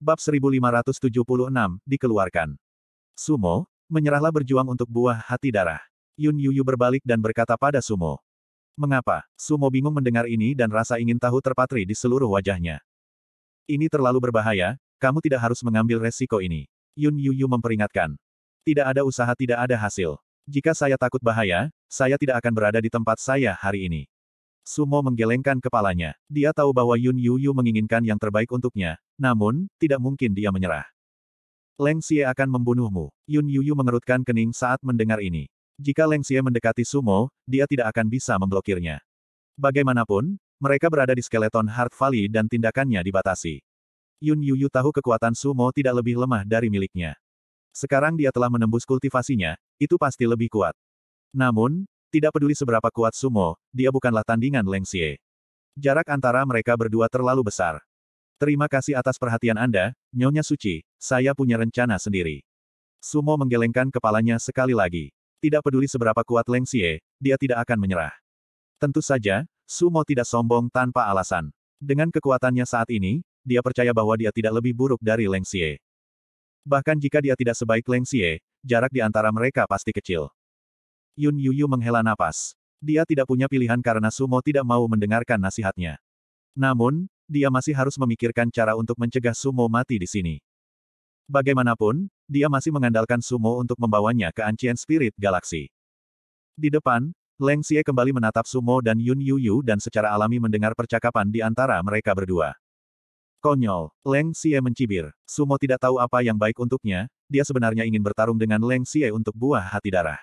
bab 1576, dikeluarkan. Sumo, menyerahlah berjuang untuk buah hati darah. Yun Yuyu berbalik dan berkata pada Sumo. Mengapa? Sumo bingung mendengar ini dan rasa ingin tahu terpatri di seluruh wajahnya. Ini terlalu berbahaya, kamu tidak harus mengambil resiko ini. Yun Yuyu memperingatkan. Tidak ada usaha tidak ada hasil. Jika saya takut bahaya, saya tidak akan berada di tempat saya hari ini. Sumo menggelengkan kepalanya. Dia tahu bahwa Yun Yu Yu menginginkan yang terbaik untuknya, namun, tidak mungkin dia menyerah. Leng Xie akan membunuhmu. Yun Yu Yu mengerutkan kening saat mendengar ini. Jika Leng Xie mendekati Sumo, dia tidak akan bisa memblokirnya. Bagaimanapun, mereka berada di skeleton Heart Valley dan tindakannya dibatasi. Yun Yu Yu tahu kekuatan Sumo tidak lebih lemah dari miliknya. Sekarang dia telah menembus kultivasinya, itu pasti lebih kuat. Namun, tidak peduli seberapa kuat sumo, dia bukanlah tandingan Leng Xie. Jarak antara mereka berdua terlalu besar. Terima kasih atas perhatian Anda, Nyonya Suci, saya punya rencana sendiri. Sumo menggelengkan kepalanya sekali lagi. Tidak peduli seberapa kuat Leng Xie, dia tidak akan menyerah. Tentu saja, Sumo tidak sombong tanpa alasan. Dengan kekuatannya saat ini, dia percaya bahwa dia tidak lebih buruk dari Leng Xie. Bahkan jika dia tidak sebaik Leng Xie, jarak di antara mereka pasti kecil. Yun Yuyu menghela napas. Dia tidak punya pilihan karena Sumo tidak mau mendengarkan nasihatnya. Namun, dia masih harus memikirkan cara untuk mencegah Sumo mati di sini. Bagaimanapun, dia masih mengandalkan Sumo untuk membawanya ke Ancient Spirit Galaxy. Di depan, Leng Xie kembali menatap Sumo dan Yun Yuyu dan secara alami mendengar percakapan di antara mereka berdua. Konyol, Leng Xie mencibir. Sumo tidak tahu apa yang baik untuknya, dia sebenarnya ingin bertarung dengan Leng Xie untuk buah hati darah.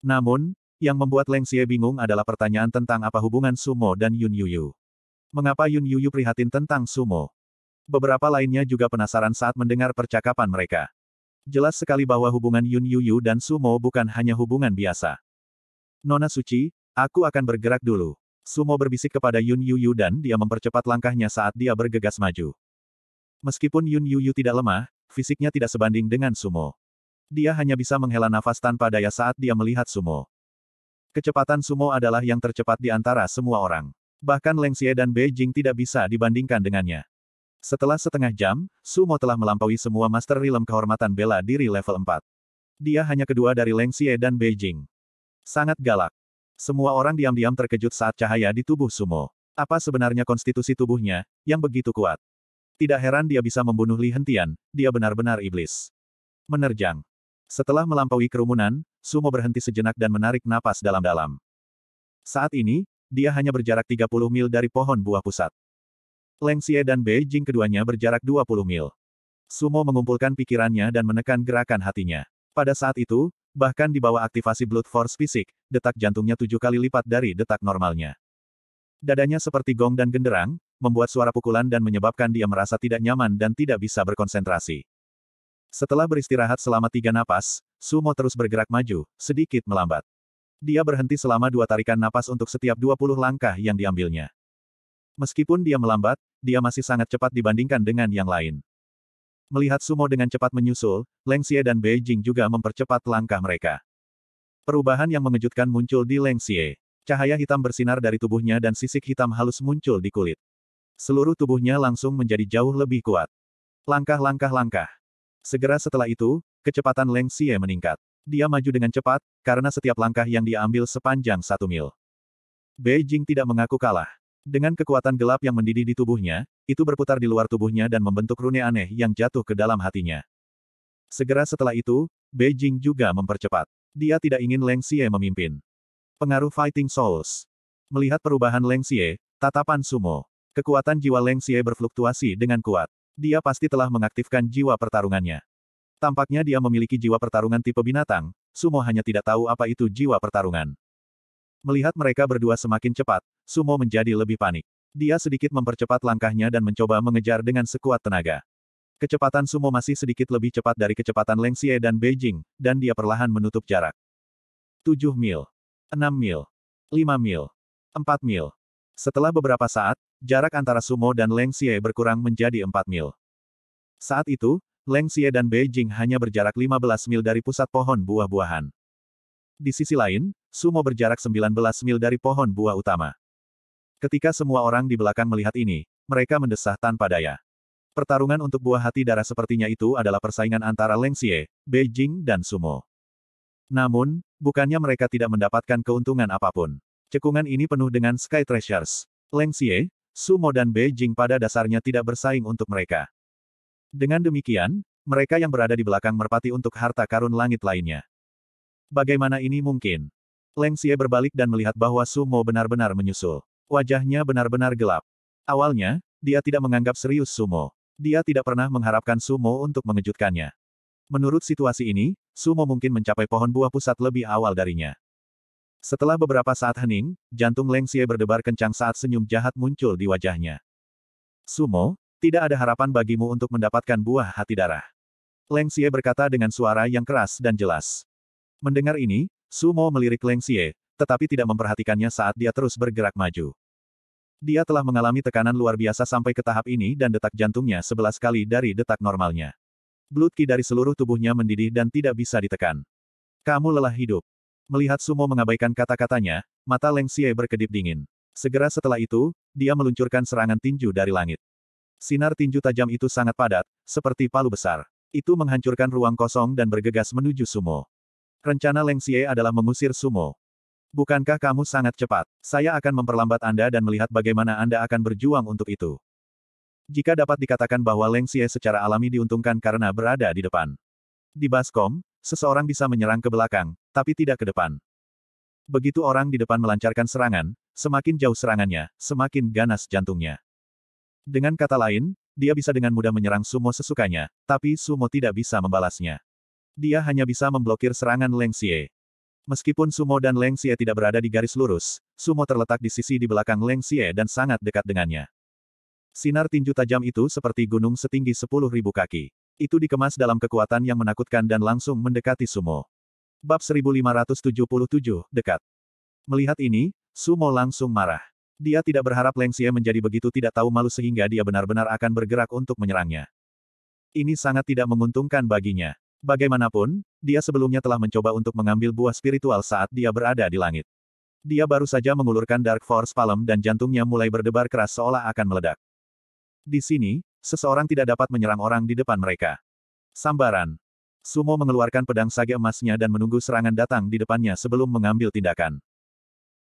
Namun, yang membuat Leng Xie bingung adalah pertanyaan tentang apa hubungan sumo dan Yun Yuyu. Mengapa Yun Yuyu prihatin tentang sumo? Beberapa lainnya juga penasaran saat mendengar percakapan mereka. Jelas sekali bahwa hubungan Yun Yuyu dan sumo bukan hanya hubungan biasa. Nona Suci, aku akan bergerak dulu. Sumo berbisik kepada Yun Yuyu dan dia mempercepat langkahnya saat dia bergegas maju. Meskipun Yun Yuyu tidak lemah, fisiknya tidak sebanding dengan sumo. Dia hanya bisa menghela nafas tanpa daya saat dia melihat Sumo. Kecepatan Sumo adalah yang tercepat di antara semua orang. Bahkan Leng Xie dan Beijing tidak bisa dibandingkan dengannya. Setelah setengah jam, Sumo telah melampaui semua Master Realm kehormatan bela diri level 4. Dia hanya kedua dari Leng Xie dan Beijing. Sangat galak. Semua orang diam-diam terkejut saat cahaya di tubuh Sumo. Apa sebenarnya konstitusi tubuhnya, yang begitu kuat? Tidak heran dia bisa membunuh Li Hentian, dia benar-benar iblis. Menerjang. Setelah melampaui kerumunan, Sumo berhenti sejenak dan menarik napas dalam-dalam. Saat ini, dia hanya berjarak 30 mil dari pohon buah pusat. Leng Xie dan Beijing keduanya berjarak 20 mil. Sumo mengumpulkan pikirannya dan menekan gerakan hatinya. Pada saat itu, bahkan di bawah aktivasi blood force fisik, detak jantungnya tujuh kali lipat dari detak normalnya. Dadanya seperti gong dan genderang, membuat suara pukulan dan menyebabkan dia merasa tidak nyaman dan tidak bisa berkonsentrasi. Setelah beristirahat selama tiga napas, Sumo terus bergerak maju, sedikit melambat. Dia berhenti selama dua tarikan napas untuk setiap 20 langkah yang diambilnya. Meskipun dia melambat, dia masih sangat cepat dibandingkan dengan yang lain. Melihat Sumo dengan cepat menyusul, Leng Xie dan Beijing juga mempercepat langkah mereka. Perubahan yang mengejutkan muncul di Leng Xie. Cahaya hitam bersinar dari tubuhnya dan sisik hitam halus muncul di kulit. Seluruh tubuhnya langsung menjadi jauh lebih kuat. Langkah-langkah-langkah. Segera setelah itu, kecepatan Leng Xie meningkat. Dia maju dengan cepat, karena setiap langkah yang dia ambil sepanjang satu mil. Beijing tidak mengaku kalah. Dengan kekuatan gelap yang mendidih di tubuhnya, itu berputar di luar tubuhnya dan membentuk rune aneh yang jatuh ke dalam hatinya. Segera setelah itu, Beijing juga mempercepat. Dia tidak ingin Leng Xie memimpin. Pengaruh Fighting Souls. Melihat perubahan Leng Xie, tatapan Sumo. Kekuatan jiwa Leng Xie berfluktuasi dengan kuat. Dia pasti telah mengaktifkan jiwa pertarungannya. Tampaknya dia memiliki jiwa pertarungan tipe binatang, Sumo hanya tidak tahu apa itu jiwa pertarungan. Melihat mereka berdua semakin cepat, Sumo menjadi lebih panik. Dia sedikit mempercepat langkahnya dan mencoba mengejar dengan sekuat tenaga. Kecepatan Sumo masih sedikit lebih cepat dari kecepatan Leng Xie dan Beijing, dan dia perlahan menutup jarak. 7 mil. 6 mil. 5 mil. 4 mil. Setelah beberapa saat, jarak antara Sumo dan Leng Xie berkurang menjadi 4 mil. Saat itu, Leng Xie dan Beijing hanya berjarak 15 mil dari pusat pohon buah-buahan. Di sisi lain, Sumo berjarak 19 mil dari pohon buah utama. Ketika semua orang di belakang melihat ini, mereka mendesah tanpa daya. Pertarungan untuk buah hati darah sepertinya itu adalah persaingan antara Leng Xie, Beijing dan Sumo. Namun, bukannya mereka tidak mendapatkan keuntungan apapun. Cekungan ini penuh dengan Sky Treasures. Leng Xie, Sumo dan Beijing pada dasarnya tidak bersaing untuk mereka. Dengan demikian, mereka yang berada di belakang merpati untuk harta karun langit lainnya. Bagaimana ini mungkin? Leng Xie berbalik dan melihat bahwa Sumo benar-benar menyusul. Wajahnya benar-benar gelap. Awalnya, dia tidak menganggap serius Sumo. Dia tidak pernah mengharapkan Sumo untuk mengejutkannya. Menurut situasi ini, Sumo mungkin mencapai pohon buah pusat lebih awal darinya. Setelah beberapa saat hening, jantung Leng Xie berdebar kencang saat senyum jahat muncul di wajahnya. Sumo, tidak ada harapan bagimu untuk mendapatkan buah hati darah. Leng Xie berkata dengan suara yang keras dan jelas. Mendengar ini, Sumo melirik Leng Xie, tetapi tidak memperhatikannya saat dia terus bergerak maju. Dia telah mengalami tekanan luar biasa sampai ke tahap ini dan detak jantungnya sebelas kali dari detak normalnya. Blutki dari seluruh tubuhnya mendidih dan tidak bisa ditekan. Kamu lelah hidup. Melihat Sumo mengabaikan kata-katanya, mata Leng Xie berkedip dingin. Segera setelah itu, dia meluncurkan serangan tinju dari langit. Sinar tinju tajam itu sangat padat, seperti palu besar. Itu menghancurkan ruang kosong dan bergegas menuju Sumo. Rencana Leng Xie adalah mengusir Sumo. Bukankah kamu sangat cepat? Saya akan memperlambat Anda dan melihat bagaimana Anda akan berjuang untuk itu. Jika dapat dikatakan bahwa Leng Xie secara alami diuntungkan karena berada di depan. Di Baskom, seseorang bisa menyerang ke belakang, tapi tidak ke depan. Begitu orang di depan melancarkan serangan, semakin jauh serangannya, semakin ganas jantungnya. Dengan kata lain, dia bisa dengan mudah menyerang Sumo sesukanya, tapi Sumo tidak bisa membalasnya. Dia hanya bisa memblokir serangan Leng Xie. Meskipun Sumo dan Leng Xie tidak berada di garis lurus, Sumo terletak di sisi di belakang Leng Xie dan sangat dekat dengannya. Sinar tinju tajam itu seperti gunung setinggi 10.000 kaki itu dikemas dalam kekuatan yang menakutkan dan langsung mendekati Sumo. Bab 1577, dekat. Melihat ini, Sumo langsung marah. Dia tidak berharap Leng Xie menjadi begitu tidak tahu malu sehingga dia benar-benar akan bergerak untuk menyerangnya. Ini sangat tidak menguntungkan baginya. Bagaimanapun, dia sebelumnya telah mencoba untuk mengambil buah spiritual saat dia berada di langit. Dia baru saja mengulurkan Dark Force Palm dan jantungnya mulai berdebar keras seolah akan meledak. Di sini, Seseorang tidak dapat menyerang orang di depan mereka. Sambaran. Sumo mengeluarkan pedang sage emasnya dan menunggu serangan datang di depannya sebelum mengambil tindakan.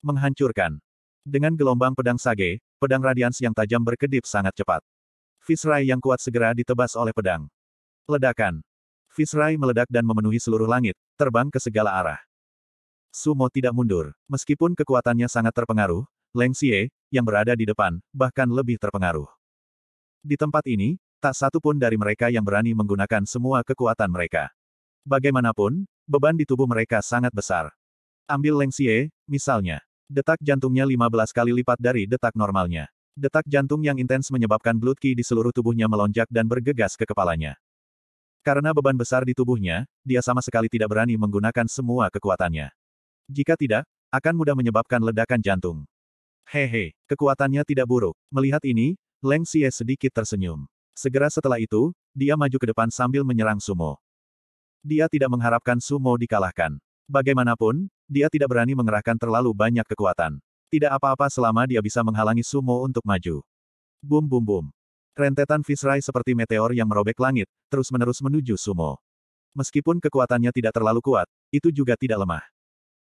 Menghancurkan. Dengan gelombang pedang sage, pedang radians yang tajam berkedip sangat cepat. Visrai yang kuat segera ditebas oleh pedang. Ledakan. Visrai meledak dan memenuhi seluruh langit, terbang ke segala arah. Sumo tidak mundur. Meskipun kekuatannya sangat terpengaruh, Leng Xie, yang berada di depan, bahkan lebih terpengaruh. Di tempat ini, tak satu pun dari mereka yang berani menggunakan semua kekuatan mereka. Bagaimanapun, beban di tubuh mereka sangat besar. Ambil Xie, misalnya. Detak jantungnya 15 kali lipat dari detak normalnya. Detak jantung yang intens menyebabkan blood ki di seluruh tubuhnya melonjak dan bergegas ke kepalanya. Karena beban besar di tubuhnya, dia sama sekali tidak berani menggunakan semua kekuatannya. Jika tidak, akan mudah menyebabkan ledakan jantung. Hehe, kekuatannya tidak buruk. Melihat ini, Leng Xie sedikit tersenyum. Segera setelah itu, dia maju ke depan sambil menyerang Sumo. Dia tidak mengharapkan Sumo dikalahkan. Bagaimanapun, dia tidak berani mengerahkan terlalu banyak kekuatan. Tidak apa-apa selama dia bisa menghalangi Sumo untuk maju. Bum bum bum. Rentetan Visrai seperti meteor yang merobek langit, terus-menerus menuju Sumo. Meskipun kekuatannya tidak terlalu kuat, itu juga tidak lemah.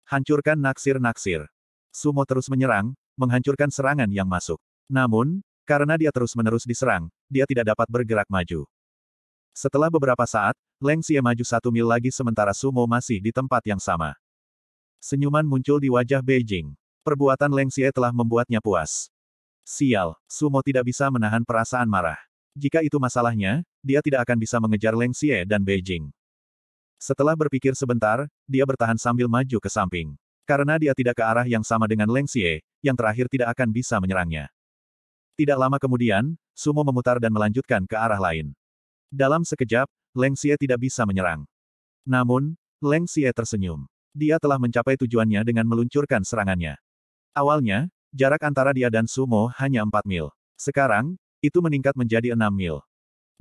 Hancurkan naksir-naksir. Sumo terus menyerang, menghancurkan serangan yang masuk. Namun, karena dia terus-menerus diserang, dia tidak dapat bergerak maju. Setelah beberapa saat, Leng Xie maju satu mil lagi sementara Sumo masih di tempat yang sama. Senyuman muncul di wajah Beijing. Perbuatan Leng Xie telah membuatnya puas. Sial, Sumo tidak bisa menahan perasaan marah. Jika itu masalahnya, dia tidak akan bisa mengejar Leng Xie dan Beijing. Setelah berpikir sebentar, dia bertahan sambil maju ke samping. Karena dia tidak ke arah yang sama dengan Leng Xie, yang terakhir tidak akan bisa menyerangnya. Tidak lama kemudian, Sumo memutar dan melanjutkan ke arah lain. Dalam sekejap, Leng Xie tidak bisa menyerang. Namun, Leng Xie tersenyum. Dia telah mencapai tujuannya dengan meluncurkan serangannya. Awalnya, jarak antara dia dan Sumo hanya 4 mil. Sekarang, itu meningkat menjadi 6 mil.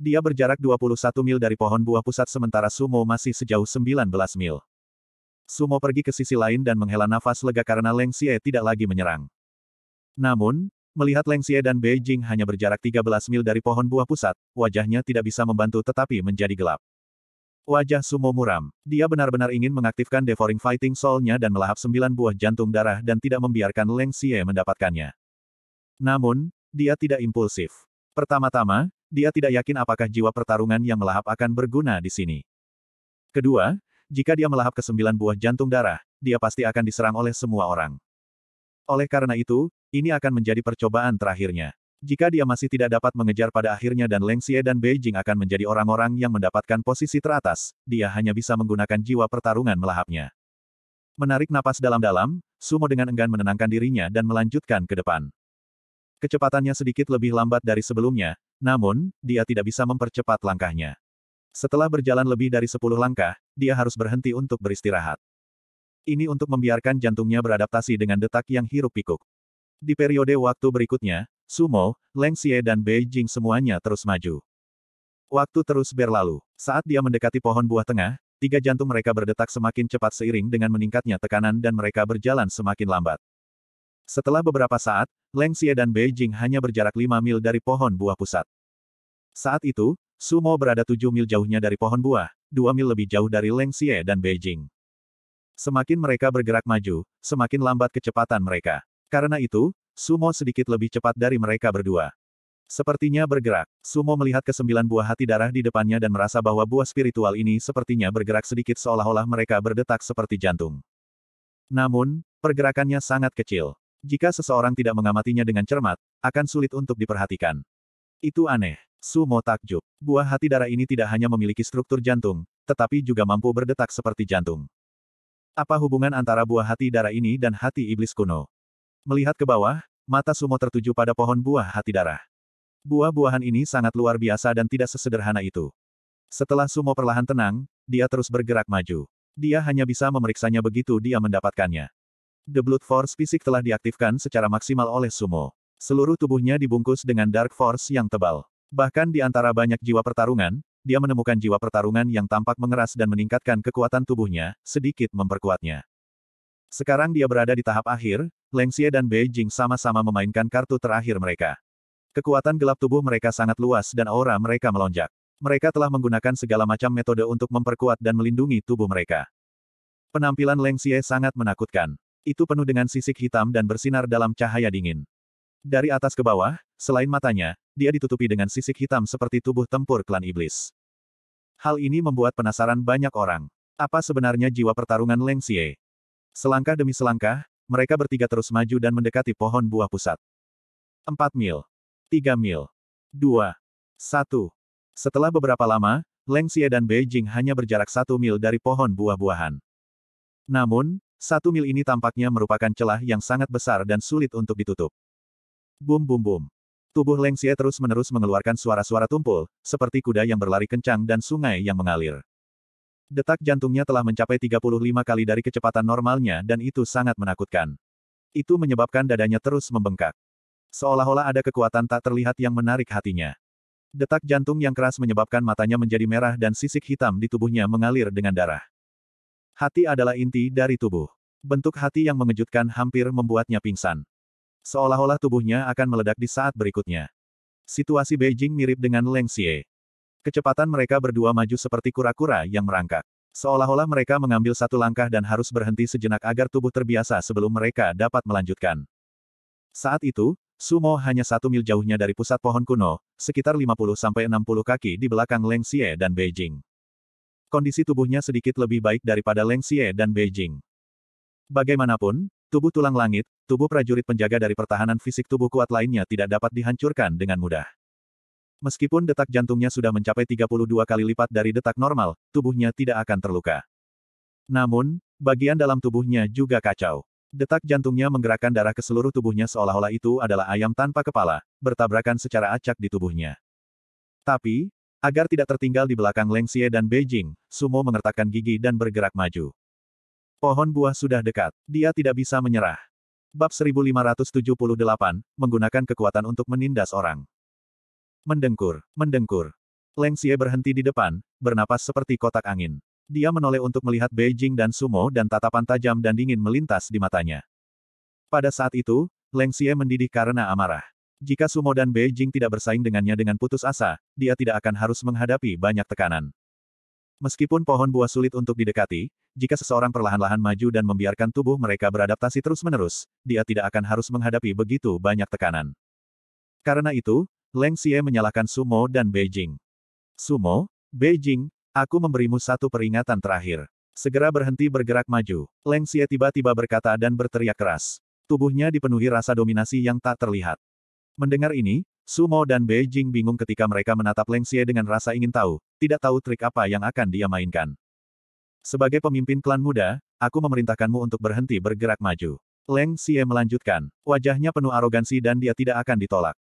Dia berjarak 21 mil dari pohon buah pusat sementara Sumo masih sejauh 19 mil. Sumo pergi ke sisi lain dan menghela nafas lega karena Leng Xie tidak lagi menyerang. Namun, Melihat Leng Xie dan Beijing hanya berjarak 13 mil dari pohon buah pusat, wajahnya tidak bisa membantu tetapi menjadi gelap. Wajah Sumo muram. Dia benar-benar ingin mengaktifkan Devouring Fighting Soul-nya dan melahap sembilan buah jantung darah dan tidak membiarkan Leng Xie mendapatkannya. Namun, dia tidak impulsif. Pertama-tama, dia tidak yakin apakah jiwa pertarungan yang melahap akan berguna di sini. Kedua, jika dia melahap ke sembilan buah jantung darah, dia pasti akan diserang oleh semua orang. Oleh karena itu, ini akan menjadi percobaan terakhirnya. Jika dia masih tidak dapat mengejar pada akhirnya dan Leng Xie dan Beijing akan menjadi orang-orang yang mendapatkan posisi teratas, dia hanya bisa menggunakan jiwa pertarungan melahapnya. Menarik napas dalam-dalam, Sumo dengan enggan menenangkan dirinya dan melanjutkan ke depan. Kecepatannya sedikit lebih lambat dari sebelumnya, namun, dia tidak bisa mempercepat langkahnya. Setelah berjalan lebih dari sepuluh langkah, dia harus berhenti untuk beristirahat. Ini untuk membiarkan jantungnya beradaptasi dengan detak yang hirup pikuk. Di periode waktu berikutnya, Sumo, Leng Xie dan Beijing semuanya terus maju. Waktu terus berlalu. Saat dia mendekati pohon buah tengah, tiga jantung mereka berdetak semakin cepat seiring dengan meningkatnya tekanan dan mereka berjalan semakin lambat. Setelah beberapa saat, Leng Xie dan Beijing hanya berjarak 5 mil dari pohon buah pusat. Saat itu, Sumo berada 7 mil jauhnya dari pohon buah, 2 mil lebih jauh dari Leng Xie dan Beijing. Semakin mereka bergerak maju, semakin lambat kecepatan mereka. Karena itu, Sumo sedikit lebih cepat dari mereka berdua. Sepertinya bergerak, Sumo melihat kesembilan buah hati darah di depannya dan merasa bahwa buah spiritual ini sepertinya bergerak sedikit seolah-olah mereka berdetak seperti jantung. Namun, pergerakannya sangat kecil. Jika seseorang tidak mengamatinya dengan cermat, akan sulit untuk diperhatikan. Itu aneh. Sumo takjub. Buah hati darah ini tidak hanya memiliki struktur jantung, tetapi juga mampu berdetak seperti jantung. Apa hubungan antara buah hati darah ini dan hati iblis kuno? Melihat ke bawah, mata Sumo tertuju pada pohon buah hati darah. Buah-buahan ini sangat luar biasa dan tidak sesederhana itu. Setelah Sumo perlahan tenang, dia terus bergerak maju. Dia hanya bisa memeriksanya begitu dia mendapatkannya. The Blood Force fisik telah diaktifkan secara maksimal oleh Sumo. Seluruh tubuhnya dibungkus dengan Dark Force yang tebal. Bahkan di antara banyak jiwa pertarungan, dia menemukan jiwa pertarungan yang tampak mengeras dan meningkatkan kekuatan tubuhnya, sedikit memperkuatnya. Sekarang dia berada di tahap akhir, Leng Xie dan Beijing sama-sama memainkan kartu terakhir mereka. Kekuatan gelap tubuh mereka sangat luas dan aura mereka melonjak. Mereka telah menggunakan segala macam metode untuk memperkuat dan melindungi tubuh mereka. Penampilan Leng Xie sangat menakutkan. Itu penuh dengan sisik hitam dan bersinar dalam cahaya dingin. Dari atas ke bawah, selain matanya, dia ditutupi dengan sisik hitam seperti tubuh tempur klan iblis. Hal ini membuat penasaran banyak orang. Apa sebenarnya jiwa pertarungan Leng Xie? Selangkah demi selangkah, mereka bertiga terus maju dan mendekati pohon buah pusat. Empat mil. tiga mil. dua, satu. Setelah beberapa lama, Leng Xie dan Beijing hanya berjarak satu mil dari pohon buah-buahan. Namun, satu mil ini tampaknya merupakan celah yang sangat besar dan sulit untuk ditutup. Bum bum bum. Tubuh Leng Xie terus-menerus mengeluarkan suara-suara tumpul, seperti kuda yang berlari kencang dan sungai yang mengalir. Detak jantungnya telah mencapai 35 kali dari kecepatan normalnya dan itu sangat menakutkan. Itu menyebabkan dadanya terus membengkak. Seolah-olah ada kekuatan tak terlihat yang menarik hatinya. Detak jantung yang keras menyebabkan matanya menjadi merah dan sisik hitam di tubuhnya mengalir dengan darah. Hati adalah inti dari tubuh. Bentuk hati yang mengejutkan hampir membuatnya pingsan. Seolah-olah tubuhnya akan meledak di saat berikutnya. Situasi Beijing mirip dengan Leng Xie. Kecepatan mereka berdua maju seperti kura-kura yang merangkak. Seolah-olah mereka mengambil satu langkah dan harus berhenti sejenak agar tubuh terbiasa sebelum mereka dapat melanjutkan. Saat itu, Sumo hanya satu mil jauhnya dari pusat pohon kuno, sekitar 50-60 kaki di belakang Leng Xie dan Beijing. Kondisi tubuhnya sedikit lebih baik daripada Leng Xie dan Beijing. Bagaimanapun, tubuh tulang langit, tubuh prajurit penjaga dari pertahanan fisik tubuh kuat lainnya tidak dapat dihancurkan dengan mudah. Meskipun detak jantungnya sudah mencapai 32 kali lipat dari detak normal, tubuhnya tidak akan terluka. Namun, bagian dalam tubuhnya juga kacau. Detak jantungnya menggerakkan darah ke seluruh tubuhnya seolah-olah itu adalah ayam tanpa kepala, bertabrakan secara acak di tubuhnya. Tapi, agar tidak tertinggal di belakang Lengxie dan Beijing, Sumo mengertakkan gigi dan bergerak maju. Pohon buah sudah dekat, dia tidak bisa menyerah. Bab 1578, menggunakan kekuatan untuk menindas orang. Mendengkur, mendengkur. Leng Xie berhenti di depan, bernapas seperti kotak angin. Dia menoleh untuk melihat Beijing dan Sumo dan tatapan tajam dan dingin melintas di matanya. Pada saat itu, Leng Xie mendidih karena amarah. Jika Sumo dan Beijing tidak bersaing dengannya dengan putus asa, dia tidak akan harus menghadapi banyak tekanan. Meskipun pohon buah sulit untuk didekati, jika seseorang perlahan-lahan maju dan membiarkan tubuh mereka beradaptasi terus-menerus, dia tidak akan harus menghadapi begitu banyak tekanan. Karena itu, Leng Xie menyalahkan Sumo dan Beijing. Sumo, Beijing, aku memberimu satu peringatan terakhir. Segera berhenti bergerak maju. Leng Xie tiba-tiba berkata dan berteriak keras. Tubuhnya dipenuhi rasa dominasi yang tak terlihat. Mendengar ini, Sumo dan Beijing bingung ketika mereka menatap Leng Xie dengan rasa ingin tahu, tidak tahu trik apa yang akan dia mainkan. Sebagai pemimpin klan muda, aku memerintahkanmu untuk berhenti bergerak maju. Leng Xie melanjutkan, wajahnya penuh arogansi dan dia tidak akan ditolak.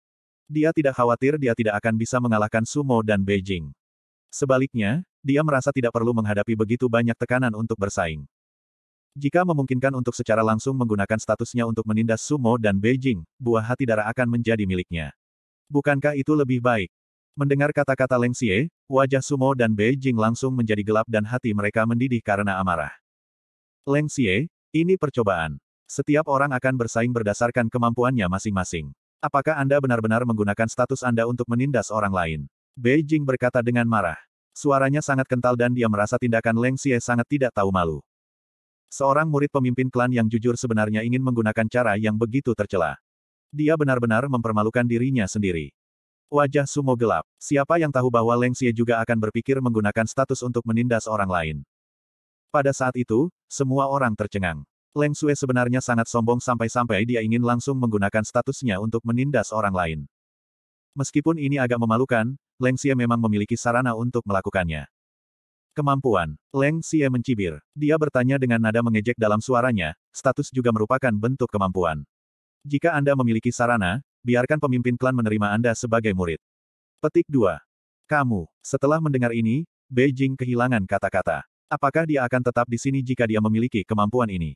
Dia tidak khawatir dia tidak akan bisa mengalahkan Sumo dan Beijing. Sebaliknya, dia merasa tidak perlu menghadapi begitu banyak tekanan untuk bersaing. Jika memungkinkan untuk secara langsung menggunakan statusnya untuk menindas Sumo dan Beijing, buah hati darah akan menjadi miliknya. Bukankah itu lebih baik? Mendengar kata-kata Leng Xie, wajah Sumo dan Beijing langsung menjadi gelap dan hati mereka mendidih karena amarah. Leng Xie, ini percobaan. Setiap orang akan bersaing berdasarkan kemampuannya masing-masing. Apakah Anda benar-benar menggunakan status Anda untuk menindas orang lain? Beijing berkata dengan marah. Suaranya sangat kental dan dia merasa tindakan Leng Xie sangat tidak tahu malu. Seorang murid pemimpin klan yang jujur sebenarnya ingin menggunakan cara yang begitu tercela. Dia benar-benar mempermalukan dirinya sendiri. Wajah Sumo gelap. Siapa yang tahu bahwa Leng Xie juga akan berpikir menggunakan status untuk menindas orang lain? Pada saat itu, semua orang tercengang. Leng Sue sebenarnya sangat sombong sampai-sampai dia ingin langsung menggunakan statusnya untuk menindas orang lain. Meskipun ini agak memalukan, Leng Xie memang memiliki sarana untuk melakukannya. Kemampuan Leng Xie mencibir. Dia bertanya dengan nada mengejek dalam suaranya, status juga merupakan bentuk kemampuan. Jika Anda memiliki sarana, biarkan pemimpin klan menerima Anda sebagai murid. Petik 2. Kamu, setelah mendengar ini, Beijing kehilangan kata-kata. Apakah dia akan tetap di sini jika dia memiliki kemampuan ini?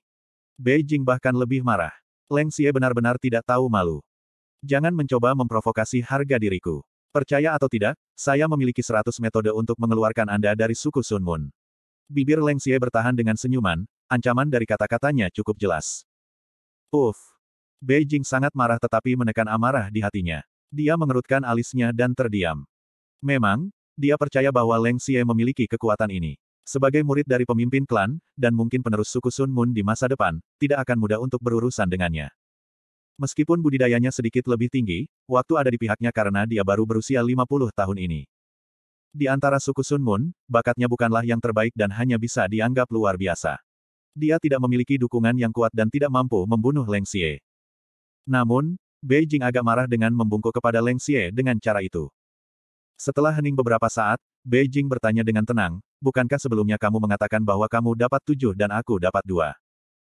Beijing bahkan lebih marah. Leng Xie benar-benar tidak tahu malu. Jangan mencoba memprovokasi harga diriku. Percaya atau tidak, saya memiliki seratus metode untuk mengeluarkan Anda dari suku Sun Moon. Bibir Leng Xie bertahan dengan senyuman, ancaman dari kata-katanya cukup jelas. Uff. Beijing sangat marah tetapi menekan amarah di hatinya. Dia mengerutkan alisnya dan terdiam. Memang, dia percaya bahwa Leng Xie memiliki kekuatan ini. Sebagai murid dari pemimpin klan, dan mungkin penerus suku Sun Moon di masa depan, tidak akan mudah untuk berurusan dengannya. Meskipun budidayanya sedikit lebih tinggi, waktu ada di pihaknya karena dia baru berusia 50 tahun ini. Di antara suku Sun Moon, bakatnya bukanlah yang terbaik dan hanya bisa dianggap luar biasa. Dia tidak memiliki dukungan yang kuat dan tidak mampu membunuh Leng Xie. Namun, Beijing agak marah dengan membungkuk kepada Leng Xie dengan cara itu. Setelah hening beberapa saat, Beijing bertanya dengan tenang, bukankah sebelumnya kamu mengatakan bahwa kamu dapat tujuh dan aku dapat dua?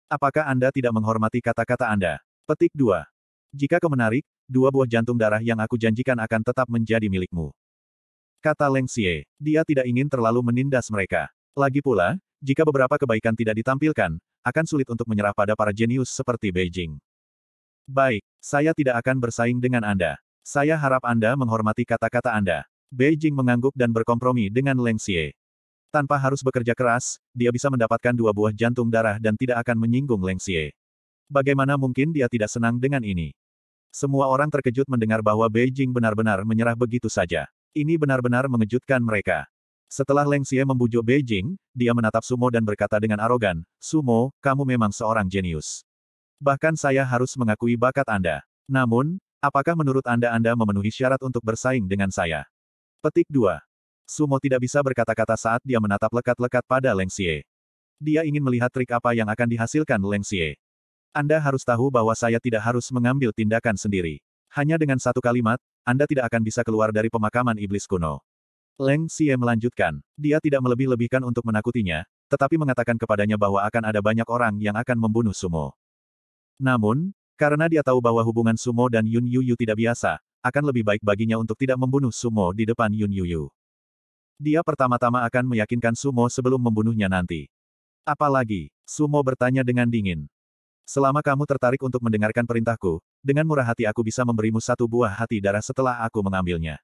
Apakah Anda tidak menghormati kata-kata Anda? Petik dua. Jika kau menarik, dua buah jantung darah yang aku janjikan akan tetap menjadi milikmu. Kata Leng Xie, dia tidak ingin terlalu menindas mereka. Lagi pula, jika beberapa kebaikan tidak ditampilkan, akan sulit untuk menyerah pada para jenius seperti Beijing. Baik, saya tidak akan bersaing dengan Anda. Saya harap Anda menghormati kata-kata Anda. Beijing mengangguk dan berkompromi dengan Leng Xie. Tanpa harus bekerja keras, dia bisa mendapatkan dua buah jantung darah dan tidak akan menyinggung Leng Xie. Bagaimana mungkin dia tidak senang dengan ini? Semua orang terkejut mendengar bahwa Beijing benar-benar menyerah begitu saja. Ini benar-benar mengejutkan mereka. Setelah Leng Xie membujuk Beijing, dia menatap Sumo dan berkata dengan arogan, Sumo, kamu memang seorang jenius. Bahkan saya harus mengakui bakat Anda. Namun, apakah menurut Anda Anda memenuhi syarat untuk bersaing dengan saya? Petik 2. Sumo tidak bisa berkata-kata saat dia menatap lekat-lekat pada Leng Xie. Dia ingin melihat trik apa yang akan dihasilkan Leng Xie. Anda harus tahu bahwa saya tidak harus mengambil tindakan sendiri. Hanya dengan satu kalimat, Anda tidak akan bisa keluar dari pemakaman iblis kuno. Leng Xie melanjutkan, dia tidak melebih-lebihkan untuk menakutinya, tetapi mengatakan kepadanya bahwa akan ada banyak orang yang akan membunuh Sumo. Namun, karena dia tahu bahwa hubungan Sumo dan Yun Yu Yu tidak biasa, akan lebih baik baginya untuk tidak membunuh Sumo di depan Yun Yu Yu. Dia pertama-tama akan meyakinkan Sumo sebelum membunuhnya nanti. Apalagi, Sumo bertanya dengan dingin. Selama kamu tertarik untuk mendengarkan perintahku, dengan murah hati aku bisa memberimu satu buah hati darah setelah aku mengambilnya.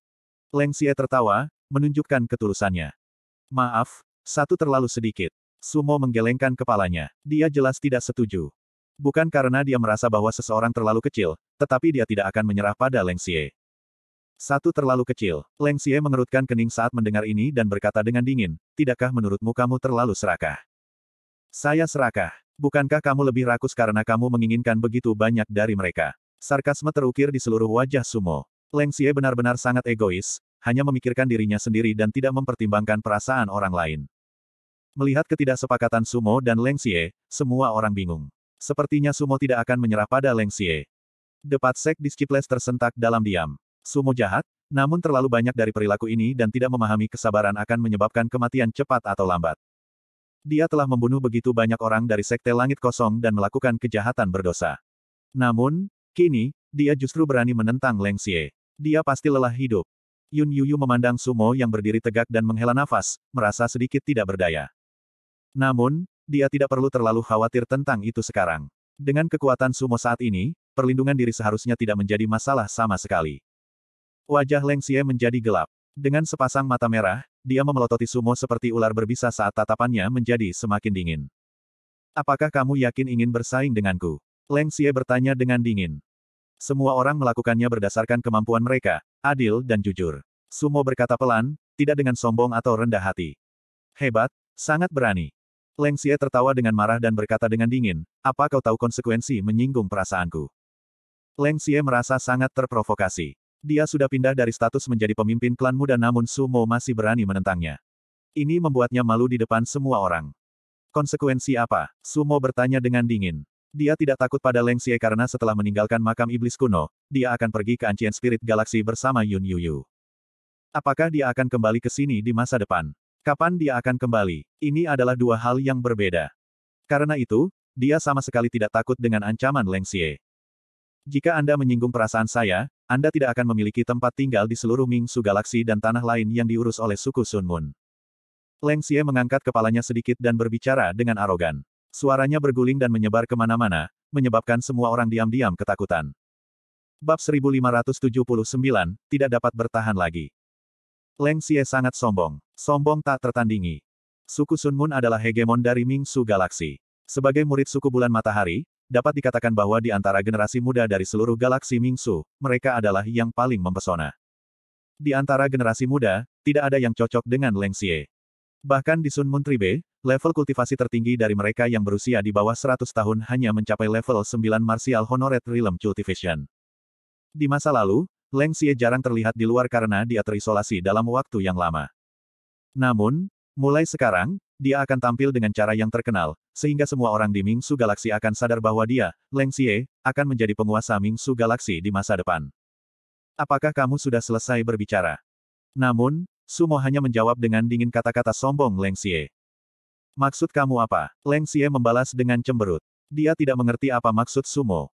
Leng Xie tertawa, menunjukkan ketulusannya. Maaf, satu terlalu sedikit. Sumo menggelengkan kepalanya. Dia jelas tidak setuju. Bukan karena dia merasa bahwa seseorang terlalu kecil, tetapi dia tidak akan menyerah pada Leng Xie. Satu terlalu kecil. Leng Xie mengerutkan kening saat mendengar ini dan berkata dengan dingin, Tidakkah menurutmu kamu terlalu serakah? Saya serakah. Bukankah kamu lebih rakus karena kamu menginginkan begitu banyak dari mereka? Sarkasme terukir di seluruh wajah Sumo. Leng Xie benar-benar sangat egois, hanya memikirkan dirinya sendiri dan tidak mempertimbangkan perasaan orang lain. Melihat ketidaksepakatan Sumo dan Leng Xie, semua orang bingung. Sepertinya Sumo tidak akan menyerah pada Leng Xie. Depat Sek Disciples tersentak dalam diam. Sumo jahat, namun terlalu banyak dari perilaku ini dan tidak memahami kesabaran akan menyebabkan kematian cepat atau lambat. Dia telah membunuh begitu banyak orang dari Sekte Langit Kosong dan melakukan kejahatan berdosa. Namun, kini, dia justru berani menentang Leng Xie. Dia pasti lelah hidup. Yun Yuyu memandang Sumo yang berdiri tegak dan menghela nafas, merasa sedikit tidak berdaya. Namun, dia tidak perlu terlalu khawatir tentang itu sekarang. Dengan kekuatan Sumo saat ini, perlindungan diri seharusnya tidak menjadi masalah sama sekali. Wajah Leng Xie menjadi gelap. Dengan sepasang mata merah, dia memelototi sumo seperti ular berbisa saat tatapannya menjadi semakin dingin. Apakah kamu yakin ingin bersaing denganku? Leng Xie bertanya dengan dingin. Semua orang melakukannya berdasarkan kemampuan mereka, adil dan jujur. Sumo berkata pelan, tidak dengan sombong atau rendah hati. Hebat, sangat berani. Leng Xie tertawa dengan marah dan berkata dengan dingin, apa kau tahu konsekuensi menyinggung perasaanku? Leng Xie merasa sangat terprovokasi. Dia sudah pindah dari status menjadi pemimpin klan muda namun Sumo masih berani menentangnya. Ini membuatnya malu di depan semua orang. Konsekuensi apa? Sumo bertanya dengan dingin. Dia tidak takut pada Leng Xie karena setelah meninggalkan makam iblis kuno, dia akan pergi ke Ancient Spirit Galaxy bersama Yun Yu Apakah dia akan kembali ke sini di masa depan? Kapan dia akan kembali? Ini adalah dua hal yang berbeda. Karena itu, dia sama sekali tidak takut dengan ancaman Leng Xie. Jika Anda menyinggung perasaan saya, anda tidak akan memiliki tempat tinggal di seluruh Mingsu galaksi dan tanah lain yang diurus oleh suku Sun Moon. Leng Xie mengangkat kepalanya sedikit dan berbicara dengan arogan. Suaranya berguling dan menyebar kemana-mana, menyebabkan semua orang diam-diam ketakutan. Bab 1579, tidak dapat bertahan lagi. Leng Xie sangat sombong. Sombong tak tertandingi. Suku Sun Moon adalah hegemon dari Mingsu Galaksi. Sebagai murid suku bulan matahari, dapat dikatakan bahwa di antara generasi muda dari seluruh galaksi Mingsu, mereka adalah yang paling mempesona. Di antara generasi muda, tidak ada yang cocok dengan Leng Xie. Bahkan di Sun Moon Tribe, level kultivasi tertinggi dari mereka yang berusia di bawah 100 tahun hanya mencapai level 9 Martial Honored Realm Cultivation. Di masa lalu, Leng Xie jarang terlihat di luar karena dia terisolasi dalam waktu yang lama. Namun, mulai sekarang, dia akan tampil dengan cara yang terkenal, sehingga semua orang di Mingsu Galaksi akan sadar bahwa dia, Leng Xie, akan menjadi penguasa Mingsu Galaksi di masa depan. Apakah kamu sudah selesai berbicara? Namun, Sumo hanya menjawab dengan dingin kata-kata sombong Leng Xie. Maksud kamu apa? Leng Xie membalas dengan cemberut. Dia tidak mengerti apa maksud Sumo.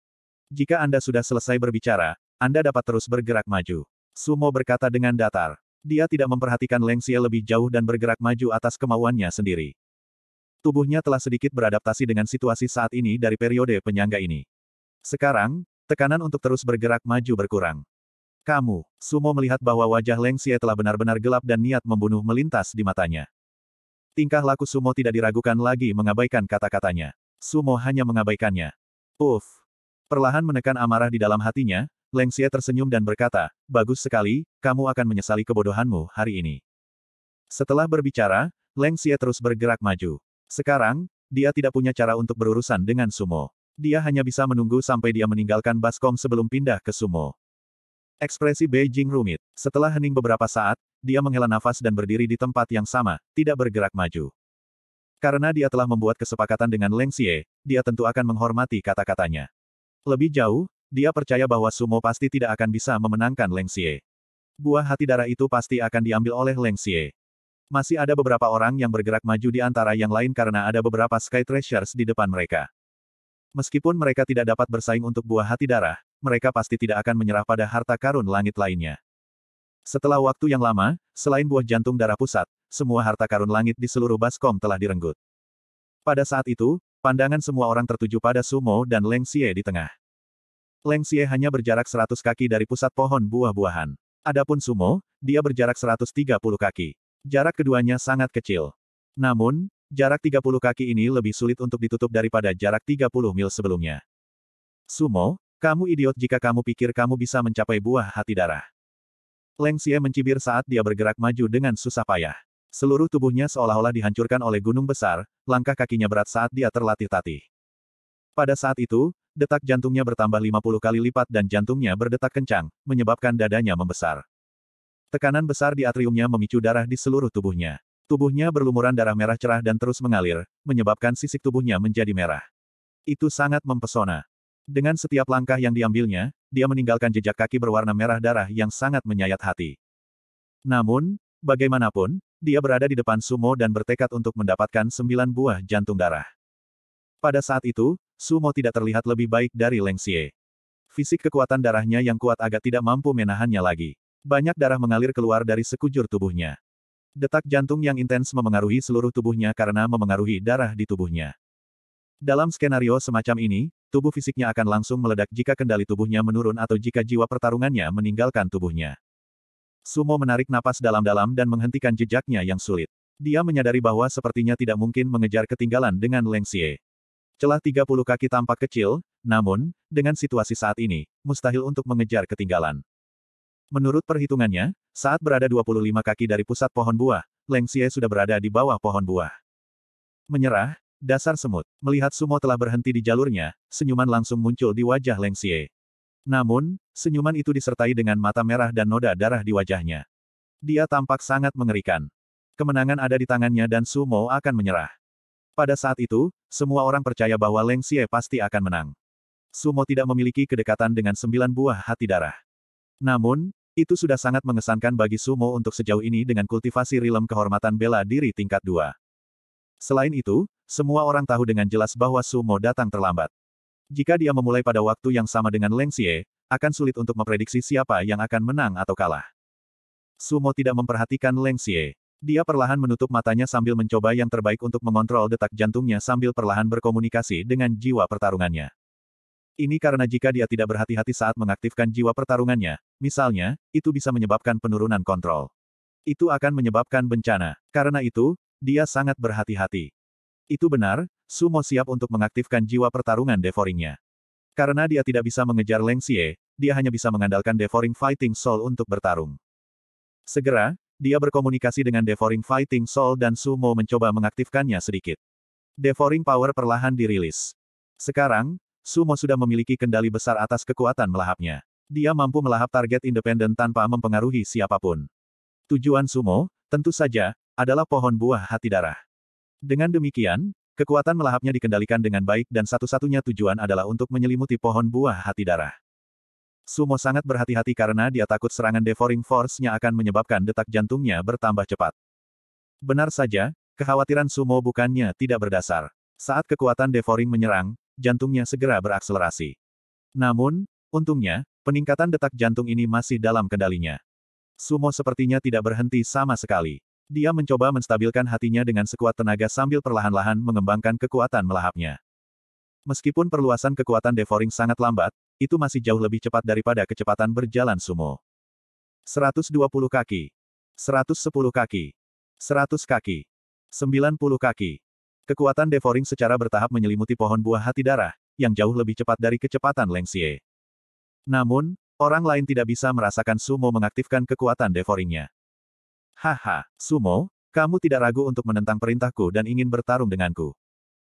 Jika Anda sudah selesai berbicara, Anda dapat terus bergerak maju. Sumo berkata dengan datar. Dia tidak memperhatikan Leng Xie lebih jauh dan bergerak maju atas kemauannya sendiri. Tubuhnya telah sedikit beradaptasi dengan situasi saat ini dari periode penyangga ini. Sekarang, tekanan untuk terus bergerak maju berkurang. Kamu, Sumo melihat bahwa wajah Leng Xie telah benar-benar gelap dan niat membunuh melintas di matanya. Tingkah laku Sumo tidak diragukan lagi mengabaikan kata-katanya. Sumo hanya mengabaikannya. Uff. Perlahan menekan amarah di dalam hatinya, Leng Xie tersenyum dan berkata, bagus sekali, kamu akan menyesali kebodohanmu hari ini. Setelah berbicara, Leng Xie terus bergerak maju. Sekarang, dia tidak punya cara untuk berurusan dengan sumo. Dia hanya bisa menunggu sampai dia meninggalkan Baskom sebelum pindah ke sumo. Ekspresi Beijing rumit. Setelah hening beberapa saat, dia menghela nafas dan berdiri di tempat yang sama, tidak bergerak maju. Karena dia telah membuat kesepakatan dengan Leng Xie, dia tentu akan menghormati kata-katanya. Lebih jauh, dia percaya bahwa Sumo pasti tidak akan bisa memenangkan Leng Xie. Buah hati darah itu pasti akan diambil oleh Leng Xie. Masih ada beberapa orang yang bergerak maju di antara yang lain karena ada beberapa Sky Treasures di depan mereka. Meskipun mereka tidak dapat bersaing untuk buah hati darah, mereka pasti tidak akan menyerah pada harta karun langit lainnya. Setelah waktu yang lama, selain buah jantung darah pusat, semua harta karun langit di seluruh Baskom telah direnggut. Pada saat itu, pandangan semua orang tertuju pada Sumo dan Leng Xie di tengah. Leng Xie hanya berjarak 100 kaki dari pusat pohon buah-buahan. Adapun Sumo, dia berjarak 130 kaki. Jarak keduanya sangat kecil. Namun, jarak 30 kaki ini lebih sulit untuk ditutup daripada jarak 30 mil sebelumnya. Sumo, kamu idiot jika kamu pikir kamu bisa mencapai buah hati darah. Leng Xie mencibir saat dia bergerak maju dengan susah payah. Seluruh tubuhnya seolah-olah dihancurkan oleh gunung besar, langkah kakinya berat saat dia terlatih-tatih. Pada saat itu, detak jantungnya bertambah 50 kali lipat dan jantungnya berdetak kencang, menyebabkan dadanya membesar. Tekanan besar di atriumnya memicu darah di seluruh tubuhnya. Tubuhnya berlumuran darah merah cerah dan terus mengalir, menyebabkan sisik tubuhnya menjadi merah. Itu sangat mempesona. Dengan setiap langkah yang diambilnya, dia meninggalkan jejak kaki berwarna merah darah yang sangat menyayat hati. Namun, bagaimanapun, dia berada di depan sumo dan bertekad untuk mendapatkan sembilan buah jantung darah. Pada saat itu, Sumo tidak terlihat lebih baik dari Leng Xie. Fisik kekuatan darahnya yang kuat agak tidak mampu menahannya lagi. Banyak darah mengalir keluar dari sekujur tubuhnya. Detak jantung yang intens memengaruhi seluruh tubuhnya karena memengaruhi darah di tubuhnya. Dalam skenario semacam ini, tubuh fisiknya akan langsung meledak jika kendali tubuhnya menurun atau jika jiwa pertarungannya meninggalkan tubuhnya. Sumo menarik napas dalam-dalam dan menghentikan jejaknya yang sulit. Dia menyadari bahwa sepertinya tidak mungkin mengejar ketinggalan dengan Leng Xie. Celah 30 kaki tampak kecil, namun, dengan situasi saat ini, mustahil untuk mengejar ketinggalan. Menurut perhitungannya, saat berada 25 kaki dari pusat pohon buah, Leng Xie sudah berada di bawah pohon buah. Menyerah, dasar semut, melihat Sumo telah berhenti di jalurnya, senyuman langsung muncul di wajah Leng Xie. Namun, senyuman itu disertai dengan mata merah dan noda darah di wajahnya. Dia tampak sangat mengerikan. Kemenangan ada di tangannya dan Sumo akan menyerah. Pada saat itu, semua orang percaya bahwa Leng Xie pasti akan menang. Sumo tidak memiliki kedekatan dengan sembilan buah hati darah. Namun, itu sudah sangat mengesankan bagi Sumo untuk sejauh ini dengan kultivasi rilem kehormatan bela diri tingkat dua. Selain itu, semua orang tahu dengan jelas bahwa Sumo datang terlambat. Jika dia memulai pada waktu yang sama dengan Leng Xie, akan sulit untuk memprediksi siapa yang akan menang atau kalah. Sumo tidak memperhatikan Leng Xie. Dia perlahan menutup matanya sambil mencoba yang terbaik untuk mengontrol detak jantungnya sambil perlahan berkomunikasi dengan jiwa pertarungannya. Ini karena jika dia tidak berhati-hati saat mengaktifkan jiwa pertarungannya, misalnya, itu bisa menyebabkan penurunan kontrol. Itu akan menyebabkan bencana. Karena itu, dia sangat berhati-hati. Itu benar, Sumo siap untuk mengaktifkan jiwa pertarungan devoringnya. Karena dia tidak bisa mengejar Leng Xie, dia hanya bisa mengandalkan Devoring fighting soul untuk bertarung. Segera, dia berkomunikasi dengan Devouring Fighting Soul dan Sumo mencoba mengaktifkannya sedikit. Devouring Power perlahan dirilis. Sekarang, Sumo sudah memiliki kendali besar atas kekuatan melahapnya. Dia mampu melahap target independen tanpa mempengaruhi siapapun. Tujuan Sumo, tentu saja, adalah pohon buah hati darah. Dengan demikian, kekuatan melahapnya dikendalikan dengan baik dan satu-satunya tujuan adalah untuk menyelimuti pohon buah hati darah. Sumo sangat berhati-hati karena dia takut serangan devouring force-nya akan menyebabkan detak jantungnya bertambah cepat. Benar saja, kekhawatiran Sumo bukannya tidak berdasar. Saat kekuatan devouring menyerang, jantungnya segera berakselerasi. Namun, untungnya, peningkatan detak jantung ini masih dalam kendalinya. Sumo sepertinya tidak berhenti sama sekali. Dia mencoba menstabilkan hatinya dengan sekuat tenaga sambil perlahan-lahan mengembangkan kekuatan melahapnya. Meskipun perluasan kekuatan devouring sangat lambat, itu masih jauh lebih cepat daripada kecepatan berjalan sumo. 120 kaki. 110 kaki. 100 kaki. 90 kaki. Kekuatan devouring secara bertahap menyelimuti pohon buah hati darah, yang jauh lebih cepat dari kecepatan Lengxie. Namun, orang lain tidak bisa merasakan Sumo mengaktifkan kekuatan devouringnya. Haha, Sumo, kamu tidak ragu untuk menentang perintahku dan ingin bertarung denganku.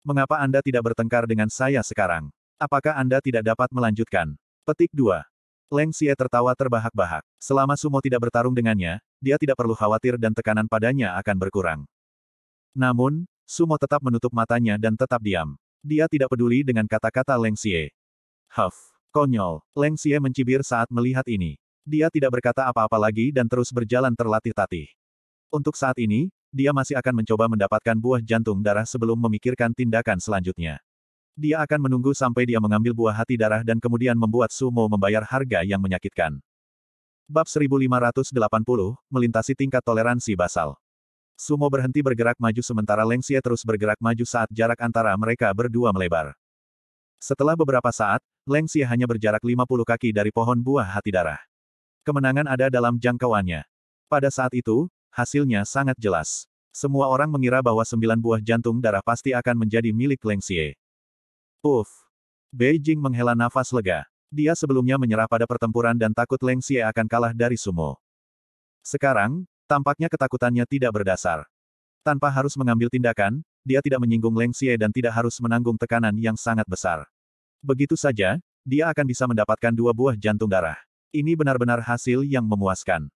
Mengapa Anda tidak bertengkar dengan saya sekarang? Apakah Anda tidak dapat melanjutkan? Petik 2. Leng Xie tertawa terbahak-bahak. Selama Sumo tidak bertarung dengannya, dia tidak perlu khawatir dan tekanan padanya akan berkurang. Namun, Sumo tetap menutup matanya dan tetap diam. Dia tidak peduli dengan kata-kata Leng Xie. Huff, konyol, Leng Xie mencibir saat melihat ini. Dia tidak berkata apa-apa lagi dan terus berjalan terlatih-tatih. Untuk saat ini, dia masih akan mencoba mendapatkan buah jantung darah sebelum memikirkan tindakan selanjutnya. Dia akan menunggu sampai dia mengambil buah hati darah dan kemudian membuat Sumo membayar harga yang menyakitkan. Bab 1580, melintasi tingkat toleransi basal. Sumo berhenti bergerak maju sementara Lengxie terus bergerak maju saat jarak antara mereka berdua melebar. Setelah beberapa saat, Lengxie hanya berjarak 50 kaki dari pohon buah hati darah. Kemenangan ada dalam jangkauannya. Pada saat itu, hasilnya sangat jelas. Semua orang mengira bahwa sembilan buah jantung darah pasti akan menjadi milik Lengxie. Uff! Beijing menghela nafas lega. Dia sebelumnya menyerah pada pertempuran dan takut Leng Xie akan kalah dari sumo. Sekarang, tampaknya ketakutannya tidak berdasar. Tanpa harus mengambil tindakan, dia tidak menyinggung Leng Xie dan tidak harus menanggung tekanan yang sangat besar. Begitu saja, dia akan bisa mendapatkan dua buah jantung darah. Ini benar-benar hasil yang memuaskan.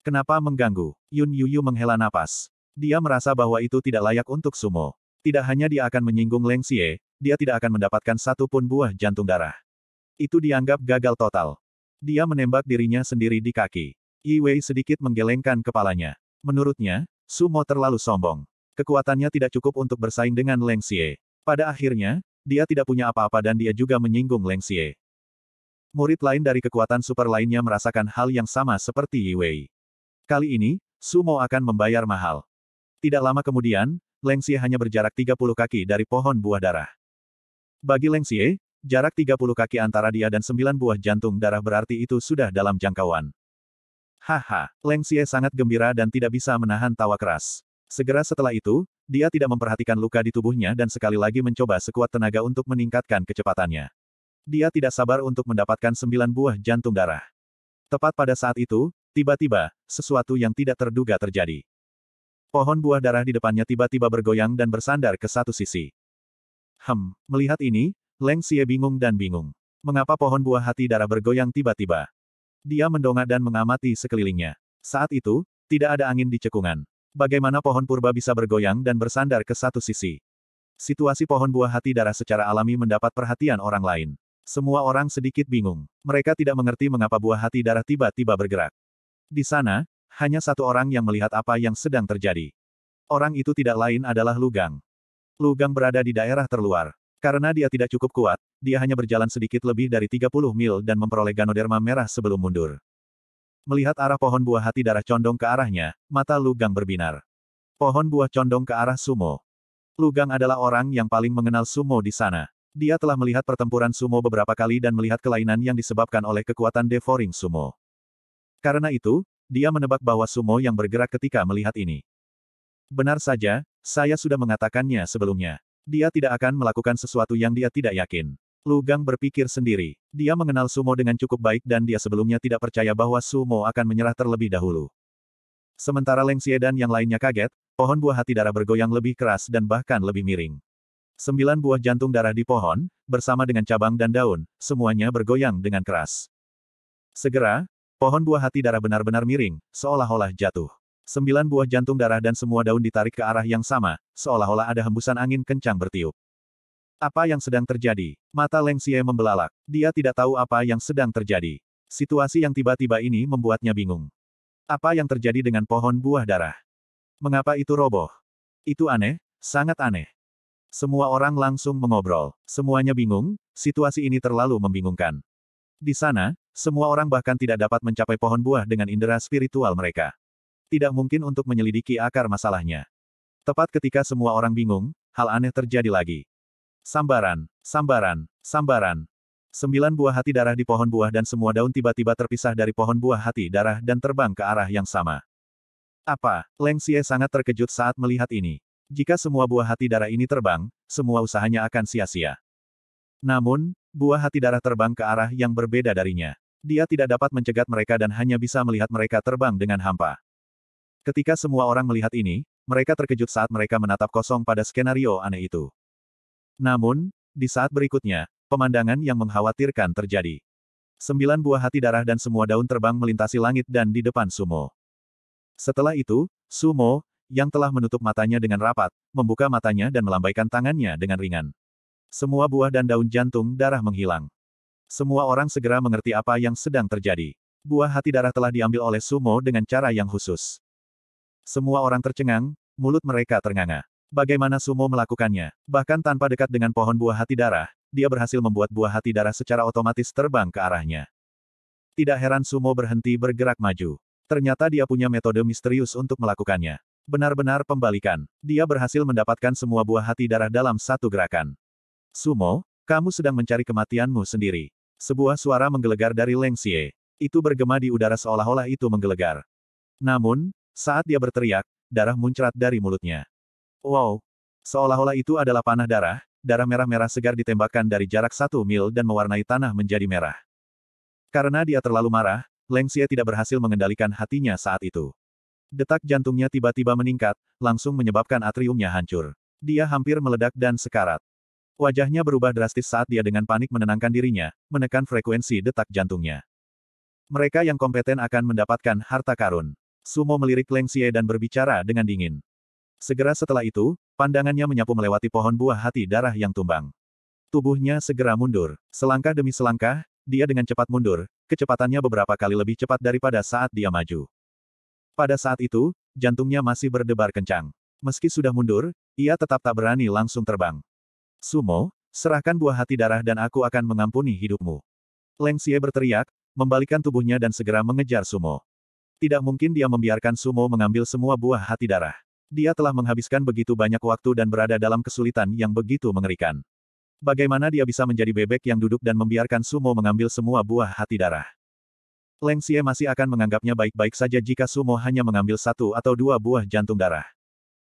Kenapa mengganggu? Yun Yuyu menghela nafas. Dia merasa bahwa itu tidak layak untuk sumo. Tidak hanya dia akan menyinggung Leng Xie, dia tidak akan mendapatkan satu pun buah jantung darah. Itu dianggap gagal total. Dia menembak dirinya sendiri di kaki. Yi Wei sedikit menggelengkan kepalanya. Menurutnya, Sumo terlalu sombong. Kekuatannya tidak cukup untuk bersaing dengan Leng Xie. Pada akhirnya, dia tidak punya apa-apa dan dia juga menyinggung Leng Xie. Murid lain dari kekuatan super lainnya merasakan hal yang sama seperti Yi Wei. Kali ini, Sumo akan membayar mahal. Tidak lama kemudian, Leng Xie hanya berjarak 30 kaki dari pohon buah darah. Bagi Leng Xie, jarak 30 kaki antara dia dan sembilan buah jantung darah berarti itu sudah dalam jangkauan. Haha, Leng Xie sangat gembira dan tidak bisa menahan tawa keras. Segera setelah itu, dia tidak memperhatikan luka di tubuhnya dan sekali lagi mencoba sekuat tenaga untuk meningkatkan kecepatannya. Dia tidak sabar untuk mendapatkan sembilan buah jantung darah. Tepat pada saat itu, tiba-tiba, sesuatu yang tidak terduga terjadi. Pohon buah darah di depannya tiba-tiba bergoyang dan bersandar ke satu sisi. Hem, melihat ini, Leng Xie bingung dan bingung. Mengapa pohon buah hati darah bergoyang tiba-tiba? Dia mendongak dan mengamati sekelilingnya. Saat itu, tidak ada angin di cekungan. Bagaimana pohon purba bisa bergoyang dan bersandar ke satu sisi? Situasi pohon buah hati darah secara alami mendapat perhatian orang lain. Semua orang sedikit bingung. Mereka tidak mengerti mengapa buah hati darah tiba-tiba bergerak. Di sana, hanya satu orang yang melihat apa yang sedang terjadi. Orang itu tidak lain adalah Lugang. Lugang berada di daerah terluar. Karena dia tidak cukup kuat, dia hanya berjalan sedikit lebih dari 30 mil dan memperoleh ganoderma merah sebelum mundur. Melihat arah pohon buah hati darah condong ke arahnya, mata Lugang berbinar. Pohon buah condong ke arah sumo. Lugang adalah orang yang paling mengenal sumo di sana. Dia telah melihat pertempuran sumo beberapa kali dan melihat kelainan yang disebabkan oleh kekuatan devouring sumo. Karena itu, dia menebak bahwa sumo yang bergerak ketika melihat ini. Benar saja, saya sudah mengatakannya sebelumnya. Dia tidak akan melakukan sesuatu yang dia tidak yakin. Lugang berpikir sendiri. Dia mengenal Sumo dengan cukup baik dan dia sebelumnya tidak percaya bahwa Sumo akan menyerah terlebih dahulu. Sementara Leng Xie dan yang lainnya kaget, pohon buah hati darah bergoyang lebih keras dan bahkan lebih miring. Sembilan buah jantung darah di pohon, bersama dengan cabang dan daun, semuanya bergoyang dengan keras. Segera, pohon buah hati darah benar-benar miring, seolah-olah jatuh. Sembilan buah jantung darah dan semua daun ditarik ke arah yang sama, seolah-olah ada hembusan angin kencang bertiup. Apa yang sedang terjadi? Mata Leng Xie membelalak. Dia tidak tahu apa yang sedang terjadi. Situasi yang tiba-tiba ini membuatnya bingung. Apa yang terjadi dengan pohon buah darah? Mengapa itu roboh? Itu aneh, sangat aneh. Semua orang langsung mengobrol. Semuanya bingung, situasi ini terlalu membingungkan. Di sana, semua orang bahkan tidak dapat mencapai pohon buah dengan indera spiritual mereka tidak mungkin untuk menyelidiki akar masalahnya. Tepat ketika semua orang bingung, hal aneh terjadi lagi. Sambaran, sambaran, sambaran. Sembilan buah hati darah di pohon buah dan semua daun tiba-tiba terpisah dari pohon buah hati darah dan terbang ke arah yang sama. Apa? Leng Xie sangat terkejut saat melihat ini. Jika semua buah hati darah ini terbang, semua usahanya akan sia-sia. Namun, buah hati darah terbang ke arah yang berbeda darinya. Dia tidak dapat mencegat mereka dan hanya bisa melihat mereka terbang dengan hampa. Ketika semua orang melihat ini, mereka terkejut saat mereka menatap kosong pada skenario aneh itu. Namun, di saat berikutnya, pemandangan yang mengkhawatirkan terjadi. Sembilan buah hati darah dan semua daun terbang melintasi langit dan di depan Sumo. Setelah itu, Sumo, yang telah menutup matanya dengan rapat, membuka matanya dan melambaikan tangannya dengan ringan. Semua buah dan daun jantung darah menghilang. Semua orang segera mengerti apa yang sedang terjadi. Buah hati darah telah diambil oleh Sumo dengan cara yang khusus. Semua orang tercengang, mulut mereka ternganga. Bagaimana Sumo melakukannya? Bahkan tanpa dekat dengan pohon buah hati darah, dia berhasil membuat buah hati darah secara otomatis terbang ke arahnya. Tidak heran Sumo berhenti bergerak maju. Ternyata dia punya metode misterius untuk melakukannya. Benar-benar pembalikan. Dia berhasil mendapatkan semua buah hati darah dalam satu gerakan. Sumo, kamu sedang mencari kematianmu sendiri. Sebuah suara menggelegar dari Leng Xie. Itu bergema di udara seolah-olah itu menggelegar. Namun, saat dia berteriak, darah muncrat dari mulutnya. Wow! Seolah-olah itu adalah panah darah, darah merah-merah segar ditembakkan dari jarak satu mil dan mewarnai tanah menjadi merah. Karena dia terlalu marah, Leng Xie tidak berhasil mengendalikan hatinya saat itu. Detak jantungnya tiba-tiba meningkat, langsung menyebabkan atriumnya hancur. Dia hampir meledak dan sekarat. Wajahnya berubah drastis saat dia dengan panik menenangkan dirinya, menekan frekuensi detak jantungnya. Mereka yang kompeten akan mendapatkan harta karun. Sumo melirik Leng Xie dan berbicara dengan dingin. Segera setelah itu, pandangannya menyapu melewati pohon buah hati darah yang tumbang. Tubuhnya segera mundur. Selangkah demi selangkah, dia dengan cepat mundur, kecepatannya beberapa kali lebih cepat daripada saat dia maju. Pada saat itu, jantungnya masih berdebar kencang. Meski sudah mundur, ia tetap tak berani langsung terbang. Sumo, serahkan buah hati darah dan aku akan mengampuni hidupmu. Leng Xie berteriak, membalikan tubuhnya dan segera mengejar Sumo. Tidak mungkin dia membiarkan Sumo mengambil semua buah hati darah. Dia telah menghabiskan begitu banyak waktu dan berada dalam kesulitan yang begitu mengerikan. Bagaimana dia bisa menjadi bebek yang duduk dan membiarkan Sumo mengambil semua buah hati darah? Leng Xie masih akan menganggapnya baik-baik saja jika Sumo hanya mengambil satu atau dua buah jantung darah.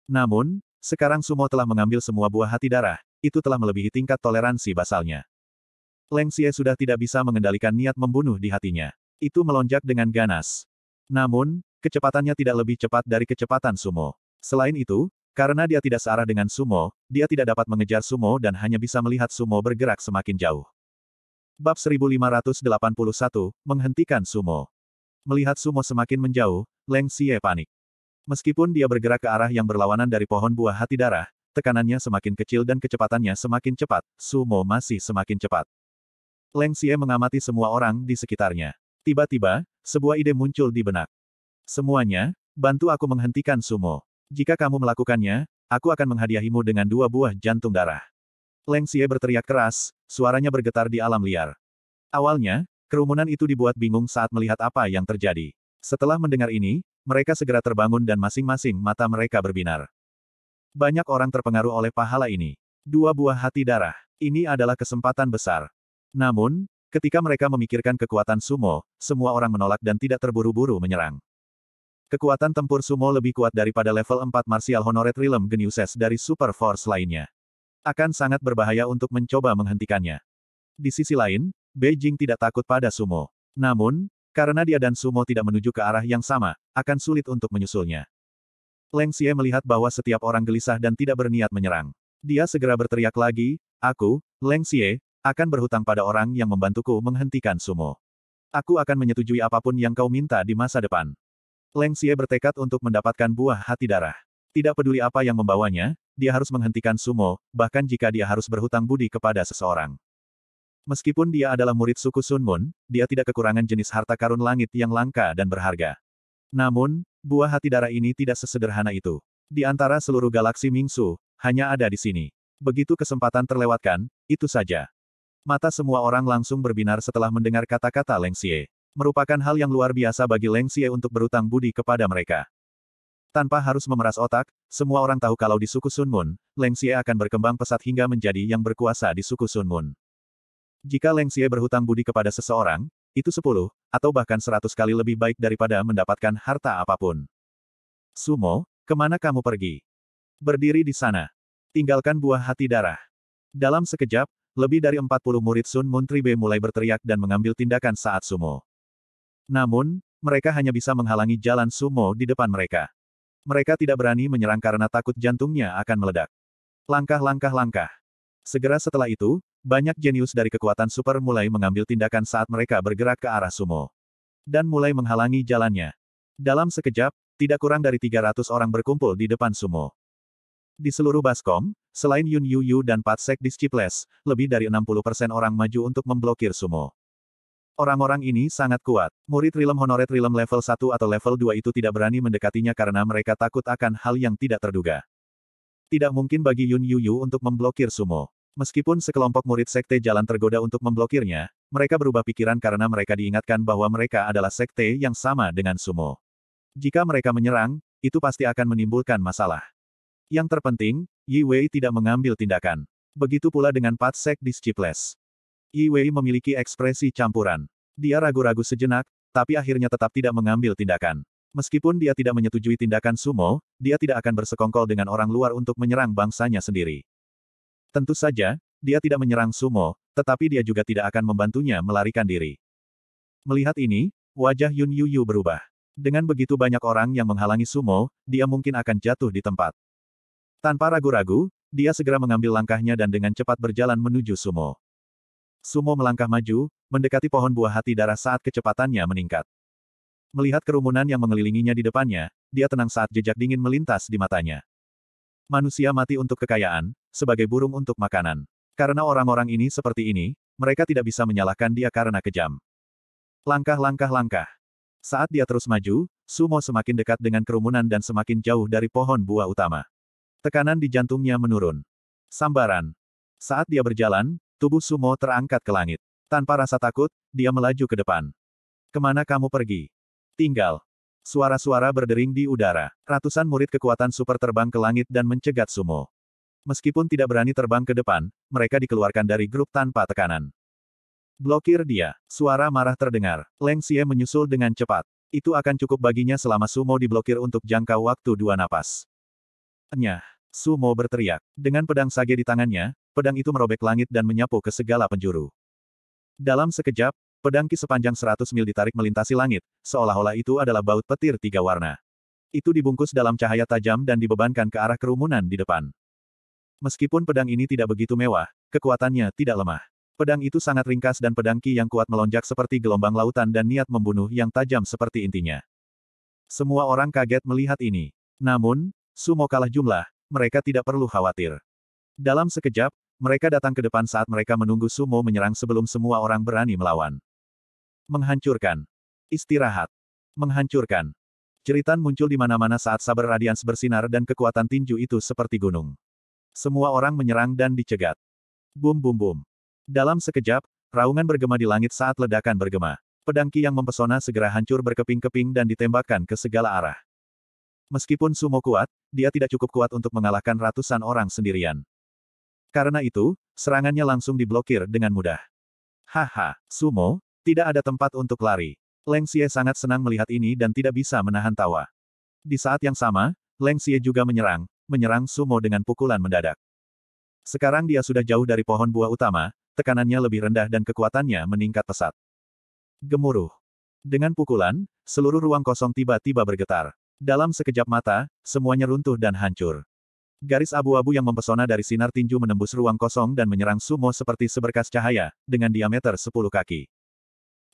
Namun, sekarang Sumo telah mengambil semua buah hati darah, itu telah melebihi tingkat toleransi basalnya. Leng Xie sudah tidak bisa mengendalikan niat membunuh di hatinya. Itu melonjak dengan ganas. Namun, kecepatannya tidak lebih cepat dari kecepatan sumo. Selain itu, karena dia tidak searah dengan sumo, dia tidak dapat mengejar sumo dan hanya bisa melihat sumo bergerak semakin jauh. Bab 1581, Menghentikan Sumo Melihat sumo semakin menjauh, Leng Xie panik. Meskipun dia bergerak ke arah yang berlawanan dari pohon buah hati darah, tekanannya semakin kecil dan kecepatannya semakin cepat, sumo masih semakin cepat. Leng Xie mengamati semua orang di sekitarnya. Tiba-tiba, sebuah ide muncul di benak. Semuanya, bantu aku menghentikan sumo. Jika kamu melakukannya, aku akan menghadiahimu dengan dua buah jantung darah. Leng Xie berteriak keras, suaranya bergetar di alam liar. Awalnya, kerumunan itu dibuat bingung saat melihat apa yang terjadi. Setelah mendengar ini, mereka segera terbangun dan masing-masing mata mereka berbinar. Banyak orang terpengaruh oleh pahala ini. Dua buah hati darah. Ini adalah kesempatan besar. Namun, Ketika mereka memikirkan kekuatan sumo, semua orang menolak dan tidak terburu-buru menyerang. Kekuatan tempur sumo lebih kuat daripada level 4 Martial Honored Realm Geniuses dari Super Force lainnya. Akan sangat berbahaya untuk mencoba menghentikannya. Di sisi lain, Beijing tidak takut pada sumo. Namun, karena dia dan sumo tidak menuju ke arah yang sama, akan sulit untuk menyusulnya. Leng Xie melihat bahwa setiap orang gelisah dan tidak berniat menyerang. Dia segera berteriak lagi, Aku, Leng Xie, akan berhutang pada orang yang membantuku menghentikan sumo. Aku akan menyetujui apapun yang kau minta di masa depan. Leng Xie bertekad untuk mendapatkan buah hati darah. Tidak peduli apa yang membawanya, dia harus menghentikan sumo, bahkan jika dia harus berhutang budi kepada seseorang. Meskipun dia adalah murid suku Sun Moon, dia tidak kekurangan jenis harta karun langit yang langka dan berharga. Namun, buah hati darah ini tidak sesederhana itu. Di antara seluruh galaksi Mingsu, hanya ada di sini. Begitu kesempatan terlewatkan, itu saja. Mata semua orang langsung berbinar setelah mendengar kata-kata Leng Xie. Merupakan hal yang luar biasa bagi Leng Xie untuk berutang budi kepada mereka. Tanpa harus memeras otak, semua orang tahu kalau di suku Sun Moon, Leng Xie akan berkembang pesat hingga menjadi yang berkuasa di suku Sun Moon. Jika Leng Xie berhutang budi kepada seseorang, itu sepuluh, atau bahkan seratus kali lebih baik daripada mendapatkan harta apapun. Sumo, kemana kamu pergi? Berdiri di sana. Tinggalkan buah hati darah. Dalam sekejap, lebih dari 40 murid Sun Moon Tribe mulai berteriak dan mengambil tindakan saat sumo. Namun, mereka hanya bisa menghalangi jalan sumo di depan mereka. Mereka tidak berani menyerang karena takut jantungnya akan meledak. Langkah-langkah-langkah. Segera setelah itu, banyak jenius dari kekuatan super mulai mengambil tindakan saat mereka bergerak ke arah sumo. Dan mulai menghalangi jalannya. Dalam sekejap, tidak kurang dari 300 orang berkumpul di depan sumo. Di seluruh Baskom, Selain Yun Yu Yu dan Pat Sek Disciples, lebih dari 60% orang maju untuk memblokir sumo. Orang-orang ini sangat kuat. Murid Rilem Honoret Rilem level 1 atau level 2 itu tidak berani mendekatinya karena mereka takut akan hal yang tidak terduga. Tidak mungkin bagi Yun Yu Yu untuk memblokir sumo. Meskipun sekelompok murid sekte jalan tergoda untuk memblokirnya, mereka berubah pikiran karena mereka diingatkan bahwa mereka adalah sekte yang sama dengan sumo. Jika mereka menyerang, itu pasti akan menimbulkan masalah. Yang terpenting, Yi Wei tidak mengambil tindakan. Begitu pula dengan Patsek Disciples. Yi Wei memiliki ekspresi campuran. Dia ragu-ragu sejenak, tapi akhirnya tetap tidak mengambil tindakan. Meskipun dia tidak menyetujui tindakan Sumo, dia tidak akan bersekongkol dengan orang luar untuk menyerang bangsanya sendiri. Tentu saja, dia tidak menyerang Sumo, tetapi dia juga tidak akan membantunya melarikan diri. Melihat ini, wajah Yun Yu Yu berubah. Dengan begitu banyak orang yang menghalangi Sumo, dia mungkin akan jatuh di tempat. Tanpa ragu-ragu, dia segera mengambil langkahnya dan dengan cepat berjalan menuju Sumo. Sumo melangkah maju, mendekati pohon buah hati darah saat kecepatannya meningkat. Melihat kerumunan yang mengelilinginya di depannya, dia tenang saat jejak dingin melintas di matanya. Manusia mati untuk kekayaan, sebagai burung untuk makanan. Karena orang-orang ini seperti ini, mereka tidak bisa menyalahkan dia karena kejam. Langkah-langkah-langkah. Saat dia terus maju, Sumo semakin dekat dengan kerumunan dan semakin jauh dari pohon buah utama. Tekanan di jantungnya menurun. Sambaran. Saat dia berjalan, tubuh Sumo terangkat ke langit. Tanpa rasa takut, dia melaju ke depan. Kemana kamu pergi? Tinggal. Suara-suara berdering di udara. Ratusan murid kekuatan super terbang ke langit dan mencegat Sumo. Meskipun tidak berani terbang ke depan, mereka dikeluarkan dari grup tanpa tekanan. Blokir dia. Suara marah terdengar. Leng Xie menyusul dengan cepat. Itu akan cukup baginya selama Sumo diblokir untuk jangka waktu dua napas. Nyah. Sumo berteriak. Dengan pedang sage di tangannya, pedang itu merobek langit dan menyapu ke segala penjuru. Dalam sekejap, pedang ki sepanjang 100 mil ditarik melintasi langit, seolah-olah itu adalah baut petir tiga warna. Itu dibungkus dalam cahaya tajam dan dibebankan ke arah kerumunan di depan. Meskipun pedang ini tidak begitu mewah, kekuatannya tidak lemah. Pedang itu sangat ringkas dan pedang ki yang kuat melonjak seperti gelombang lautan dan niat membunuh yang tajam seperti intinya. Semua orang kaget melihat ini. Namun, Sumo kalah jumlah, mereka tidak perlu khawatir. Dalam sekejap, mereka datang ke depan saat mereka menunggu Sumo menyerang sebelum semua orang berani melawan. Menghancurkan. Istirahat. Menghancurkan. Ceritan muncul di mana-mana saat sabar radians bersinar dan kekuatan tinju itu seperti gunung. Semua orang menyerang dan dicegat. Bum bum bum. Dalam sekejap, raungan bergema di langit saat ledakan bergema. Pedangki yang mempesona segera hancur berkeping-keping dan ditembakkan ke segala arah. Meskipun Sumo kuat, dia tidak cukup kuat untuk mengalahkan ratusan orang sendirian. Karena itu, serangannya langsung diblokir dengan mudah. Haha, Sumo, tidak ada tempat untuk lari. Leng Xie sangat senang melihat ini dan tidak bisa menahan tawa. Di saat yang sama, Leng Xie juga menyerang, menyerang Sumo dengan pukulan mendadak. Sekarang dia sudah jauh dari pohon buah utama, tekanannya lebih rendah dan kekuatannya meningkat pesat. Gemuruh. Dengan pukulan, seluruh ruang kosong tiba-tiba bergetar. Dalam sekejap mata, semuanya runtuh dan hancur. Garis abu-abu yang mempesona dari sinar tinju menembus ruang kosong dan menyerang Sumo seperti seberkas cahaya, dengan diameter 10 kaki.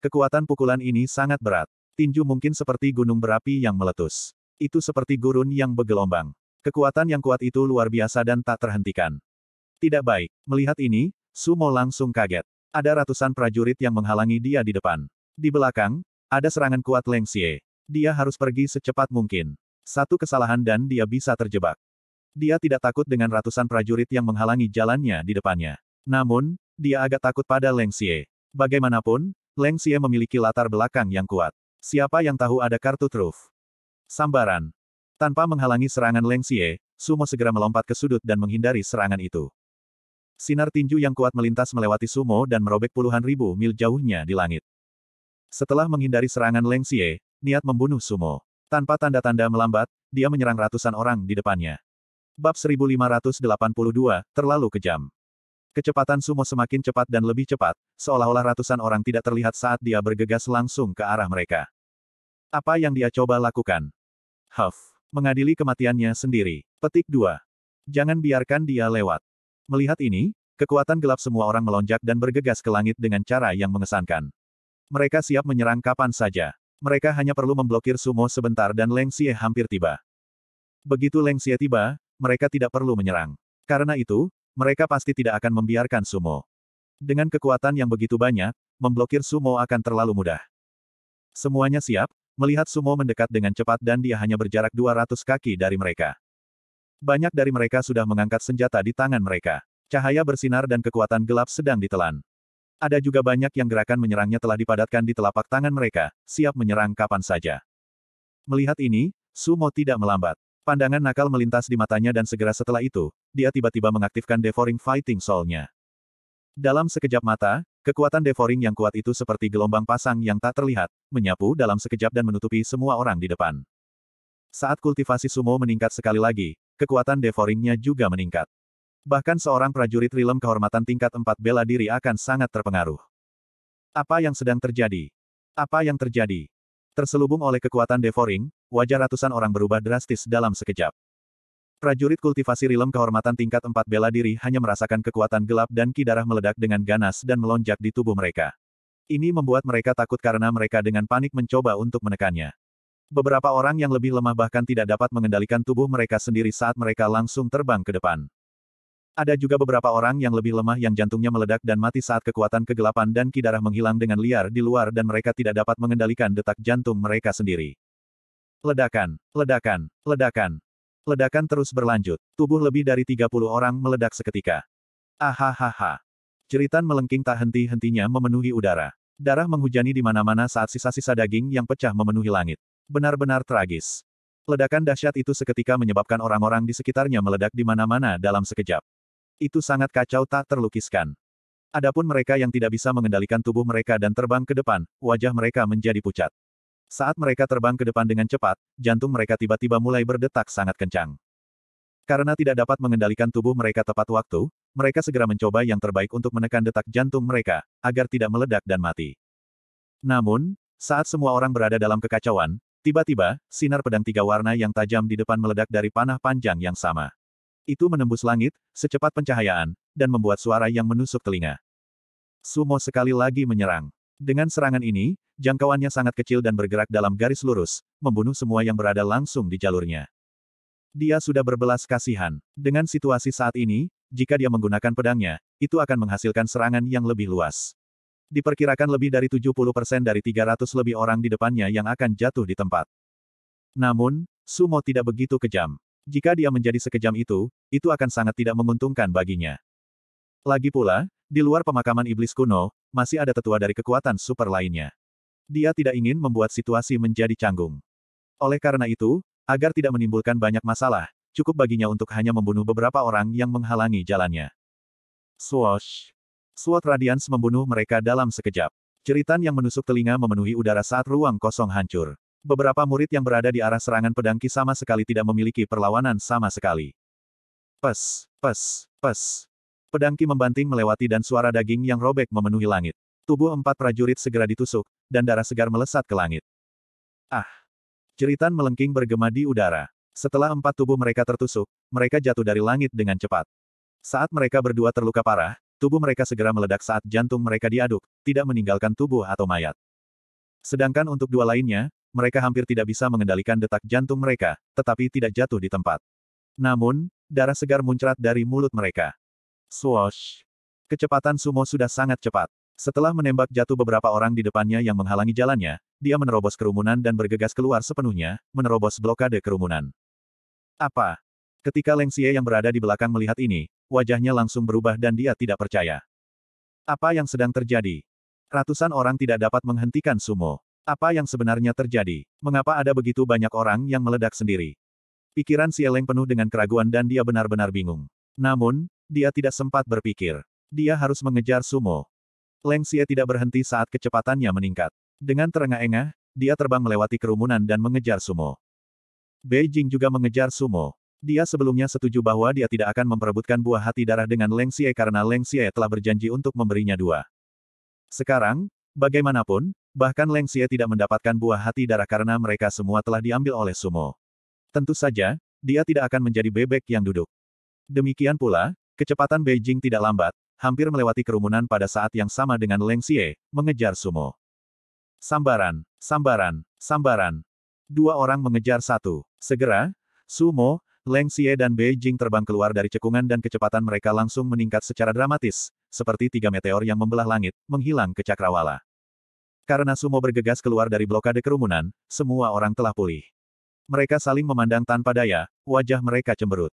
Kekuatan pukulan ini sangat berat. Tinju mungkin seperti gunung berapi yang meletus. Itu seperti gurun yang bergelombang. Kekuatan yang kuat itu luar biasa dan tak terhentikan. Tidak baik. Melihat ini, Sumo langsung kaget. Ada ratusan prajurit yang menghalangi dia di depan. Di belakang, ada serangan kuat Leng Xie. Dia harus pergi secepat mungkin. Satu kesalahan dan dia bisa terjebak. Dia tidak takut dengan ratusan prajurit yang menghalangi jalannya di depannya. Namun, dia agak takut pada Leng Xie. Bagaimanapun, Leng Xie memiliki latar belakang yang kuat. Siapa yang tahu ada kartu truf? Sambaran. Tanpa menghalangi serangan Leng Xie, Sumo segera melompat ke sudut dan menghindari serangan itu. Sinar tinju yang kuat melintas melewati Sumo dan merobek puluhan ribu mil jauhnya di langit. Setelah menghindari serangan Leng Xie, niat membunuh Sumo. Tanpa tanda-tanda melambat, dia menyerang ratusan orang di depannya. Bab 1582, terlalu kejam. Kecepatan Sumo semakin cepat dan lebih cepat, seolah-olah ratusan orang tidak terlihat saat dia bergegas langsung ke arah mereka. Apa yang dia coba lakukan? Huff. Mengadili kematiannya sendiri. Petik 2. Jangan biarkan dia lewat. Melihat ini, kekuatan gelap semua orang melonjak dan bergegas ke langit dengan cara yang mengesankan. Mereka siap menyerang kapan saja. Mereka hanya perlu memblokir Sumo sebentar dan Leng Xie hampir tiba. Begitu Leng Xie tiba, mereka tidak perlu menyerang. Karena itu, mereka pasti tidak akan membiarkan Sumo. Dengan kekuatan yang begitu banyak, memblokir Sumo akan terlalu mudah. Semuanya siap, melihat Sumo mendekat dengan cepat dan dia hanya berjarak 200 kaki dari mereka. Banyak dari mereka sudah mengangkat senjata di tangan mereka. Cahaya bersinar dan kekuatan gelap sedang ditelan. Ada juga banyak yang gerakan menyerangnya telah dipadatkan di telapak tangan mereka, siap menyerang kapan saja. Melihat ini, Sumo tidak melambat. Pandangan nakal melintas di matanya dan segera setelah itu, dia tiba-tiba mengaktifkan Devouring Fighting Soul-nya. Dalam sekejap mata, kekuatan Devouring yang kuat itu seperti gelombang pasang yang tak terlihat, menyapu dalam sekejap dan menutupi semua orang di depan. Saat kultivasi sumo meningkat sekali lagi, kekuatan Devouring-nya juga meningkat. Bahkan seorang prajurit rilem kehormatan tingkat 4 bela diri akan sangat terpengaruh. Apa yang sedang terjadi? Apa yang terjadi? Terselubung oleh kekuatan devouring, wajah ratusan orang berubah drastis dalam sekejap. Prajurit kultivasi rilem kehormatan tingkat 4 bela diri hanya merasakan kekuatan gelap dan ki darah meledak dengan ganas dan melonjak di tubuh mereka. Ini membuat mereka takut karena mereka dengan panik mencoba untuk menekannya. Beberapa orang yang lebih lemah bahkan tidak dapat mengendalikan tubuh mereka sendiri saat mereka langsung terbang ke depan. Ada juga beberapa orang yang lebih lemah yang jantungnya meledak dan mati saat kekuatan kegelapan dan kidarah menghilang dengan liar di luar dan mereka tidak dapat mengendalikan detak jantung mereka sendiri. Ledakan, ledakan, ledakan. Ledakan terus berlanjut. Tubuh lebih dari 30 orang meledak seketika. Ahahaha. Ceritan melengking tak henti-hentinya memenuhi udara. Darah menghujani di mana-mana saat sisa-sisa daging yang pecah memenuhi langit. Benar-benar tragis. Ledakan dahsyat itu seketika menyebabkan orang-orang di sekitarnya meledak di mana-mana dalam sekejap. Itu sangat kacau tak terlukiskan. Adapun mereka yang tidak bisa mengendalikan tubuh mereka dan terbang ke depan, wajah mereka menjadi pucat. Saat mereka terbang ke depan dengan cepat, jantung mereka tiba-tiba mulai berdetak sangat kencang. Karena tidak dapat mengendalikan tubuh mereka tepat waktu, mereka segera mencoba yang terbaik untuk menekan detak jantung mereka, agar tidak meledak dan mati. Namun, saat semua orang berada dalam kekacauan, tiba-tiba, sinar pedang tiga warna yang tajam di depan meledak dari panah panjang yang sama. Itu menembus langit, secepat pencahayaan, dan membuat suara yang menusuk telinga. Sumo sekali lagi menyerang. Dengan serangan ini, jangkauannya sangat kecil dan bergerak dalam garis lurus, membunuh semua yang berada langsung di jalurnya. Dia sudah berbelas kasihan. Dengan situasi saat ini, jika dia menggunakan pedangnya, itu akan menghasilkan serangan yang lebih luas. Diperkirakan lebih dari 70% dari 300 lebih orang di depannya yang akan jatuh di tempat. Namun, Sumo tidak begitu kejam. Jika dia menjadi sekejam itu, itu akan sangat tidak menguntungkan baginya. Lagi pula, di luar pemakaman iblis kuno, masih ada tetua dari kekuatan super lainnya. Dia tidak ingin membuat situasi menjadi canggung. Oleh karena itu, agar tidak menimbulkan banyak masalah, cukup baginya untuk hanya membunuh beberapa orang yang menghalangi jalannya. Swoosh. Sword Radiance membunuh mereka dalam sekejap. Ceritan yang menusuk telinga memenuhi udara saat ruang kosong hancur beberapa murid yang berada di arah serangan pedangki sama sekali tidak memiliki perlawanan sama sekali. Pes, pes, pes. Pedangki membanting melewati dan suara daging yang robek memenuhi langit. Tubuh empat prajurit segera ditusuk, dan darah segar melesat ke langit. Ah! Jeritan melengking bergema di udara. Setelah empat tubuh mereka tertusuk, mereka jatuh dari langit dengan cepat. Saat mereka berdua terluka parah, tubuh mereka segera meledak saat jantung mereka diaduk, tidak meninggalkan tubuh atau mayat. Sedangkan untuk dua lainnya, mereka hampir tidak bisa mengendalikan detak jantung mereka, tetapi tidak jatuh di tempat. Namun, darah segar muncrat dari mulut mereka. Swoosh! Kecepatan sumo sudah sangat cepat. Setelah menembak jatuh beberapa orang di depannya yang menghalangi jalannya, dia menerobos kerumunan dan bergegas keluar sepenuhnya, menerobos blokade kerumunan. Apa? Ketika Leng Xie yang berada di belakang melihat ini, wajahnya langsung berubah dan dia tidak percaya. Apa yang sedang terjadi? Ratusan orang tidak dapat menghentikan sumo. Apa yang sebenarnya terjadi? Mengapa ada begitu banyak orang yang meledak sendiri? Pikiran si Eleng penuh dengan keraguan dan dia benar-benar bingung. Namun, dia tidak sempat berpikir. Dia harus mengejar Sumo. Leng Xie tidak berhenti saat kecepatannya meningkat. Dengan terengah-engah, dia terbang melewati kerumunan dan mengejar Sumo. Beijing juga mengejar Sumo. Dia sebelumnya setuju bahwa dia tidak akan memperebutkan buah hati darah dengan Leng Xie karena Leng Xie telah berjanji untuk memberinya dua. Sekarang, bagaimanapun, Bahkan Leng Xie tidak mendapatkan buah hati darah karena mereka semua telah diambil oleh Sumo. Tentu saja, dia tidak akan menjadi bebek yang duduk. Demikian pula, kecepatan Beijing tidak lambat, hampir melewati kerumunan pada saat yang sama dengan Leng Xie, mengejar Sumo. Sambaran, sambaran, sambaran. Dua orang mengejar satu. Segera, Sumo, Leng Xie dan Beijing terbang keluar dari cekungan dan kecepatan mereka langsung meningkat secara dramatis, seperti tiga meteor yang membelah langit, menghilang ke cakrawala. Karena Sumo bergegas keluar dari blokade kerumunan, semua orang telah pulih. Mereka saling memandang tanpa daya, wajah mereka cemberut.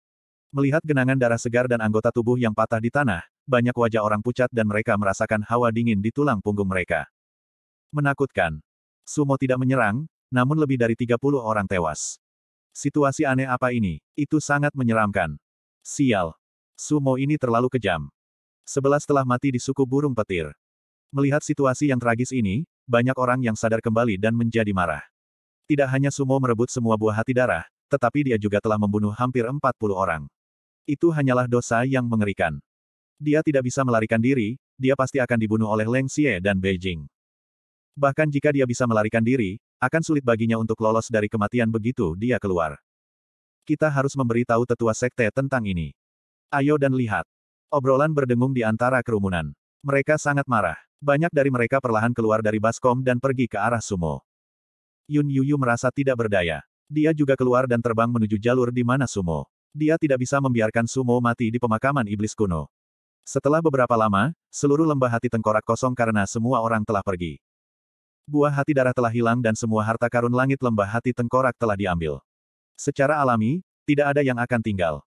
Melihat genangan darah segar dan anggota tubuh yang patah di tanah, banyak wajah orang pucat dan mereka merasakan hawa dingin di tulang punggung mereka. Menakutkan. Sumo tidak menyerang, namun lebih dari 30 orang tewas. Situasi aneh apa ini? Itu sangat menyeramkan. Sial. Sumo ini terlalu kejam. Sebelas telah mati di suku burung petir. Melihat situasi yang tragis ini, banyak orang yang sadar kembali dan menjadi marah. Tidak hanya Sumo merebut semua buah hati darah, tetapi dia juga telah membunuh hampir 40 orang. Itu hanyalah dosa yang mengerikan. Dia tidak bisa melarikan diri, dia pasti akan dibunuh oleh Leng Xie dan Beijing. Bahkan jika dia bisa melarikan diri, akan sulit baginya untuk lolos dari kematian begitu dia keluar. Kita harus memberi tahu tetua sekte tentang ini. Ayo dan lihat. Obrolan berdengung di antara kerumunan. Mereka sangat marah. Banyak dari mereka perlahan keluar dari baskom dan pergi ke arah sumo. Yun Yuyu merasa tidak berdaya. Dia juga keluar dan terbang menuju jalur di mana sumo. Dia tidak bisa membiarkan sumo mati di pemakaman iblis kuno. Setelah beberapa lama, seluruh lembah hati tengkorak kosong karena semua orang telah pergi. Buah hati darah telah hilang dan semua harta karun langit lembah hati tengkorak telah diambil. Secara alami, tidak ada yang akan tinggal.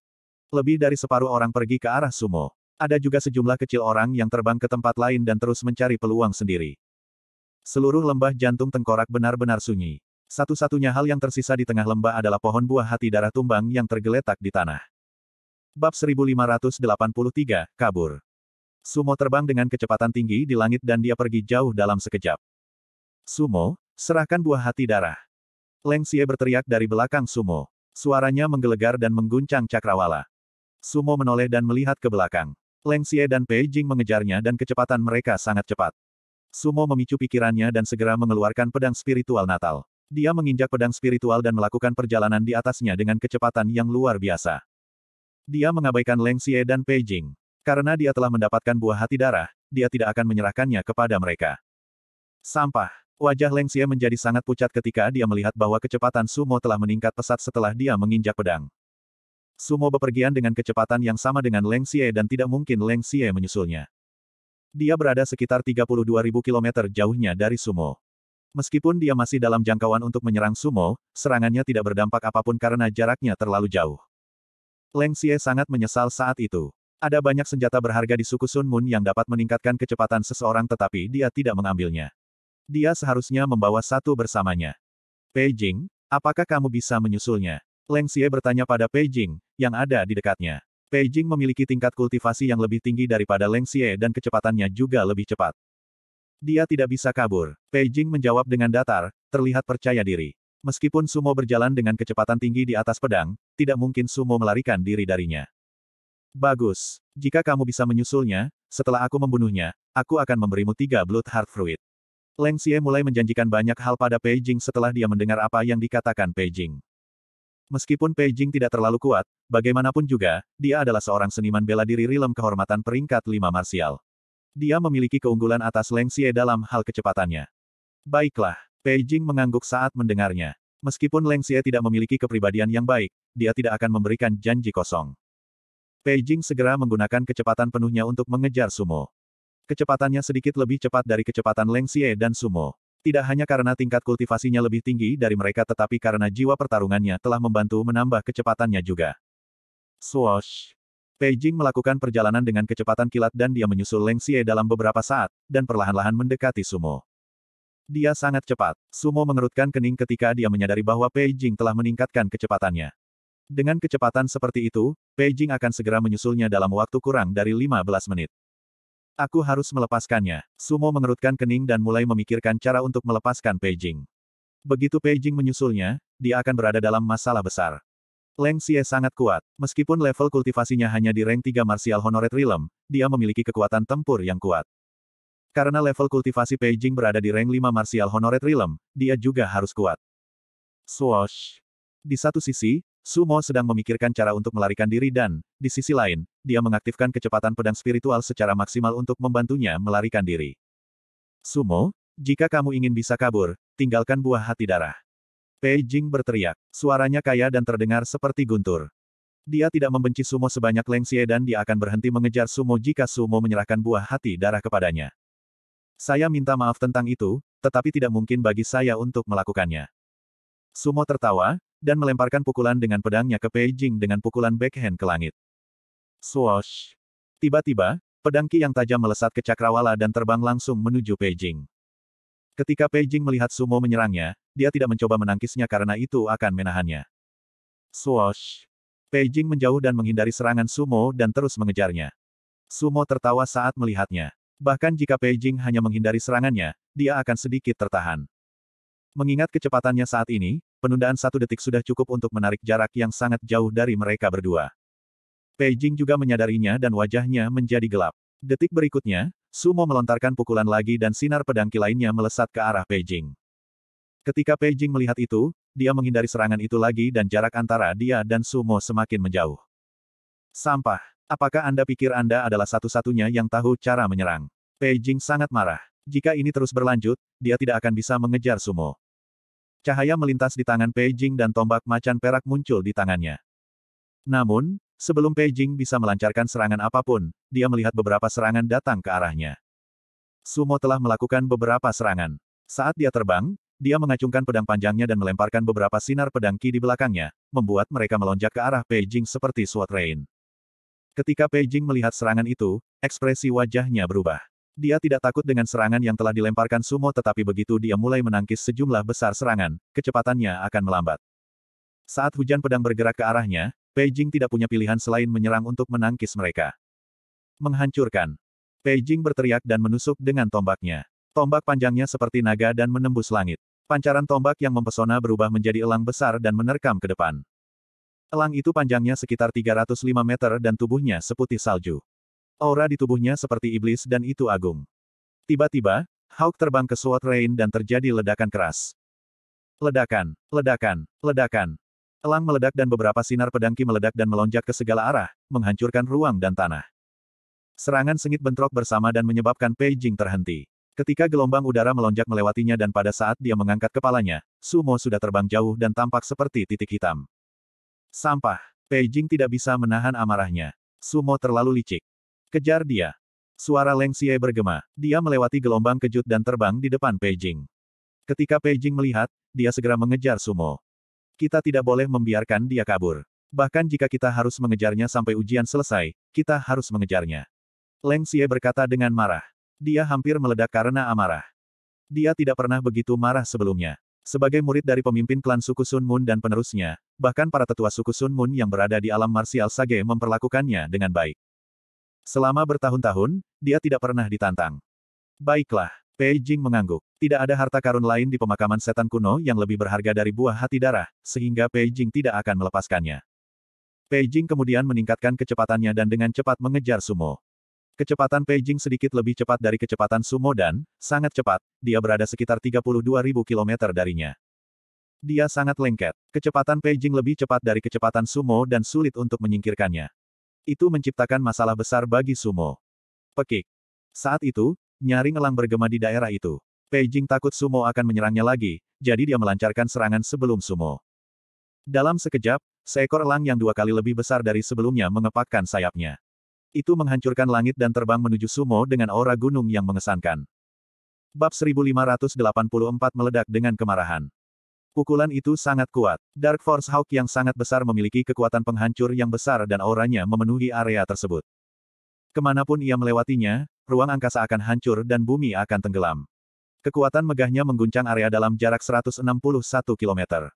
Lebih dari separuh orang pergi ke arah sumo. Ada juga sejumlah kecil orang yang terbang ke tempat lain dan terus mencari peluang sendiri. Seluruh lembah jantung tengkorak benar-benar sunyi. Satu-satunya hal yang tersisa di tengah lembah adalah pohon buah hati darah tumbang yang tergeletak di tanah. Bab 1583, Kabur. Sumo terbang dengan kecepatan tinggi di langit dan dia pergi jauh dalam sekejap. Sumo, serahkan buah hati darah. Leng Xie berteriak dari belakang Sumo. Suaranya menggelegar dan mengguncang cakrawala. Sumo menoleh dan melihat ke belakang. Leng Xie dan Pei Jing mengejarnya dan kecepatan mereka sangat cepat. Sumo memicu pikirannya dan segera mengeluarkan pedang spiritual Natal. Dia menginjak pedang spiritual dan melakukan perjalanan di atasnya dengan kecepatan yang luar biasa. Dia mengabaikan Leng Xie dan Pei Jing. Karena dia telah mendapatkan buah hati darah, dia tidak akan menyerahkannya kepada mereka. Sampah. Wajah Leng Xie menjadi sangat pucat ketika dia melihat bahwa kecepatan Sumo telah meningkat pesat setelah dia menginjak pedang. Sumo bepergian dengan kecepatan yang sama dengan Leng Xie dan tidak mungkin Leng Xie menyusulnya. Dia berada sekitar 32.000 km jauhnya dari Sumo. Meskipun dia masih dalam jangkauan untuk menyerang Sumo, serangannya tidak berdampak apapun karena jaraknya terlalu jauh. Leng Xie sangat menyesal saat itu. Ada banyak senjata berharga di suku Sun Moon yang dapat meningkatkan kecepatan seseorang tetapi dia tidak mengambilnya. Dia seharusnya membawa satu bersamanya. Pei Jing, apakah kamu bisa menyusulnya? Leng Xie bertanya pada Pei Jing, yang ada di dekatnya. Pei Jing memiliki tingkat kultivasi yang lebih tinggi daripada Leng Xie dan kecepatannya juga lebih cepat. Dia tidak bisa kabur. Pei Jing menjawab dengan datar, terlihat percaya diri. Meskipun Sumo berjalan dengan kecepatan tinggi di atas pedang, tidak mungkin Sumo melarikan diri darinya. Bagus. Jika kamu bisa menyusulnya, setelah aku membunuhnya, aku akan memberimu tiga blood heart fruit. Leng Xie mulai menjanjikan banyak hal pada Pei Jing setelah dia mendengar apa yang dikatakan Pei Jing. Meskipun Pei tidak terlalu kuat, bagaimanapun juga, dia adalah seorang seniman bela diri rilem kehormatan peringkat lima marsial. Dia memiliki keunggulan atas Leng Xie dalam hal kecepatannya. Baiklah, Pei mengangguk saat mendengarnya. Meskipun Leng Xie tidak memiliki kepribadian yang baik, dia tidak akan memberikan janji kosong. Pei segera menggunakan kecepatan penuhnya untuk mengejar Sumo. Kecepatannya sedikit lebih cepat dari kecepatan Leng Xie dan Sumo. Tidak hanya karena tingkat kultivasinya lebih tinggi dari mereka tetapi karena jiwa pertarungannya telah membantu menambah kecepatannya juga. Swoosh! Beijing melakukan perjalanan dengan kecepatan kilat dan dia menyusul Leng Xie dalam beberapa saat, dan perlahan-lahan mendekati Sumo. Dia sangat cepat. Sumo mengerutkan kening ketika dia menyadari bahwa Beijing telah meningkatkan kecepatannya. Dengan kecepatan seperti itu, Beijing akan segera menyusulnya dalam waktu kurang dari 15 menit. Aku harus melepaskannya. Sumo mengerutkan kening dan mulai memikirkan cara untuk melepaskan Beijing. Begitu Beijing menyusulnya, dia akan berada dalam masalah besar. Leng Xie sangat kuat. Meskipun level kultivasinya hanya di rank 3 Martial Honored Realm, dia memiliki kekuatan tempur yang kuat. Karena level kultivasi Beijing berada di rank 5 Martial Honored Realm, dia juga harus kuat. Swoosh. Di satu sisi, Sumo sedang memikirkan cara untuk melarikan diri dan, di sisi lain, dia mengaktifkan kecepatan pedang spiritual secara maksimal untuk membantunya melarikan diri. Sumo, jika kamu ingin bisa kabur, tinggalkan buah hati darah. Pei Jing berteriak, suaranya kaya dan terdengar seperti guntur. Dia tidak membenci Sumo sebanyak Leng Xie dan dia akan berhenti mengejar Sumo jika Sumo menyerahkan buah hati darah kepadanya. Saya minta maaf tentang itu, tetapi tidak mungkin bagi saya untuk melakukannya. Sumo tertawa, dan melemparkan pukulan dengan pedangnya ke Pei Jing dengan pukulan backhand ke langit. Swoosh! Tiba-tiba, pedang Qi yang tajam melesat ke cakrawala dan terbang langsung menuju Beijing. Ketika Beijing melihat Sumo menyerangnya, dia tidak mencoba menangkisnya karena itu akan menahannya. Swoosh! Beijing menjauh dan menghindari serangan Sumo dan terus mengejarnya. Sumo tertawa saat melihatnya. Bahkan jika Beijing hanya menghindari serangannya, dia akan sedikit tertahan. Mengingat kecepatannya saat ini, penundaan satu detik sudah cukup untuk menarik jarak yang sangat jauh dari mereka berdua. Beijing juga menyadarinya dan wajahnya menjadi gelap. Detik berikutnya, Sumo melontarkan pukulan lagi dan sinar pedang lainnya melesat ke arah Beijing. Ketika Beijing melihat itu, dia menghindari serangan itu lagi dan jarak antara dia dan Sumo semakin menjauh. Sampah, apakah Anda pikir Anda adalah satu-satunya yang tahu cara menyerang? Beijing sangat marah. Jika ini terus berlanjut, dia tidak akan bisa mengejar Sumo. Cahaya melintas di tangan Beijing dan tombak macan perak muncul di tangannya. Namun, Sebelum Beijing bisa melancarkan serangan apapun, dia melihat beberapa serangan datang ke arahnya. Sumo telah melakukan beberapa serangan. Saat dia terbang, dia mengacungkan pedang panjangnya dan melemparkan beberapa sinar pedang Ki di belakangnya, membuat mereka melonjak ke arah Beijing seperti SWAT rain. Ketika Beijing melihat serangan itu, ekspresi wajahnya berubah. Dia tidak takut dengan serangan yang telah dilemparkan Sumo tetapi begitu dia mulai menangkis sejumlah besar serangan, kecepatannya akan melambat. Saat hujan pedang bergerak ke arahnya, Beijing tidak punya pilihan selain menyerang untuk menangkis mereka. Menghancurkan. Beijing berteriak dan menusuk dengan tombaknya. Tombak panjangnya seperti naga dan menembus langit. Pancaran tombak yang mempesona berubah menjadi elang besar dan menerkam ke depan. Elang itu panjangnya sekitar 305 meter dan tubuhnya seputih salju. Aura di tubuhnya seperti iblis dan itu agung. Tiba-tiba, Hawk terbang ke Sword Rain dan terjadi ledakan keras. Ledakan, ledakan, ledakan. Elang meledak dan beberapa sinar pedangki meledak dan melonjak ke segala arah, menghancurkan ruang dan tanah. Serangan sengit bentrok bersama dan menyebabkan Beijing terhenti. Ketika gelombang udara melonjak melewatinya dan pada saat dia mengangkat kepalanya, Sumo sudah terbang jauh dan tampak seperti titik hitam. Sampah. Beijing tidak bisa menahan amarahnya. Sumo terlalu licik. Kejar dia. Suara Leng Xie bergema. Dia melewati gelombang kejut dan terbang di depan Beijing. Ketika Beijing melihat, dia segera mengejar Sumo. Kita tidak boleh membiarkan dia kabur. Bahkan jika kita harus mengejarnya sampai ujian selesai, kita harus mengejarnya. Leng Xie berkata dengan marah. Dia hampir meledak karena amarah. Dia tidak pernah begitu marah sebelumnya. Sebagai murid dari pemimpin klan suku Sun Moon dan penerusnya, bahkan para tetua suku Sun Moon yang berada di alam marsial Sage memperlakukannya dengan baik. Selama bertahun-tahun, dia tidak pernah ditantang. Baiklah, Pei Jing mengangguk. Tidak ada harta karun lain di pemakaman setan kuno yang lebih berharga dari buah hati darah, sehingga Pei Jing tidak akan melepaskannya. Pei Jing kemudian meningkatkan kecepatannya dan dengan cepat mengejar Sumo. Kecepatan Pei Jing sedikit lebih cepat dari kecepatan Sumo dan, sangat cepat, dia berada sekitar 32.000 km darinya. Dia sangat lengket. Kecepatan Pei Jing lebih cepat dari kecepatan Sumo dan sulit untuk menyingkirkannya. Itu menciptakan masalah besar bagi Sumo. Pekik. Saat itu, Nyaring elang bergema di daerah itu. Beijing takut Sumo akan menyerangnya lagi, jadi dia melancarkan serangan sebelum Sumo. Dalam sekejap, seekor elang yang dua kali lebih besar dari sebelumnya mengepakkan sayapnya. Itu menghancurkan langit dan terbang menuju Sumo dengan aura gunung yang mengesankan. Bab 1584 meledak dengan kemarahan. Pukulan itu sangat kuat. Dark Force Hawk yang sangat besar memiliki kekuatan penghancur yang besar dan auranya memenuhi area tersebut. Kemanapun ia melewatinya, ruang angkasa akan hancur dan bumi akan tenggelam. Kekuatan megahnya mengguncang area dalam jarak 161 km.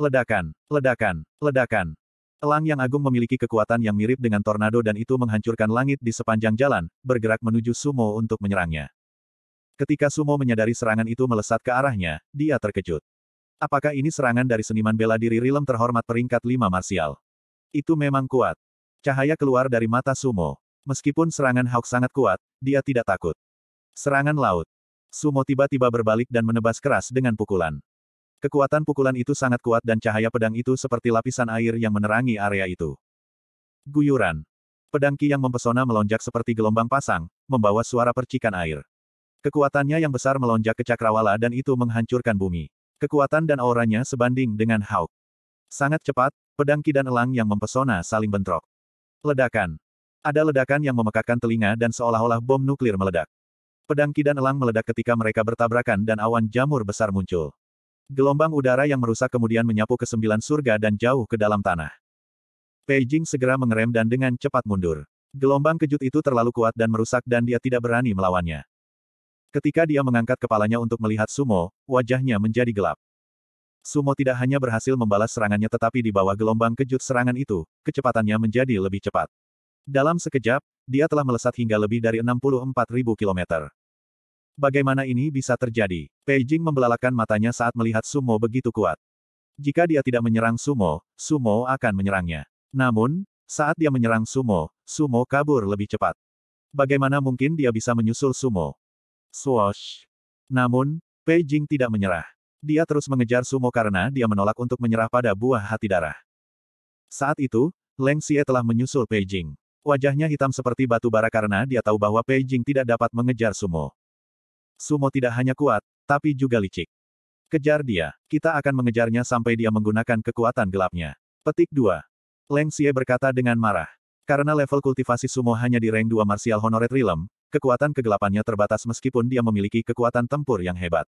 Ledakan, ledakan, ledakan. Elang yang agung memiliki kekuatan yang mirip dengan tornado dan itu menghancurkan langit di sepanjang jalan, bergerak menuju Sumo untuk menyerangnya. Ketika Sumo menyadari serangan itu melesat ke arahnya, dia terkejut. Apakah ini serangan dari seniman bela diri Rilem terhormat peringkat 5 Marsial? Itu memang kuat. Cahaya keluar dari mata Sumo. Meskipun serangan Hawk sangat kuat, dia tidak takut. Serangan laut. Sumo tiba-tiba berbalik dan menebas keras dengan pukulan. Kekuatan pukulan itu sangat kuat dan cahaya pedang itu seperti lapisan air yang menerangi area itu. Guyuran. Pedang Ki yang mempesona melonjak seperti gelombang pasang, membawa suara percikan air. Kekuatannya yang besar melonjak ke cakrawala dan itu menghancurkan bumi. Kekuatan dan auranya sebanding dengan Hawk. Sangat cepat, pedang Ki dan elang yang mempesona saling bentrok. Ledakan. Ada ledakan yang memekakkan telinga dan seolah-olah bom nuklir meledak. Pedang Kidan Elang meledak ketika mereka bertabrakan dan awan jamur besar muncul. Gelombang udara yang merusak kemudian menyapu ke sembilan surga dan jauh ke dalam tanah. Beijing segera mengerem dan dengan cepat mundur. Gelombang kejut itu terlalu kuat dan merusak dan dia tidak berani melawannya. Ketika dia mengangkat kepalanya untuk melihat Sumo, wajahnya menjadi gelap. Sumo tidak hanya berhasil membalas serangannya tetapi di bawah gelombang kejut serangan itu, kecepatannya menjadi lebih cepat. Dalam sekejap, dia telah melesat hingga lebih dari 64.000 km. Bagaimana ini bisa terjadi? Beijing membelalakan matanya saat melihat Sumo begitu kuat. Jika dia tidak menyerang Sumo, Sumo akan menyerangnya. Namun, saat dia menyerang Sumo, Sumo kabur lebih cepat. Bagaimana mungkin dia bisa menyusul Sumo? Swoosh. Namun, Pei Jing tidak menyerah. Dia terus mengejar Sumo karena dia menolak untuk menyerah pada buah hati darah. Saat itu, Leng Xie telah menyusul Pei Jing. Wajahnya hitam seperti batu bara karena dia tahu bahwa Peijing tidak dapat mengejar Sumo. Sumo tidak hanya kuat, tapi juga licik. Kejar dia, kita akan mengejarnya sampai dia menggunakan kekuatan gelapnya. Petik 2. Leng Xie berkata dengan marah. Karena level kultivasi Sumo hanya di rank 2 Martial Honored Realm, kekuatan kegelapannya terbatas meskipun dia memiliki kekuatan tempur yang hebat.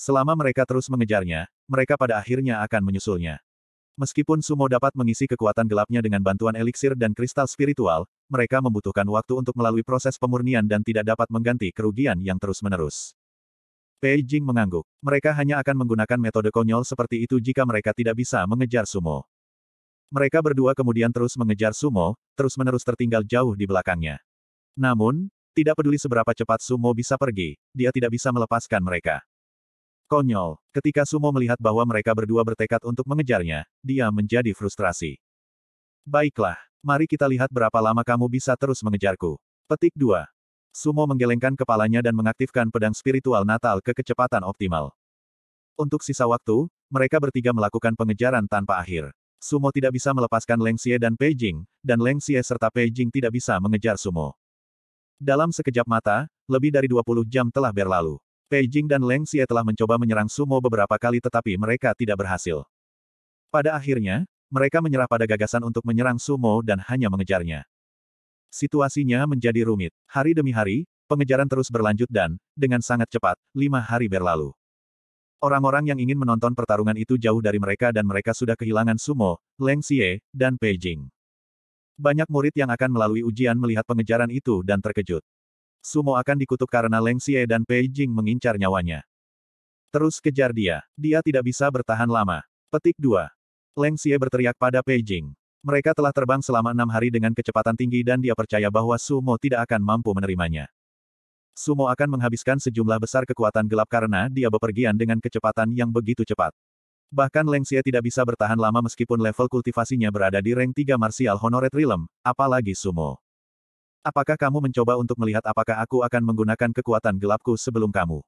Selama mereka terus mengejarnya, mereka pada akhirnya akan menyusulnya. Meskipun Sumo dapat mengisi kekuatan gelapnya dengan bantuan eliksir dan kristal spiritual, mereka membutuhkan waktu untuk melalui proses pemurnian dan tidak dapat mengganti kerugian yang terus-menerus. Pei Jing mengangguk. Mereka hanya akan menggunakan metode konyol seperti itu jika mereka tidak bisa mengejar Sumo. Mereka berdua kemudian terus mengejar Sumo, terus-menerus tertinggal jauh di belakangnya. Namun, tidak peduli seberapa cepat Sumo bisa pergi, dia tidak bisa melepaskan mereka. Konyol, ketika Sumo melihat bahwa mereka berdua bertekad untuk mengejarnya, dia menjadi frustrasi. Baiklah, mari kita lihat berapa lama kamu bisa terus mengejarku. Petik 2. Sumo menggelengkan kepalanya dan mengaktifkan pedang spiritual Natal ke kecepatan optimal. Untuk sisa waktu, mereka bertiga melakukan pengejaran tanpa akhir. Sumo tidak bisa melepaskan Leng Xie dan Pei Jing, dan Leng Xie serta Pei Jing tidak bisa mengejar Sumo. Dalam sekejap mata, lebih dari 20 jam telah berlalu. Beijing dan Leng Xie telah mencoba menyerang sumo beberapa kali tetapi mereka tidak berhasil. Pada akhirnya, mereka menyerah pada gagasan untuk menyerang sumo dan hanya mengejarnya. Situasinya menjadi rumit. Hari demi hari, pengejaran terus berlanjut dan, dengan sangat cepat, lima hari berlalu. Orang-orang yang ingin menonton pertarungan itu jauh dari mereka dan mereka sudah kehilangan Sumo, Leng Xie, dan Beijing. Banyak murid yang akan melalui ujian melihat pengejaran itu dan terkejut. Sumo akan dikutuk karena Leng Xie dan Pei Jing mengincar nyawanya. Terus kejar dia. Dia tidak bisa bertahan lama. Petik 2. Leng Xie berteriak pada Pei Jing. Mereka telah terbang selama enam hari dengan kecepatan tinggi dan dia percaya bahwa Sumo tidak akan mampu menerimanya. Sumo akan menghabiskan sejumlah besar kekuatan gelap karena dia bepergian dengan kecepatan yang begitu cepat. Bahkan Leng Xie tidak bisa bertahan lama meskipun level kultivasinya berada di rank 3 martial honored realm, apalagi Sumo. Apakah kamu mencoba untuk melihat apakah aku akan menggunakan kekuatan gelapku sebelum kamu?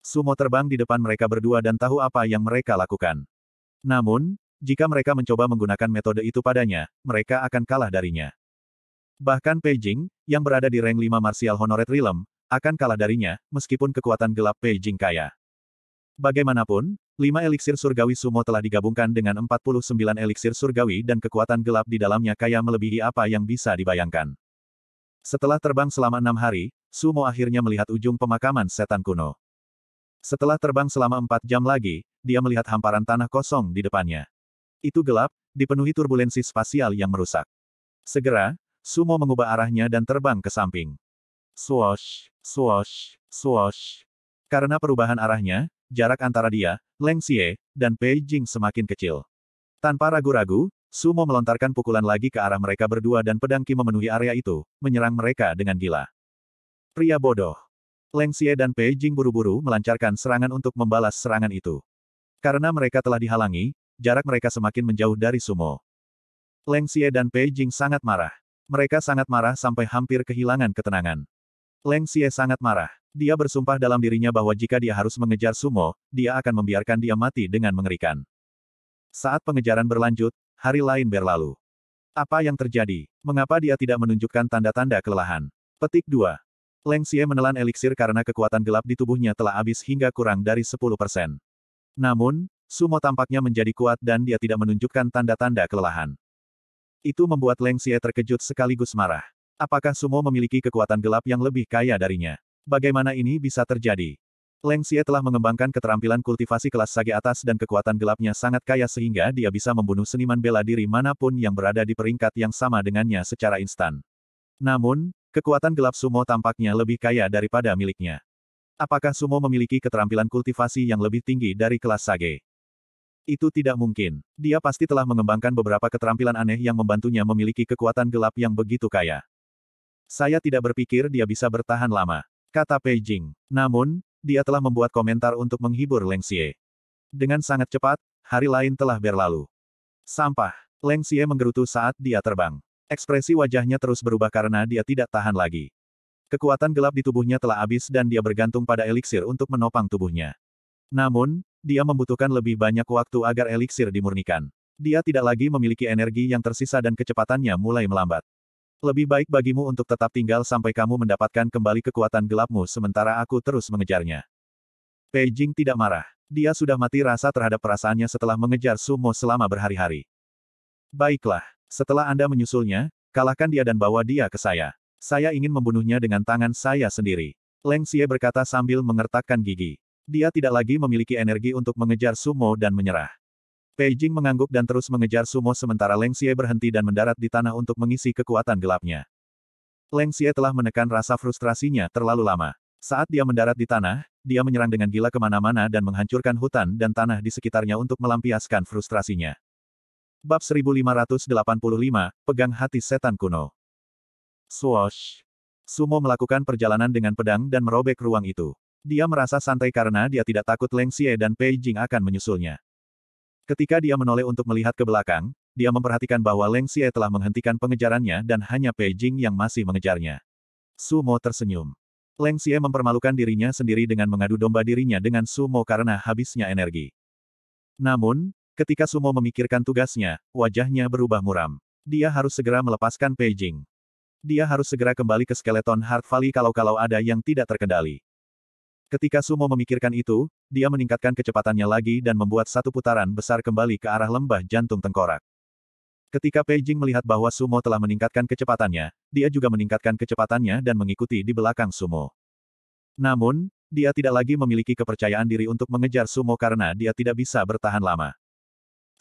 Sumo terbang di depan mereka berdua dan tahu apa yang mereka lakukan. Namun, jika mereka mencoba menggunakan metode itu padanya, mereka akan kalah darinya. Bahkan Beijing, yang berada di rank 5 Martial Honored Realm, akan kalah darinya, meskipun kekuatan gelap Beijing kaya. Bagaimanapun, lima eliksir surgawi sumo telah digabungkan dengan 49 eliksir surgawi dan kekuatan gelap di dalamnya kaya melebihi apa yang bisa dibayangkan. Setelah terbang selama enam hari, Sumo akhirnya melihat ujung pemakaman setan kuno. Setelah terbang selama empat jam lagi, dia melihat hamparan tanah kosong di depannya. Itu gelap, dipenuhi turbulensi spasial yang merusak. Segera, Sumo mengubah arahnya dan terbang ke samping. Swosh, swosh, swosh. Karena perubahan arahnya, jarak antara dia, Leng Xie, dan Pei Jing semakin kecil. Tanpa ragu-ragu, Sumo melontarkan pukulan lagi ke arah mereka berdua dan pedang Ki memenuhi area itu, menyerang mereka dengan gila. Pria bodoh. Leng Xie dan Pei Jing buru-buru melancarkan serangan untuk membalas serangan itu. Karena mereka telah dihalangi, jarak mereka semakin menjauh dari Sumo. Leng Xie dan Pei Jing sangat marah. Mereka sangat marah sampai hampir kehilangan ketenangan. Leng Xie sangat marah. Dia bersumpah dalam dirinya bahwa jika dia harus mengejar Sumo, dia akan membiarkan dia mati dengan mengerikan. Saat pengejaran berlanjut, hari lain berlalu. Apa yang terjadi? Mengapa dia tidak menunjukkan tanda-tanda kelelahan? Petik 2. Leng Xie menelan eliksir karena kekuatan gelap di tubuhnya telah habis hingga kurang dari 10%. Namun, Sumo tampaknya menjadi kuat dan dia tidak menunjukkan tanda-tanda kelelahan. Itu membuat Leng Xie terkejut sekaligus marah. Apakah Sumo memiliki kekuatan gelap yang lebih kaya darinya? Bagaimana ini bisa terjadi? Leng Xie telah mengembangkan keterampilan kultivasi kelas sage atas dan kekuatan gelapnya sangat kaya sehingga dia bisa membunuh seniman bela diri manapun yang berada di peringkat yang sama dengannya secara instan. Namun, kekuatan gelap Sumo tampaknya lebih kaya daripada miliknya. Apakah Sumo memiliki keterampilan kultivasi yang lebih tinggi dari kelas sage? Itu tidak mungkin. Dia pasti telah mengembangkan beberapa keterampilan aneh yang membantunya memiliki kekuatan gelap yang begitu kaya. Saya tidak berpikir dia bisa bertahan lama, kata Pei Jing. Namun, dia telah membuat komentar untuk menghibur Leng Xie. Dengan sangat cepat, hari lain telah berlalu. Sampah. Leng Xie menggerutu saat dia terbang. Ekspresi wajahnya terus berubah karena dia tidak tahan lagi. Kekuatan gelap di tubuhnya telah habis dan dia bergantung pada eliksir untuk menopang tubuhnya. Namun, dia membutuhkan lebih banyak waktu agar eliksir dimurnikan. Dia tidak lagi memiliki energi yang tersisa dan kecepatannya mulai melambat. Lebih baik bagimu untuk tetap tinggal sampai kamu mendapatkan kembali kekuatan gelapmu sementara aku terus mengejarnya. Pei Jing tidak marah. Dia sudah mati rasa terhadap perasaannya setelah mengejar sumo selama berhari-hari. Baiklah, setelah Anda menyusulnya, kalahkan dia dan bawa dia ke saya. Saya ingin membunuhnya dengan tangan saya sendiri. Leng Xie berkata sambil mengertakkan gigi. Dia tidak lagi memiliki energi untuk mengejar sumo dan menyerah. Beijing mengangguk dan terus mengejar Sumo sementara Leng Xie berhenti dan mendarat di tanah untuk mengisi kekuatan gelapnya. Leng Xie telah menekan rasa frustrasinya terlalu lama. Saat dia mendarat di tanah, dia menyerang dengan gila kemana-mana dan menghancurkan hutan dan tanah di sekitarnya untuk melampiaskan frustrasinya. Bab 1585, Pegang Hati Setan Kuno Swoosh! Sumo melakukan perjalanan dengan pedang dan merobek ruang itu. Dia merasa santai karena dia tidak takut Leng Xie dan Pei Jing akan menyusulnya. Ketika dia menoleh untuk melihat ke belakang, dia memperhatikan bahwa Leng Xie telah menghentikan pengejarannya dan hanya Pei Jing yang masih mengejarnya. Sumo tersenyum. Leng Xie mempermalukan dirinya sendiri dengan mengadu domba dirinya dengan Sumo karena habisnya energi. Namun, ketika Sumo memikirkan tugasnya, wajahnya berubah muram. Dia harus segera melepaskan Pei Jing. Dia harus segera kembali ke skeleton Heart Valley kalau-kalau ada yang tidak terkendali. Ketika Sumo memikirkan itu, dia meningkatkan kecepatannya lagi dan membuat satu putaran besar kembali ke arah lembah jantung tengkorak. Ketika Peijing melihat bahwa Sumo telah meningkatkan kecepatannya, dia juga meningkatkan kecepatannya dan mengikuti di belakang Sumo. Namun, dia tidak lagi memiliki kepercayaan diri untuk mengejar Sumo karena dia tidak bisa bertahan lama.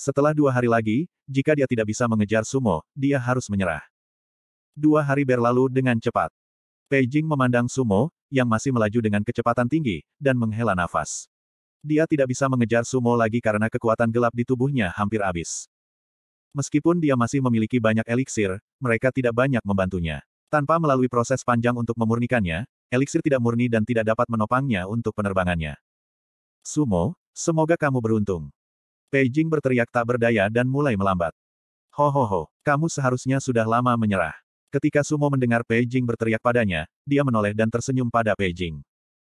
Setelah dua hari lagi, jika dia tidak bisa mengejar Sumo, dia harus menyerah. Dua hari berlalu dengan cepat. Peijing memandang Sumo, yang masih melaju dengan kecepatan tinggi, dan menghela nafas. Dia tidak bisa mengejar Sumo lagi karena kekuatan gelap di tubuhnya hampir habis. Meskipun dia masih memiliki banyak eliksir, mereka tidak banyak membantunya. Tanpa melalui proses panjang untuk memurnikannya, eliksir tidak murni dan tidak dapat menopangnya untuk penerbangannya. Sumo, semoga kamu beruntung. Beijing berteriak tak berdaya dan mulai melambat. Ho ho ho, kamu seharusnya sudah lama menyerah. Ketika Sumo mendengar Pei berteriak padanya, dia menoleh dan tersenyum pada Pei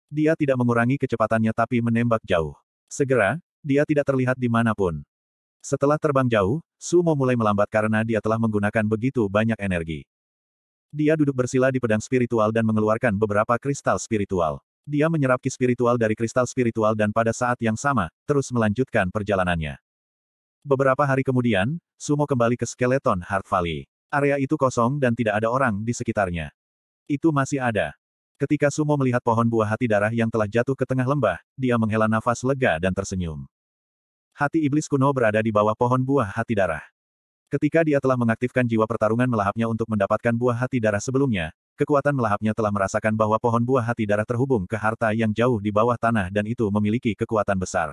Dia tidak mengurangi kecepatannya tapi menembak jauh. Segera, dia tidak terlihat di manapun. Setelah terbang jauh, Sumo mulai melambat karena dia telah menggunakan begitu banyak energi. Dia duduk bersila di pedang spiritual dan mengeluarkan beberapa kristal spiritual. Dia menyerap ki spiritual dari kristal spiritual dan pada saat yang sama, terus melanjutkan perjalanannya. Beberapa hari kemudian, Sumo kembali ke Skeleton Heart Valley. Area itu kosong dan tidak ada orang di sekitarnya. Itu masih ada. Ketika Sumo melihat pohon buah hati darah yang telah jatuh ke tengah lembah, dia menghela nafas lega dan tersenyum. Hati iblis kuno berada di bawah pohon buah hati darah. Ketika dia telah mengaktifkan jiwa pertarungan melahapnya untuk mendapatkan buah hati darah sebelumnya, kekuatan melahapnya telah merasakan bahwa pohon buah hati darah terhubung ke harta yang jauh di bawah tanah dan itu memiliki kekuatan besar.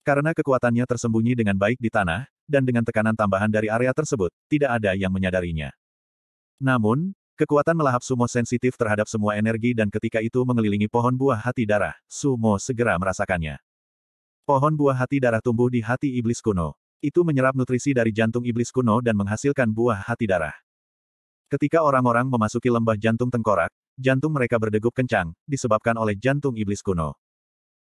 Karena kekuatannya tersembunyi dengan baik di tanah, dan dengan tekanan tambahan dari area tersebut, tidak ada yang menyadarinya. Namun, kekuatan melahap sumo sensitif terhadap semua energi dan ketika itu mengelilingi pohon buah hati darah, sumo segera merasakannya. Pohon buah hati darah tumbuh di hati iblis kuno. Itu menyerap nutrisi dari jantung iblis kuno dan menghasilkan buah hati darah. Ketika orang-orang memasuki lembah jantung tengkorak, jantung mereka berdegup kencang, disebabkan oleh jantung iblis kuno.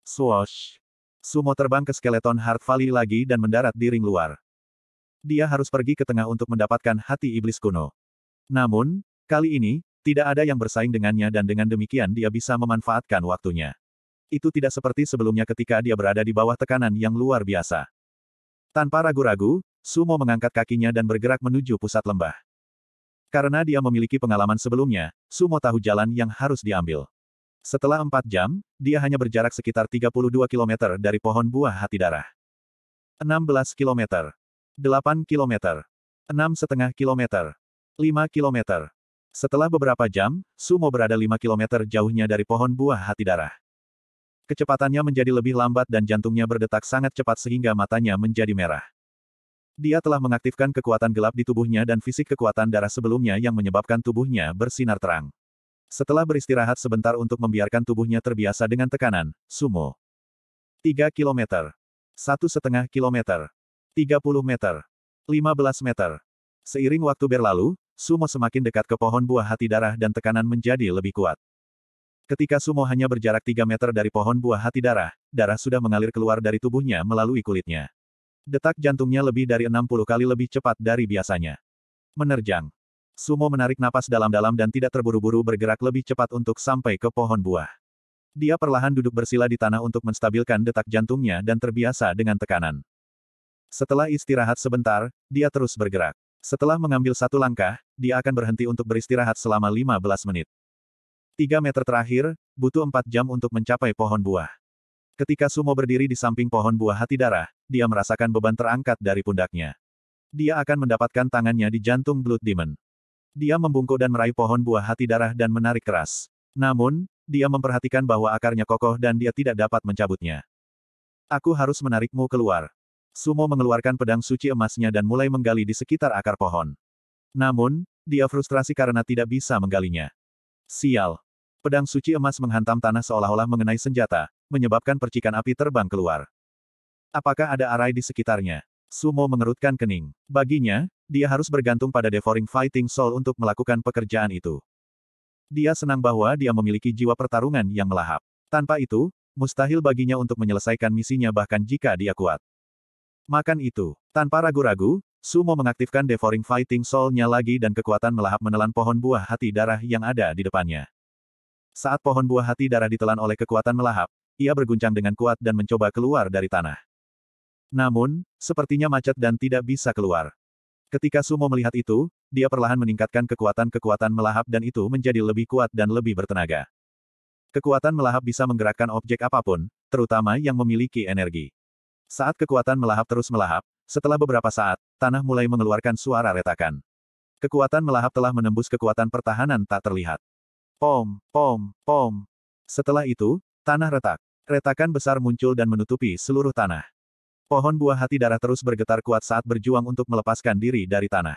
Swoosh! Sumo terbang ke skeleton Heart Valley lagi dan mendarat di ring luar. Dia harus pergi ke tengah untuk mendapatkan hati iblis kuno. Namun, kali ini, tidak ada yang bersaing dengannya dan dengan demikian dia bisa memanfaatkan waktunya. Itu tidak seperti sebelumnya ketika dia berada di bawah tekanan yang luar biasa. Tanpa ragu-ragu, Sumo mengangkat kakinya dan bergerak menuju pusat lembah. Karena dia memiliki pengalaman sebelumnya, Sumo tahu jalan yang harus diambil. Setelah empat jam, dia hanya berjarak sekitar 32 km dari pohon buah hati darah. 16 km. 8 km. 6,5 km. 5 km. Setelah beberapa jam, Sumo berada 5 km jauhnya dari pohon buah hati darah. Kecepatannya menjadi lebih lambat dan jantungnya berdetak sangat cepat sehingga matanya menjadi merah. Dia telah mengaktifkan kekuatan gelap di tubuhnya dan fisik kekuatan darah sebelumnya yang menyebabkan tubuhnya bersinar terang. Setelah beristirahat sebentar untuk membiarkan tubuhnya terbiasa dengan tekanan, sumo. 3 km. 1,5 km. 30 meter. 15 meter. Seiring waktu berlalu, sumo semakin dekat ke pohon buah hati darah dan tekanan menjadi lebih kuat. Ketika sumo hanya berjarak 3 meter dari pohon buah hati darah, darah sudah mengalir keluar dari tubuhnya melalui kulitnya. Detak jantungnya lebih dari 60 kali lebih cepat dari biasanya. Menerjang. Sumo menarik napas dalam-dalam dan tidak terburu-buru bergerak lebih cepat untuk sampai ke pohon buah. Dia perlahan duduk bersila di tanah untuk menstabilkan detak jantungnya dan terbiasa dengan tekanan. Setelah istirahat sebentar, dia terus bergerak. Setelah mengambil satu langkah, dia akan berhenti untuk beristirahat selama 15 menit. Tiga meter terakhir, butuh empat jam untuk mencapai pohon buah. Ketika Sumo berdiri di samping pohon buah hati darah, dia merasakan beban terangkat dari pundaknya. Dia akan mendapatkan tangannya di jantung Blood Demon. Dia membungkuk dan meraih pohon buah hati darah dan menarik keras. Namun, dia memperhatikan bahwa akarnya kokoh dan dia tidak dapat mencabutnya. Aku harus menarikmu keluar. Sumo mengeluarkan pedang suci emasnya dan mulai menggali di sekitar akar pohon. Namun, dia frustrasi karena tidak bisa menggalinya. Sial. Pedang suci emas menghantam tanah seolah-olah mengenai senjata, menyebabkan percikan api terbang keluar. Apakah ada arai di sekitarnya? Sumo mengerutkan kening. Baginya, dia harus bergantung pada devouring fighting soul untuk melakukan pekerjaan itu. Dia senang bahwa dia memiliki jiwa pertarungan yang melahap. Tanpa itu, mustahil baginya untuk menyelesaikan misinya bahkan jika dia kuat. Makan itu. Tanpa ragu-ragu, Sumo mengaktifkan devouring fighting soul-nya lagi dan kekuatan melahap menelan pohon buah hati darah yang ada di depannya. Saat pohon buah hati darah ditelan oleh kekuatan melahap, ia berguncang dengan kuat dan mencoba keluar dari tanah. Namun, sepertinya macet dan tidak bisa keluar. Ketika Sumo melihat itu, dia perlahan meningkatkan kekuatan-kekuatan melahap dan itu menjadi lebih kuat dan lebih bertenaga. Kekuatan melahap bisa menggerakkan objek apapun, terutama yang memiliki energi. Saat kekuatan melahap terus melahap, setelah beberapa saat, tanah mulai mengeluarkan suara retakan. Kekuatan melahap telah menembus kekuatan pertahanan tak terlihat. Pom, pom, pom. Setelah itu, tanah retak. Retakan besar muncul dan menutupi seluruh tanah. Pohon buah hati darah terus bergetar kuat saat berjuang untuk melepaskan diri dari tanah.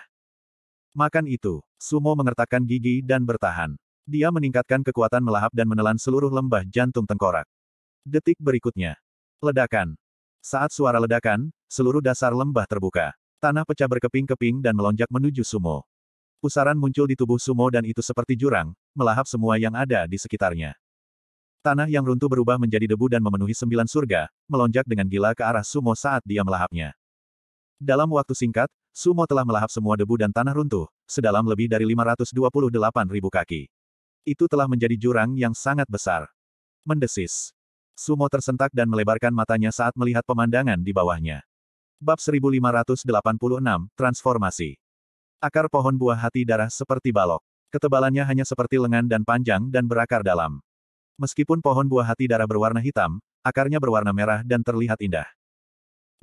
Makan itu, Sumo mengertakkan gigi dan bertahan. Dia meningkatkan kekuatan melahap dan menelan seluruh lembah jantung tengkorak. Detik berikutnya. Ledakan. Saat suara ledakan, seluruh dasar lembah terbuka. Tanah pecah berkeping-keping dan melonjak menuju Sumo. Pusaran muncul di tubuh Sumo dan itu seperti jurang, melahap semua yang ada di sekitarnya. Tanah yang runtuh berubah menjadi debu dan memenuhi sembilan surga, melonjak dengan gila ke arah Sumo saat dia melahapnya. Dalam waktu singkat, Sumo telah melahap semua debu dan tanah runtuh, sedalam lebih dari 528 ribu kaki. Itu telah menjadi jurang yang sangat besar. Mendesis. Sumo tersentak dan melebarkan matanya saat melihat pemandangan di bawahnya. Bab 1586, Transformasi. Akar pohon buah hati darah seperti balok. Ketebalannya hanya seperti lengan dan panjang dan berakar dalam. Meskipun pohon buah hati darah berwarna hitam, akarnya berwarna merah dan terlihat indah.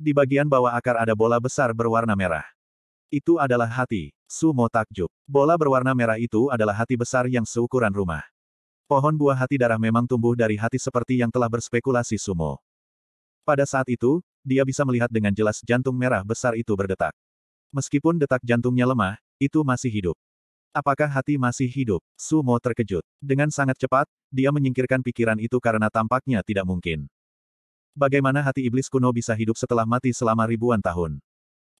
Di bagian bawah akar ada bola besar berwarna merah. Itu adalah hati. Sumo takjub. Bola berwarna merah itu adalah hati besar yang seukuran rumah. Pohon buah hati darah memang tumbuh dari hati seperti yang telah berspekulasi Sumo. Pada saat itu, dia bisa melihat dengan jelas jantung merah besar itu berdetak. Meskipun detak jantungnya lemah, itu masih hidup. Apakah hati masih hidup? Sumo terkejut. Dengan sangat cepat, dia menyingkirkan pikiran itu karena tampaknya tidak mungkin. Bagaimana hati iblis kuno bisa hidup setelah mati selama ribuan tahun?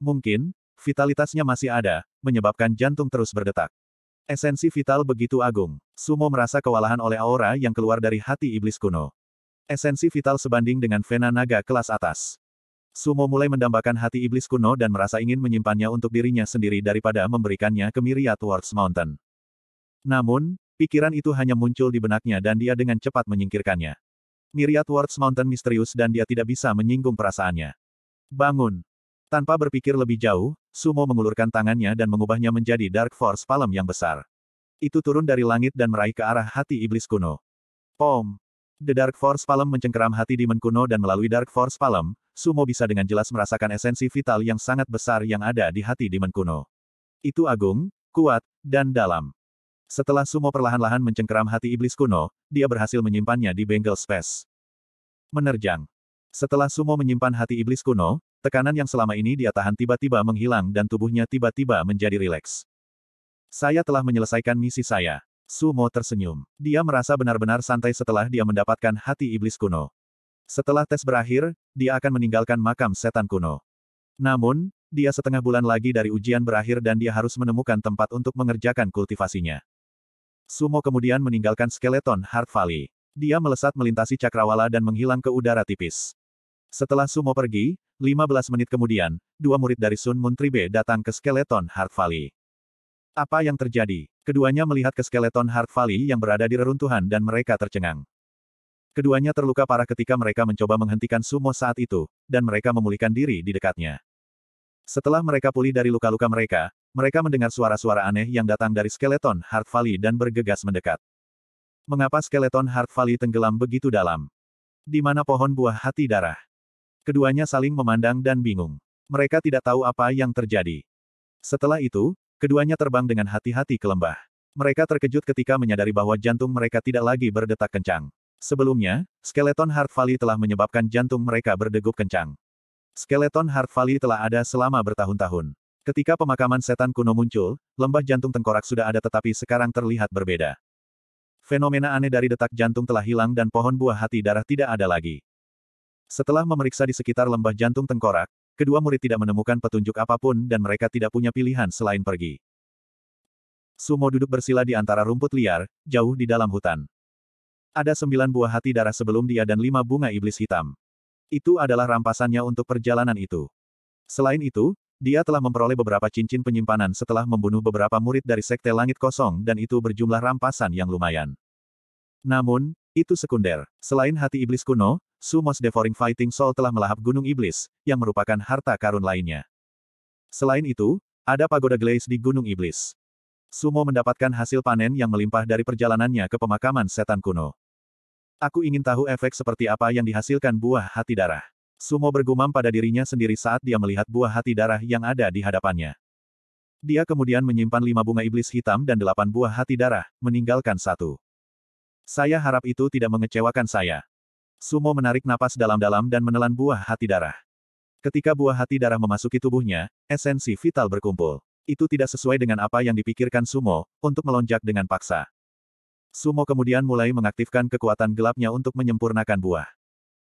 Mungkin, vitalitasnya masih ada, menyebabkan jantung terus berdetak. Esensi vital begitu agung. Sumo merasa kewalahan oleh aura yang keluar dari hati iblis kuno. Esensi vital sebanding dengan vena naga kelas atas. Sumo mulai mendambakan hati iblis kuno dan merasa ingin menyimpannya untuk dirinya sendiri daripada memberikannya ke Myriad Wars Mountain. Namun, pikiran itu hanya muncul di benaknya dan dia dengan cepat menyingkirkannya. Myriad Wars Mountain misterius dan dia tidak bisa menyinggung perasaannya. Bangun! Tanpa berpikir lebih jauh, Sumo mengulurkan tangannya dan mengubahnya menjadi Dark Force Palem yang besar. Itu turun dari langit dan meraih ke arah hati iblis kuno. Pom! The Dark Force Palem mencengkeram hati di Menkuno dan melalui Dark Force Palem, Sumo bisa dengan jelas merasakan esensi vital yang sangat besar yang ada di hati di Menkuno. Itu agung, kuat, dan dalam. Setelah Sumo perlahan-lahan mencengkeram hati iblis kuno, dia berhasil menyimpannya di Bengal Space. Menerjang. Setelah Sumo menyimpan hati iblis kuno, tekanan yang selama ini dia tahan tiba-tiba menghilang dan tubuhnya tiba-tiba menjadi rileks. Saya telah menyelesaikan misi saya. Sumo tersenyum. Dia merasa benar-benar santai setelah dia mendapatkan hati iblis kuno. Setelah tes berakhir, dia akan meninggalkan makam setan kuno. Namun, dia setengah bulan lagi dari ujian berakhir dan dia harus menemukan tempat untuk mengerjakan kultivasinya. Sumo kemudian meninggalkan skeleton Heart Valley. Dia melesat melintasi cakrawala dan menghilang ke udara tipis. Setelah Sumo pergi, 15 menit kemudian, dua murid dari Sun Moon Tribe datang ke skeleton Heart Valley. Apa yang terjadi? Keduanya melihat ke skeleton Heart Valley yang berada di reruntuhan dan mereka tercengang. Keduanya terluka parah ketika mereka mencoba menghentikan sumo saat itu, dan mereka memulihkan diri di dekatnya. Setelah mereka pulih dari luka-luka mereka, mereka mendengar suara-suara aneh yang datang dari skeleton Heart Valley dan bergegas mendekat. Mengapa skeleton Heart Valley tenggelam begitu dalam? Di mana pohon buah hati darah? Keduanya saling memandang dan bingung. Mereka tidak tahu apa yang terjadi. Setelah itu, Keduanya terbang dengan hati-hati ke lembah. Mereka terkejut ketika menyadari bahwa jantung mereka tidak lagi berdetak kencang. Sebelumnya, skeleton Heart Valley telah menyebabkan jantung mereka berdegup kencang. Skeleton Heart Valley telah ada selama bertahun-tahun. Ketika pemakaman setan kuno muncul, lembah jantung tengkorak sudah ada tetapi sekarang terlihat berbeda. Fenomena aneh dari detak jantung telah hilang dan pohon buah hati darah tidak ada lagi. Setelah memeriksa di sekitar lembah jantung tengkorak, kedua murid tidak menemukan petunjuk apapun dan mereka tidak punya pilihan selain pergi. Sumo duduk bersila di antara rumput liar, jauh di dalam hutan. Ada sembilan buah hati darah sebelum dia dan lima bunga iblis hitam. Itu adalah rampasannya untuk perjalanan itu. Selain itu, dia telah memperoleh beberapa cincin penyimpanan setelah membunuh beberapa murid dari Sekte Langit Kosong dan itu berjumlah rampasan yang lumayan. Namun, itu sekunder. Selain hati iblis kuno, Sumos Devouring Fighting Soul telah melahap Gunung Iblis, yang merupakan harta karun lainnya. Selain itu, ada pagoda Glaze di Gunung Iblis. Sumo mendapatkan hasil panen yang melimpah dari perjalanannya ke pemakaman setan kuno. Aku ingin tahu efek seperti apa yang dihasilkan buah hati darah. Sumo bergumam pada dirinya sendiri saat dia melihat buah hati darah yang ada di hadapannya. Dia kemudian menyimpan lima bunga iblis hitam dan delapan buah hati darah, meninggalkan satu. Saya harap itu tidak mengecewakan saya. Sumo menarik napas dalam-dalam dan menelan buah hati darah. Ketika buah hati darah memasuki tubuhnya, esensi vital berkumpul. Itu tidak sesuai dengan apa yang dipikirkan Sumo, untuk melonjak dengan paksa. Sumo kemudian mulai mengaktifkan kekuatan gelapnya untuk menyempurnakan buah.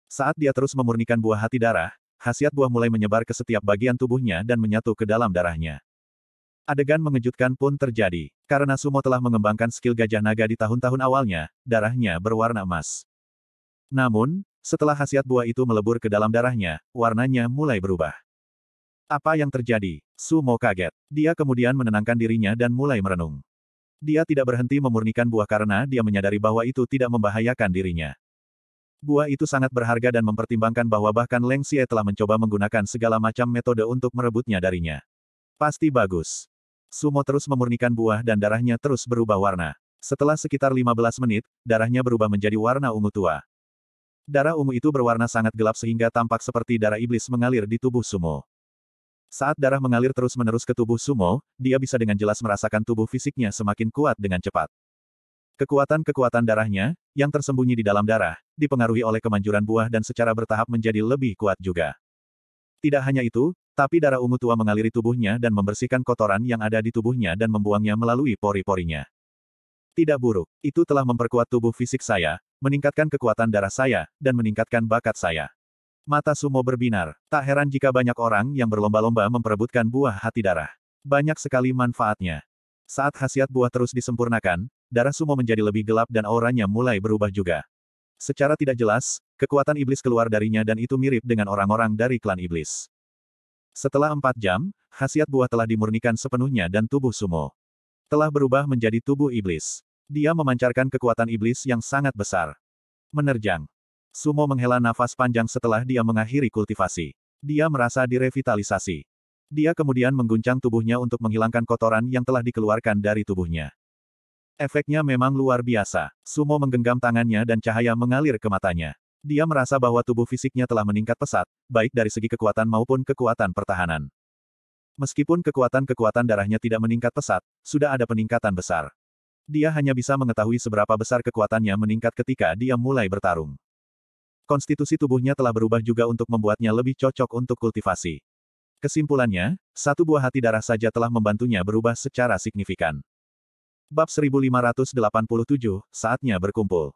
Saat dia terus memurnikan buah hati darah, khasiat buah mulai menyebar ke setiap bagian tubuhnya dan menyatu ke dalam darahnya. Adegan mengejutkan pun terjadi. Karena Sumo telah mengembangkan skill gajah naga di tahun-tahun awalnya, darahnya berwarna emas. Namun, setelah khasiat buah itu melebur ke dalam darahnya, warnanya mulai berubah. Apa yang terjadi? Sumo kaget. Dia kemudian menenangkan dirinya dan mulai merenung. Dia tidak berhenti memurnikan buah karena dia menyadari bahwa itu tidak membahayakan dirinya. Buah itu sangat berharga dan mempertimbangkan bahwa bahkan Leng Xie telah mencoba menggunakan segala macam metode untuk merebutnya darinya. Pasti bagus. Sumo terus memurnikan buah dan darahnya terus berubah warna. Setelah sekitar 15 menit, darahnya berubah menjadi warna ungu tua. Darah ungu itu berwarna sangat gelap sehingga tampak seperti darah iblis mengalir di tubuh Sumo. Saat darah mengalir terus-menerus ke tubuh Sumo, dia bisa dengan jelas merasakan tubuh fisiknya semakin kuat dengan cepat. Kekuatan-kekuatan darahnya, yang tersembunyi di dalam darah, dipengaruhi oleh kemanjuran buah dan secara bertahap menjadi lebih kuat juga. Tidak hanya itu, tapi darah ungu tua mengaliri tubuhnya dan membersihkan kotoran yang ada di tubuhnya dan membuangnya melalui pori-porinya. Tidak buruk, itu telah memperkuat tubuh fisik saya, meningkatkan kekuatan darah saya, dan meningkatkan bakat saya. Mata sumo berbinar. Tak heran jika banyak orang yang berlomba-lomba memperebutkan buah hati darah. Banyak sekali manfaatnya. Saat khasiat buah terus disempurnakan, darah sumo menjadi lebih gelap dan auranya mulai berubah juga. Secara tidak jelas, kekuatan iblis keluar darinya dan itu mirip dengan orang-orang dari klan iblis. Setelah empat jam, khasiat buah telah dimurnikan sepenuhnya dan tubuh sumo telah berubah menjadi tubuh iblis. Dia memancarkan kekuatan iblis yang sangat besar. Menerjang. Sumo menghela nafas panjang setelah dia mengakhiri kultivasi. Dia merasa direvitalisasi. Dia kemudian mengguncang tubuhnya untuk menghilangkan kotoran yang telah dikeluarkan dari tubuhnya. Efeknya memang luar biasa. Sumo menggenggam tangannya dan cahaya mengalir ke matanya. Dia merasa bahwa tubuh fisiknya telah meningkat pesat, baik dari segi kekuatan maupun kekuatan pertahanan. Meskipun kekuatan-kekuatan darahnya tidak meningkat pesat, sudah ada peningkatan besar dia hanya bisa mengetahui seberapa besar kekuatannya meningkat ketika dia mulai bertarung. Konstitusi tubuhnya telah berubah juga untuk membuatnya lebih cocok untuk kultivasi. Kesimpulannya, satu buah hati darah saja telah membantunya berubah secara signifikan. Bab 1587, saatnya berkumpul.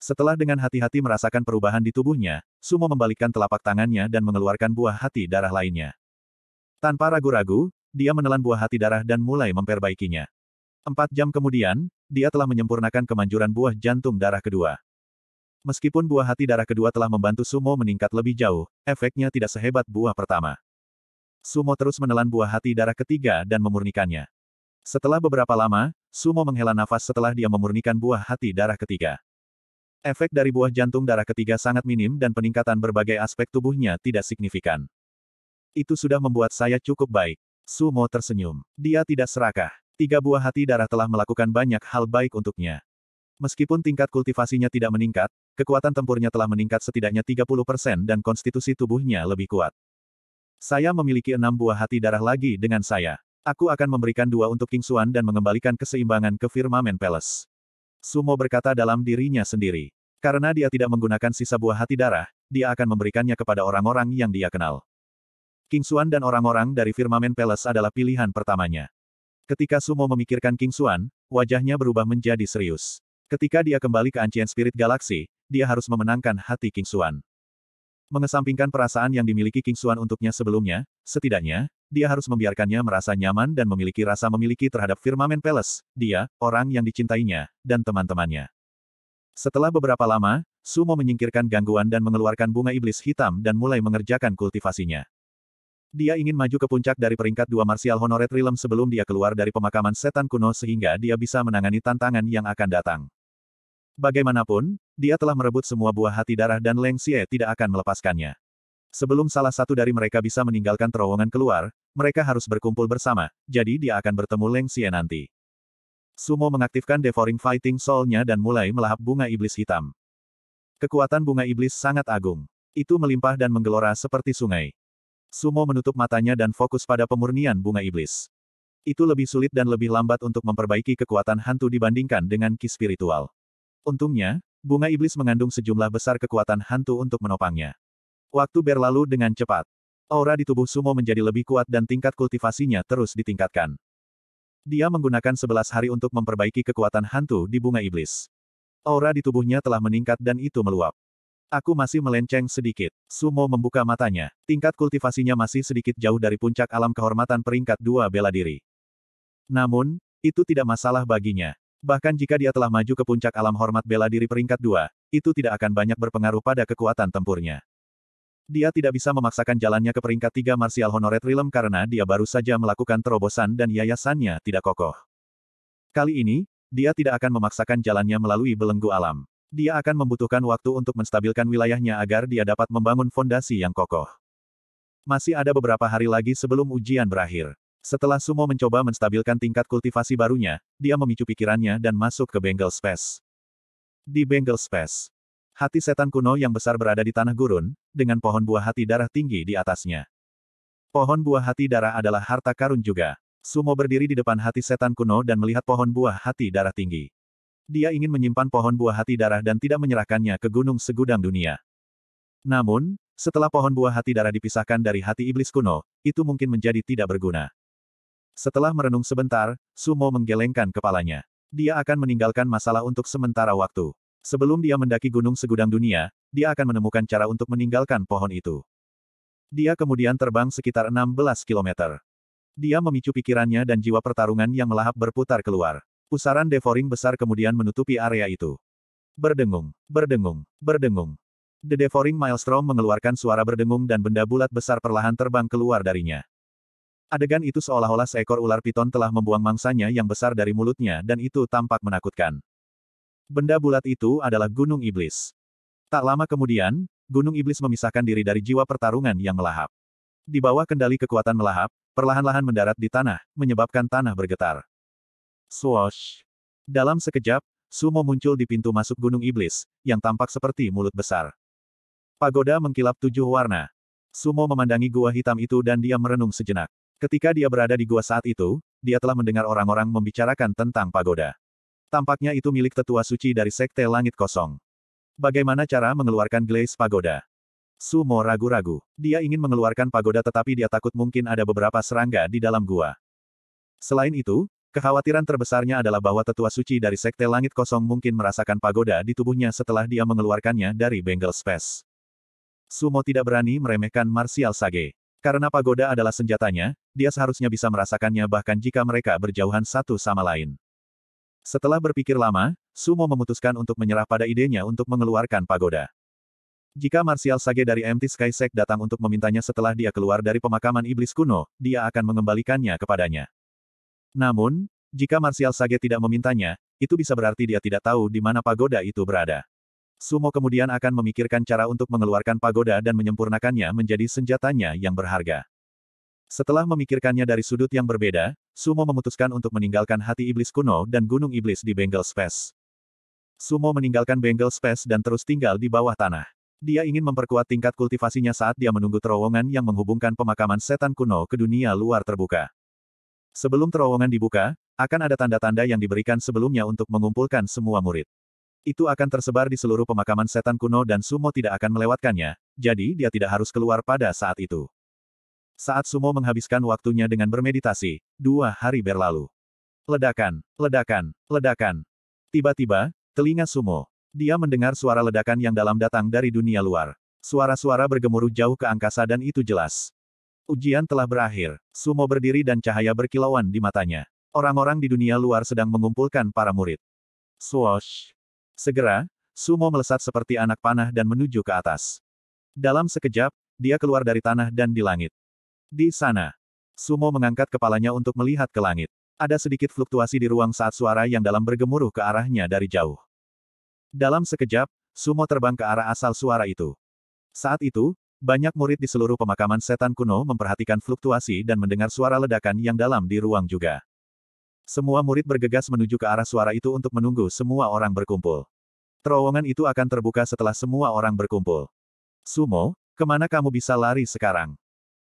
Setelah dengan hati-hati merasakan perubahan di tubuhnya, Sumo membalikkan telapak tangannya dan mengeluarkan buah hati darah lainnya. Tanpa ragu-ragu, dia menelan buah hati darah dan mulai memperbaikinya. Empat jam kemudian, dia telah menyempurnakan kemanjuran buah jantung darah kedua. Meskipun buah hati darah kedua telah membantu Sumo meningkat lebih jauh, efeknya tidak sehebat buah pertama. Sumo terus menelan buah hati darah ketiga dan memurnikannya. Setelah beberapa lama, Sumo menghela nafas setelah dia memurnikan buah hati darah ketiga. Efek dari buah jantung darah ketiga sangat minim dan peningkatan berbagai aspek tubuhnya tidak signifikan. Itu sudah membuat saya cukup baik. Sumo tersenyum. Dia tidak serakah. Tiga buah hati darah telah melakukan banyak hal baik untuknya. Meskipun tingkat kultivasinya tidak meningkat, kekuatan tempurnya telah meningkat setidaknya 30% dan konstitusi tubuhnya lebih kuat. Saya memiliki enam buah hati darah lagi dengan saya. Aku akan memberikan dua untuk King Xuan dan mengembalikan keseimbangan ke Firmamen Palace. Sumo berkata dalam dirinya sendiri. Karena dia tidak menggunakan sisa buah hati darah, dia akan memberikannya kepada orang-orang yang dia kenal. King Xuan dan orang-orang dari Firmamen Palace adalah pilihan pertamanya. Ketika Sumo memikirkan King Xuan, wajahnya berubah menjadi serius. Ketika dia kembali ke Ancient Spirit Galaxy, dia harus memenangkan hati King Xuan. Mengesampingkan perasaan yang dimiliki King Xuan untuknya sebelumnya, setidaknya, dia harus membiarkannya merasa nyaman dan memiliki rasa memiliki terhadap Firmamen Palace, dia, orang yang dicintainya, dan teman-temannya. Setelah beberapa lama, Sumo menyingkirkan gangguan dan mengeluarkan bunga iblis hitam dan mulai mengerjakan kultivasinya. Dia ingin maju ke puncak dari peringkat dua Martial honoret Realm sebelum dia keluar dari pemakaman setan kuno sehingga dia bisa menangani tantangan yang akan datang. Bagaimanapun, dia telah merebut semua buah hati darah dan Leng Xie tidak akan melepaskannya. Sebelum salah satu dari mereka bisa meninggalkan terowongan keluar, mereka harus berkumpul bersama, jadi dia akan bertemu Leng Xie nanti. Sumo mengaktifkan Devouring Fighting Soul-nya dan mulai melahap bunga iblis hitam. Kekuatan bunga iblis sangat agung. Itu melimpah dan menggelora seperti sungai. Sumo menutup matanya dan fokus pada pemurnian bunga iblis. Itu lebih sulit dan lebih lambat untuk memperbaiki kekuatan hantu dibandingkan dengan ki spiritual. Untungnya, bunga iblis mengandung sejumlah besar kekuatan hantu untuk menopangnya. Waktu berlalu dengan cepat. Aura di tubuh Sumo menjadi lebih kuat dan tingkat kultivasinya terus ditingkatkan. Dia menggunakan sebelas hari untuk memperbaiki kekuatan hantu di bunga iblis. Aura di tubuhnya telah meningkat dan itu meluap. Aku masih melenceng sedikit. Sumo membuka matanya. Tingkat kultivasinya masih sedikit jauh dari puncak alam kehormatan peringkat dua bela diri. Namun, itu tidak masalah baginya. Bahkan jika dia telah maju ke puncak alam hormat bela diri peringkat dua, itu tidak akan banyak berpengaruh pada kekuatan tempurnya. Dia tidak bisa memaksakan jalannya ke peringkat tiga Martial Honored Realm karena dia baru saja melakukan terobosan dan yayasannya tidak kokoh. Kali ini, dia tidak akan memaksakan jalannya melalui belenggu alam. Dia akan membutuhkan waktu untuk menstabilkan wilayahnya agar dia dapat membangun fondasi yang kokoh. Masih ada beberapa hari lagi sebelum ujian berakhir. Setelah Sumo mencoba menstabilkan tingkat kultivasi barunya, dia memicu pikirannya dan masuk ke Bengal Space. Di Bengal Space, hati setan kuno yang besar berada di tanah gurun, dengan pohon buah hati darah tinggi di atasnya. Pohon buah hati darah adalah harta karun juga. Sumo berdiri di depan hati setan kuno dan melihat pohon buah hati darah tinggi. Dia ingin menyimpan pohon buah hati darah dan tidak menyerahkannya ke gunung segudang dunia. Namun, setelah pohon buah hati darah dipisahkan dari hati iblis kuno, itu mungkin menjadi tidak berguna. Setelah merenung sebentar, Sumo menggelengkan kepalanya. Dia akan meninggalkan masalah untuk sementara waktu. Sebelum dia mendaki gunung segudang dunia, dia akan menemukan cara untuk meninggalkan pohon itu. Dia kemudian terbang sekitar 16 km. Dia memicu pikirannya dan jiwa pertarungan yang melahap berputar keluar. Pusaran devouring besar kemudian menutupi area itu. Berdengung, berdengung, berdengung. The Devouring Maelstrom mengeluarkan suara berdengung dan benda bulat besar perlahan terbang keluar darinya. Adegan itu seolah-olah seekor ular piton telah membuang mangsanya yang besar dari mulutnya dan itu tampak menakutkan. Benda bulat itu adalah Gunung Iblis. Tak lama kemudian, Gunung Iblis memisahkan diri dari jiwa pertarungan yang melahap. Di bawah kendali kekuatan melahap, perlahan-lahan mendarat di tanah, menyebabkan tanah bergetar. Swoosh. Dalam sekejap, Sumo muncul di pintu masuk Gunung Iblis, yang tampak seperti mulut besar. Pagoda mengkilap tujuh warna. Sumo memandangi gua hitam itu dan dia merenung sejenak. Ketika dia berada di gua saat itu, dia telah mendengar orang-orang membicarakan tentang pagoda. Tampaknya itu milik tetua suci dari Sekte Langit Kosong. Bagaimana cara mengeluarkan Glaze Pagoda? Sumo ragu-ragu. Dia ingin mengeluarkan pagoda tetapi dia takut mungkin ada beberapa serangga di dalam gua. Selain itu, Kekhawatiran terbesarnya adalah bahwa tetua suci dari Sekte Langit Kosong mungkin merasakan pagoda di tubuhnya setelah dia mengeluarkannya dari Bengal Space. Sumo tidak berani meremehkan Martial Sage. Karena pagoda adalah senjatanya, dia seharusnya bisa merasakannya bahkan jika mereka berjauhan satu sama lain. Setelah berpikir lama, Sumo memutuskan untuk menyerah pada idenya untuk mengeluarkan pagoda. Jika Martial Sage dari MT Sky Sek datang untuk memintanya setelah dia keluar dari pemakaman iblis kuno, dia akan mengembalikannya kepadanya. Namun, jika Martial Sage tidak memintanya, itu bisa berarti dia tidak tahu di mana pagoda itu berada. Sumo kemudian akan memikirkan cara untuk mengeluarkan pagoda dan menyempurnakannya menjadi senjatanya yang berharga. Setelah memikirkannya dari sudut yang berbeda, Sumo memutuskan untuk meninggalkan hati iblis kuno dan gunung iblis di Bengal Space. Sumo meninggalkan Bengal Space dan terus tinggal di bawah tanah. Dia ingin memperkuat tingkat kultivasinya saat dia menunggu terowongan yang menghubungkan pemakaman setan kuno ke dunia luar terbuka. Sebelum terowongan dibuka, akan ada tanda-tanda yang diberikan sebelumnya untuk mengumpulkan semua murid. Itu akan tersebar di seluruh pemakaman setan kuno dan Sumo tidak akan melewatkannya, jadi dia tidak harus keluar pada saat itu. Saat Sumo menghabiskan waktunya dengan bermeditasi, dua hari berlalu. Ledakan, ledakan, ledakan. Tiba-tiba, telinga Sumo. Dia mendengar suara ledakan yang dalam datang dari dunia luar. Suara-suara bergemuruh jauh ke angkasa dan itu jelas. Ujian telah berakhir. Sumo berdiri dan cahaya berkilauan di matanya. Orang-orang di dunia luar sedang mengumpulkan para murid. Swoosh. Segera, Sumo melesat seperti anak panah dan menuju ke atas. Dalam sekejap, dia keluar dari tanah dan di langit. Di sana, Sumo mengangkat kepalanya untuk melihat ke langit. Ada sedikit fluktuasi di ruang saat suara yang dalam bergemuruh ke arahnya dari jauh. Dalam sekejap, Sumo terbang ke arah asal suara itu. Saat itu, banyak murid di seluruh pemakaman setan kuno memperhatikan fluktuasi dan mendengar suara ledakan yang dalam di ruang juga. Semua murid bergegas menuju ke arah suara itu untuk menunggu semua orang berkumpul. Terowongan itu akan terbuka setelah semua orang berkumpul. Sumo, kemana kamu bisa lari sekarang?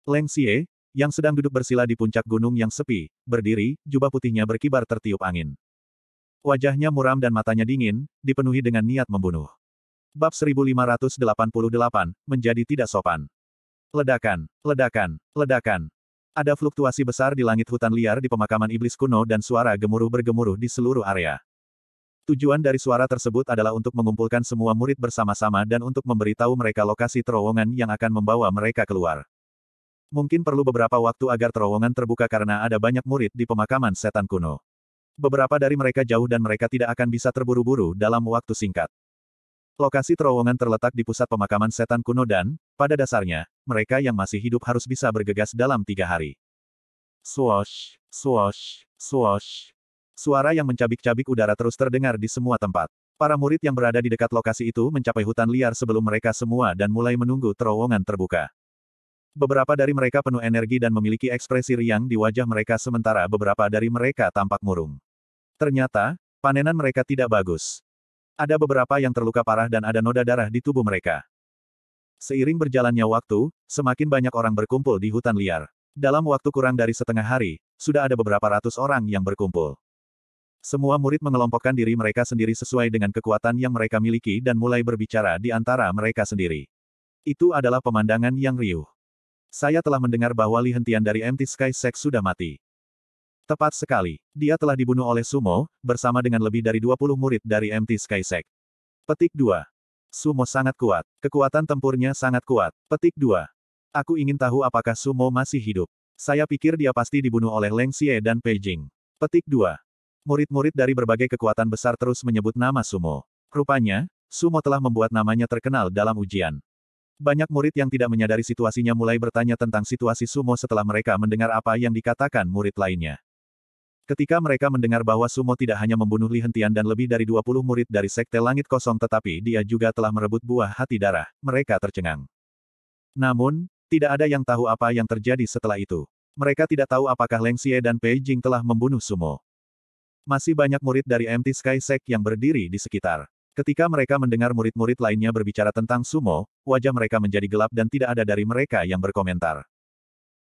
Leng Xie, yang sedang duduk bersila di puncak gunung yang sepi, berdiri, jubah putihnya berkibar tertiup angin. Wajahnya muram dan matanya dingin, dipenuhi dengan niat membunuh. Bab 1588, menjadi tidak sopan. Ledakan, ledakan, ledakan. Ada fluktuasi besar di langit hutan liar di pemakaman iblis kuno dan suara gemuruh bergemuruh di seluruh area. Tujuan dari suara tersebut adalah untuk mengumpulkan semua murid bersama-sama dan untuk memberitahu mereka lokasi terowongan yang akan membawa mereka keluar. Mungkin perlu beberapa waktu agar terowongan terbuka karena ada banyak murid di pemakaman setan kuno. Beberapa dari mereka jauh dan mereka tidak akan bisa terburu-buru dalam waktu singkat. Lokasi terowongan terletak di pusat pemakaman setan kuno dan, pada dasarnya, mereka yang masih hidup harus bisa bergegas dalam tiga hari. Swash, swash, swash. Suara yang mencabik-cabik udara terus terdengar di semua tempat. Para murid yang berada di dekat lokasi itu mencapai hutan liar sebelum mereka semua dan mulai menunggu terowongan terbuka. Beberapa dari mereka penuh energi dan memiliki ekspresi riang di wajah mereka sementara beberapa dari mereka tampak murung. Ternyata, panenan mereka tidak bagus. Ada beberapa yang terluka parah dan ada noda darah di tubuh mereka. Seiring berjalannya waktu, semakin banyak orang berkumpul di hutan liar. Dalam waktu kurang dari setengah hari, sudah ada beberapa ratus orang yang berkumpul. Semua murid mengelompokkan diri mereka sendiri sesuai dengan kekuatan yang mereka miliki dan mulai berbicara di antara mereka sendiri. Itu adalah pemandangan yang riuh. Saya telah mendengar bahwa lihentian dari Empty Sky Sex sudah mati. Tepat sekali, dia telah dibunuh oleh Sumo, bersama dengan lebih dari 20 murid dari MT Skysec. Petik 2. Sumo sangat kuat. Kekuatan tempurnya sangat kuat. Petik 2. Aku ingin tahu apakah Sumo masih hidup. Saya pikir dia pasti dibunuh oleh Leng Xie dan Peijing. Petik 2. Murid-murid dari berbagai kekuatan besar terus menyebut nama Sumo. Rupanya, Sumo telah membuat namanya terkenal dalam ujian. Banyak murid yang tidak menyadari situasinya mulai bertanya tentang situasi Sumo setelah mereka mendengar apa yang dikatakan murid lainnya. Ketika mereka mendengar bahwa Sumo tidak hanya membunuh Li Hentian dan lebih dari 20 murid dari Sekte Langit Kosong tetapi dia juga telah merebut buah hati darah, mereka tercengang. Namun, tidak ada yang tahu apa yang terjadi setelah itu. Mereka tidak tahu apakah Leng Xie dan Pei Jing telah membunuh Sumo. Masih banyak murid dari MT Sky Sek yang berdiri di sekitar. Ketika mereka mendengar murid-murid lainnya berbicara tentang sumo, wajah mereka menjadi gelap dan tidak ada dari mereka yang berkomentar.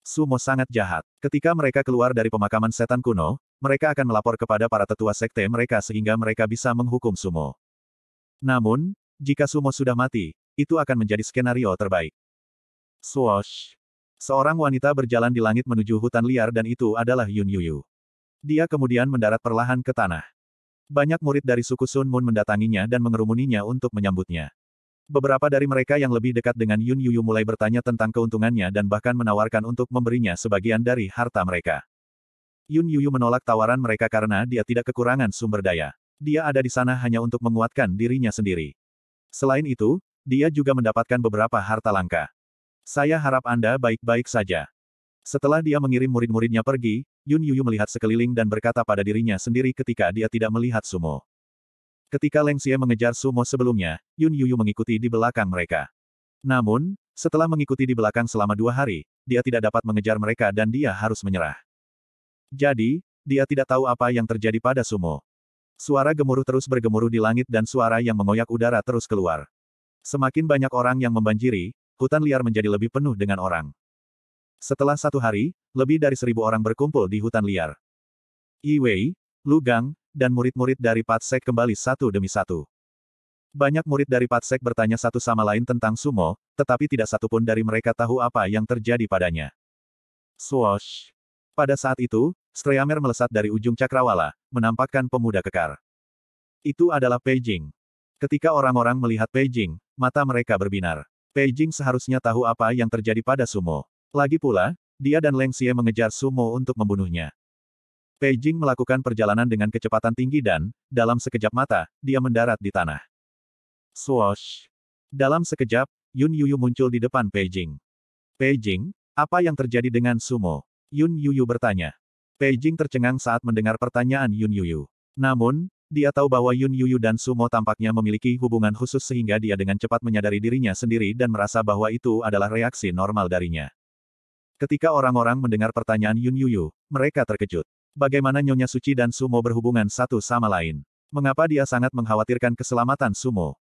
Sumo sangat jahat. Ketika mereka keluar dari pemakaman setan kuno, mereka akan melapor kepada para tetua sekte mereka sehingga mereka bisa menghukum Sumo. Namun, jika Sumo sudah mati, itu akan menjadi skenario terbaik. Swoosh! Seorang wanita berjalan di langit menuju hutan liar dan itu adalah Yun Yuyu. Dia kemudian mendarat perlahan ke tanah. Banyak murid dari suku Sun Moon mendatanginya dan mengerumuninya untuk menyambutnya. Beberapa dari mereka yang lebih dekat dengan Yun Yuyu mulai bertanya tentang keuntungannya dan bahkan menawarkan untuk memberinya sebagian dari harta mereka. Yun Yuyu menolak tawaran mereka karena dia tidak kekurangan sumber daya. Dia ada di sana hanya untuk menguatkan dirinya sendiri. Selain itu, dia juga mendapatkan beberapa harta langka. Saya harap Anda baik-baik saja. Setelah dia mengirim murid-muridnya pergi, Yun Yuyu melihat sekeliling dan berkata pada dirinya sendiri ketika dia tidak melihat Sumo. Ketika Leng Xie mengejar Sumo sebelumnya, Yun Yuyu mengikuti di belakang mereka. Namun, setelah mengikuti di belakang selama dua hari, dia tidak dapat mengejar mereka dan dia harus menyerah. Jadi, dia tidak tahu apa yang terjadi pada Sumo. Suara gemuruh terus bergemuruh di langit dan suara yang mengoyak udara terus keluar. Semakin banyak orang yang membanjiri, hutan liar menjadi lebih penuh dengan orang. Setelah satu hari, lebih dari seribu orang berkumpul di hutan liar. Yi Wei, Lu Gang, dan murid-murid dari Patsek kembali satu demi satu. Banyak murid dari Patsek bertanya satu sama lain tentang Sumo, tetapi tidak satupun dari mereka tahu apa yang terjadi padanya. Swosh. Pada saat itu, Streamer melesat dari ujung cakrawala, menampakkan pemuda kekar. Itu adalah Beijing. Ketika orang-orang melihat Beijing, mata mereka berbinar. Beijing seharusnya tahu apa yang terjadi pada Sumo. Lagi pula, dia dan Leng Xie mengejar Sumo untuk membunuhnya. Beijing melakukan perjalanan dengan kecepatan tinggi dan, dalam sekejap mata, dia mendarat di tanah. Swoosh! Dalam sekejap, Yun Yuyu muncul di depan Beijing. Beijing, apa yang terjadi dengan Sumo? Yun Yuyu bertanya. Beijing tercengang saat mendengar pertanyaan Yun Yuyu. Namun, dia tahu bahwa Yun Yuyu dan Sumo tampaknya memiliki hubungan khusus sehingga dia dengan cepat menyadari dirinya sendiri dan merasa bahwa itu adalah reaksi normal darinya. Ketika orang-orang mendengar pertanyaan Yun Yuyu, mereka terkejut. Bagaimana Nyonya Suci dan Sumo berhubungan satu sama lain? Mengapa dia sangat mengkhawatirkan keselamatan Sumo?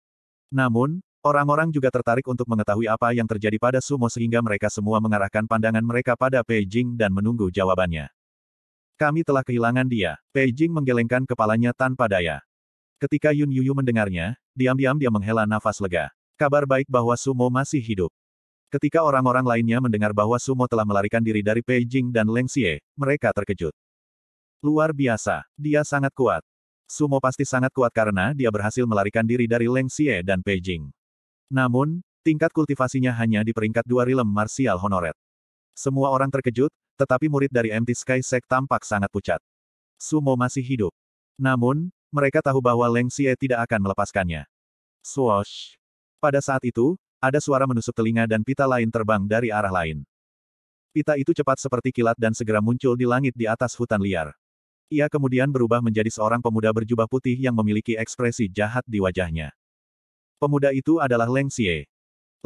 Namun, orang-orang juga tertarik untuk mengetahui apa yang terjadi pada Sumo sehingga mereka semua mengarahkan pandangan mereka pada Beijing dan menunggu jawabannya. Kami telah kehilangan dia. Pei Jing menggelengkan kepalanya tanpa daya. Ketika Yun Yuyu mendengarnya, diam-diam dia menghela nafas lega. Kabar baik bahwa Sumo masih hidup. Ketika orang-orang lainnya mendengar bahwa Sumo telah melarikan diri dari Pei Jing dan Leng Xie, mereka terkejut. Luar biasa, dia sangat kuat. Sumo pasti sangat kuat karena dia berhasil melarikan diri dari Leng Xie dan Pei Jing. Namun, tingkat kultivasinya hanya di peringkat dua rilem marsial honoret. Semua orang terkejut, tetapi murid dari Empty Sky Sect tampak sangat pucat. Sumo masih hidup. Namun, mereka tahu bahwa Leng Xie tidak akan melepaskannya. Swoosh. Pada saat itu, ada suara menusuk telinga dan pita lain terbang dari arah lain. Pita itu cepat seperti kilat dan segera muncul di langit di atas hutan liar. Ia kemudian berubah menjadi seorang pemuda berjubah putih yang memiliki ekspresi jahat di wajahnya. Pemuda itu adalah Leng Xie.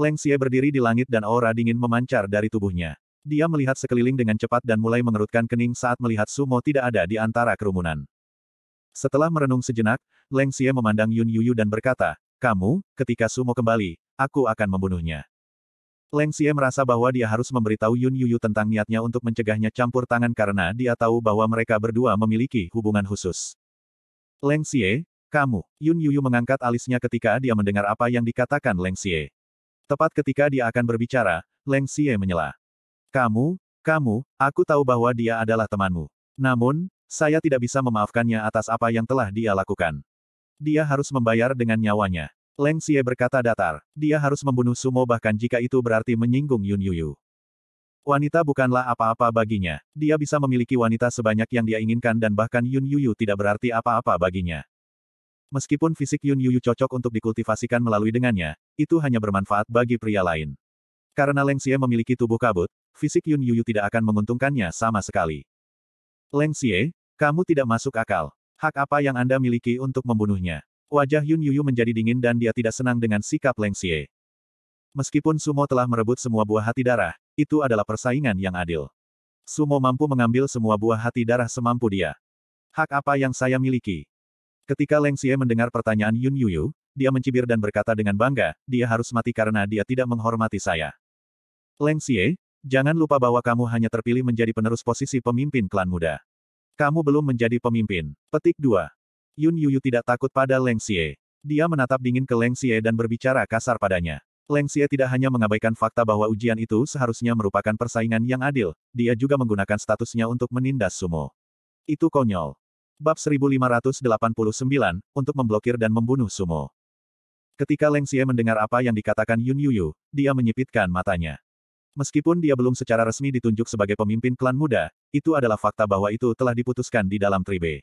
Leng Xie berdiri di langit dan aura dingin memancar dari tubuhnya. Dia melihat sekeliling dengan cepat dan mulai mengerutkan kening saat melihat Sumo tidak ada di antara kerumunan. Setelah merenung sejenak, Leng Xie memandang Yun Yuyu dan berkata, Kamu, ketika Sumo kembali, aku akan membunuhnya. Leng Xie merasa bahwa dia harus memberitahu Yun Yuyu tentang niatnya untuk mencegahnya campur tangan karena dia tahu bahwa mereka berdua memiliki hubungan khusus. Leng Xie, kamu, Yun Yuyu mengangkat alisnya ketika dia mendengar apa yang dikatakan Leng Xie. Tepat ketika dia akan berbicara, Leng Xie menyela. Kamu, kamu, aku tahu bahwa dia adalah temanmu. Namun, saya tidak bisa memaafkannya atas apa yang telah dia lakukan. Dia harus membayar dengan nyawanya. Leng Xie berkata datar, dia harus membunuh Sumo bahkan jika itu berarti menyinggung Yun Yuyu. Wanita bukanlah apa-apa baginya. Dia bisa memiliki wanita sebanyak yang dia inginkan dan bahkan Yun Yuyu tidak berarti apa-apa baginya. Meskipun fisik Yun Yuyu cocok untuk dikultivasikan melalui dengannya, itu hanya bermanfaat bagi pria lain. Karena Leng Xie memiliki tubuh kabut, fisik Yun Yuyu tidak akan menguntungkannya sama sekali. Leng Xie, kamu tidak masuk akal. Hak apa yang Anda miliki untuk membunuhnya? Wajah Yun Yuyu menjadi dingin dan dia tidak senang dengan sikap Leng Xie. Meskipun Sumo telah merebut semua buah hati darah, itu adalah persaingan yang adil. Sumo mampu mengambil semua buah hati darah semampu dia. Hak apa yang saya miliki? Ketika Leng Xie mendengar pertanyaan Yun Yuyu, dia mencibir dan berkata dengan bangga, dia harus mati karena dia tidak menghormati saya. Leng Xie, Jangan lupa bahwa kamu hanya terpilih menjadi penerus posisi pemimpin klan muda. Kamu belum menjadi pemimpin. Petik 2. Yun Yuyu tidak takut pada Leng Xie. Dia menatap dingin ke Leng Xie dan berbicara kasar padanya. Leng Xie tidak hanya mengabaikan fakta bahwa ujian itu seharusnya merupakan persaingan yang adil, dia juga menggunakan statusnya untuk menindas sumo. Itu konyol. Bab 1589, untuk memblokir dan membunuh sumo. Ketika Leng Xie mendengar apa yang dikatakan Yun Yuyu, dia menyipitkan matanya. Meskipun dia belum secara resmi ditunjuk sebagai pemimpin klan muda, itu adalah fakta bahwa itu telah diputuskan di dalam tribe.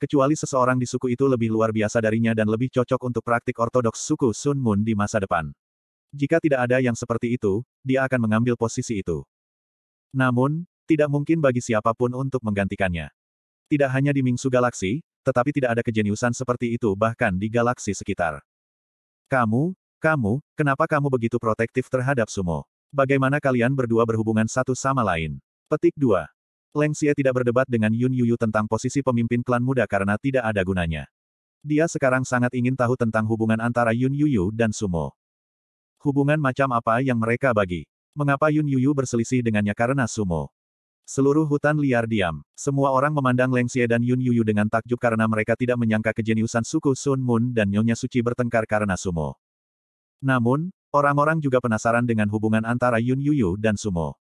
Kecuali seseorang di suku itu lebih luar biasa darinya dan lebih cocok untuk praktik ortodoks suku Sun Moon di masa depan. Jika tidak ada yang seperti itu, dia akan mengambil posisi itu. Namun, tidak mungkin bagi siapapun untuk menggantikannya. Tidak hanya di Mingsu Galaksi, tetapi tidak ada kejeniusan seperti itu bahkan di galaksi sekitar. Kamu, kamu, kenapa kamu begitu protektif terhadap Sumo? Bagaimana kalian berdua berhubungan satu sama lain? Petik 2. Leng Xie tidak berdebat dengan Yun Yuyu tentang posisi pemimpin klan muda karena tidak ada gunanya. Dia sekarang sangat ingin tahu tentang hubungan antara Yun Yuyu dan Sumo. Hubungan macam apa yang mereka bagi? Mengapa Yun Yuyu berselisih dengannya karena Sumo? Seluruh hutan liar diam. Semua orang memandang Leng Xie dan Yun Yuyu dengan takjub karena mereka tidak menyangka kejeniusan suku Sun Moon dan Nyonya Suci bertengkar karena Sumo. Namun, Orang-orang juga penasaran dengan hubungan antara Yun Yuyu dan Sumo.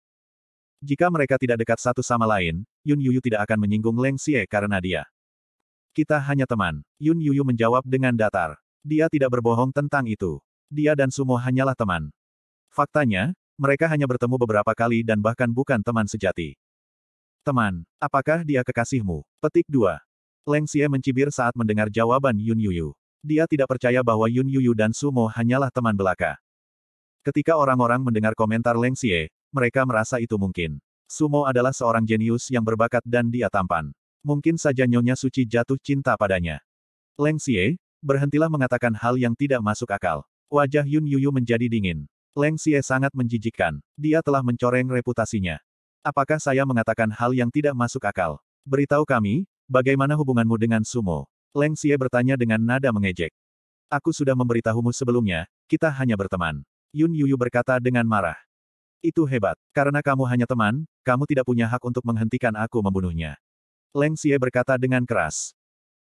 Jika mereka tidak dekat satu sama lain, Yun Yuyu tidak akan menyinggung Leng Xie karena dia. Kita hanya teman. Yun Yuyu menjawab dengan datar. Dia tidak berbohong tentang itu. Dia dan Sumo hanyalah teman. Faktanya, mereka hanya bertemu beberapa kali dan bahkan bukan teman sejati. Teman, apakah dia kekasihmu? Petik 2. Leng Xie mencibir saat mendengar jawaban Yun Yuyu. Dia tidak percaya bahwa Yun Yuyu dan Sumo hanyalah teman belaka. Ketika orang-orang mendengar komentar Leng Xie, mereka merasa itu mungkin. Sumo adalah seorang jenius yang berbakat dan dia tampan. Mungkin saja Nyonya Suci jatuh cinta padanya. Leng Xie, berhentilah mengatakan hal yang tidak masuk akal. Wajah Yun Yuyu menjadi dingin. Leng Xie sangat menjijikkan. Dia telah mencoreng reputasinya. Apakah saya mengatakan hal yang tidak masuk akal? Beritahu kami, bagaimana hubunganmu dengan Sumo? Leng Xie bertanya dengan nada mengejek. Aku sudah memberitahumu sebelumnya, kita hanya berteman. Yun Yuyu berkata dengan marah. Itu hebat. Karena kamu hanya teman, kamu tidak punya hak untuk menghentikan aku membunuhnya. Leng Xie berkata dengan keras.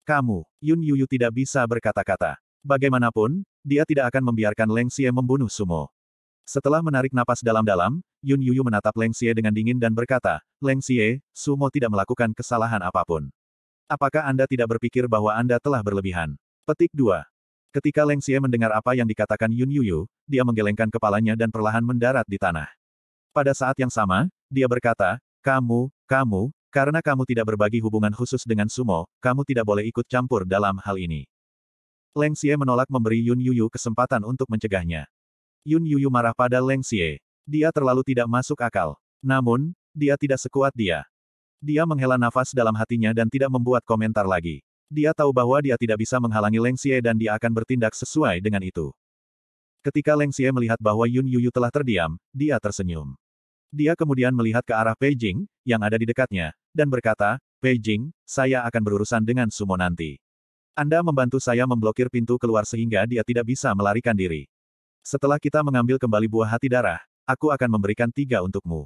Kamu, Yun Yuyu tidak bisa berkata-kata. Bagaimanapun, dia tidak akan membiarkan Leng Xie membunuh Sumo. Setelah menarik napas dalam-dalam, Yun Yuyu menatap Leng Xie dengan dingin dan berkata, Leng Xie, Sumo tidak melakukan kesalahan apapun. Apakah Anda tidak berpikir bahwa Anda telah berlebihan? Petik 2. Ketika Leng Xie mendengar apa yang dikatakan Yun Yuyu, dia menggelengkan kepalanya dan perlahan mendarat di tanah. Pada saat yang sama, dia berkata, kamu, kamu, karena kamu tidak berbagi hubungan khusus dengan Sumo, kamu tidak boleh ikut campur dalam hal ini. Leng Xie menolak memberi Yun Yuyu kesempatan untuk mencegahnya. Yun Yuyu marah pada Leng Xie. Dia terlalu tidak masuk akal. Namun, dia tidak sekuat dia. Dia menghela nafas dalam hatinya dan tidak membuat komentar lagi. Dia tahu bahwa dia tidak bisa menghalangi Leng Xie dan dia akan bertindak sesuai dengan itu. Ketika Leng Xie melihat bahwa Yun Yuyu telah terdiam, dia tersenyum. Dia kemudian melihat ke arah Beijing, yang ada di dekatnya, dan berkata, Beijing, saya akan berurusan dengan Sumo nanti. Anda membantu saya memblokir pintu keluar sehingga dia tidak bisa melarikan diri. Setelah kita mengambil kembali buah hati darah, aku akan memberikan tiga untukmu.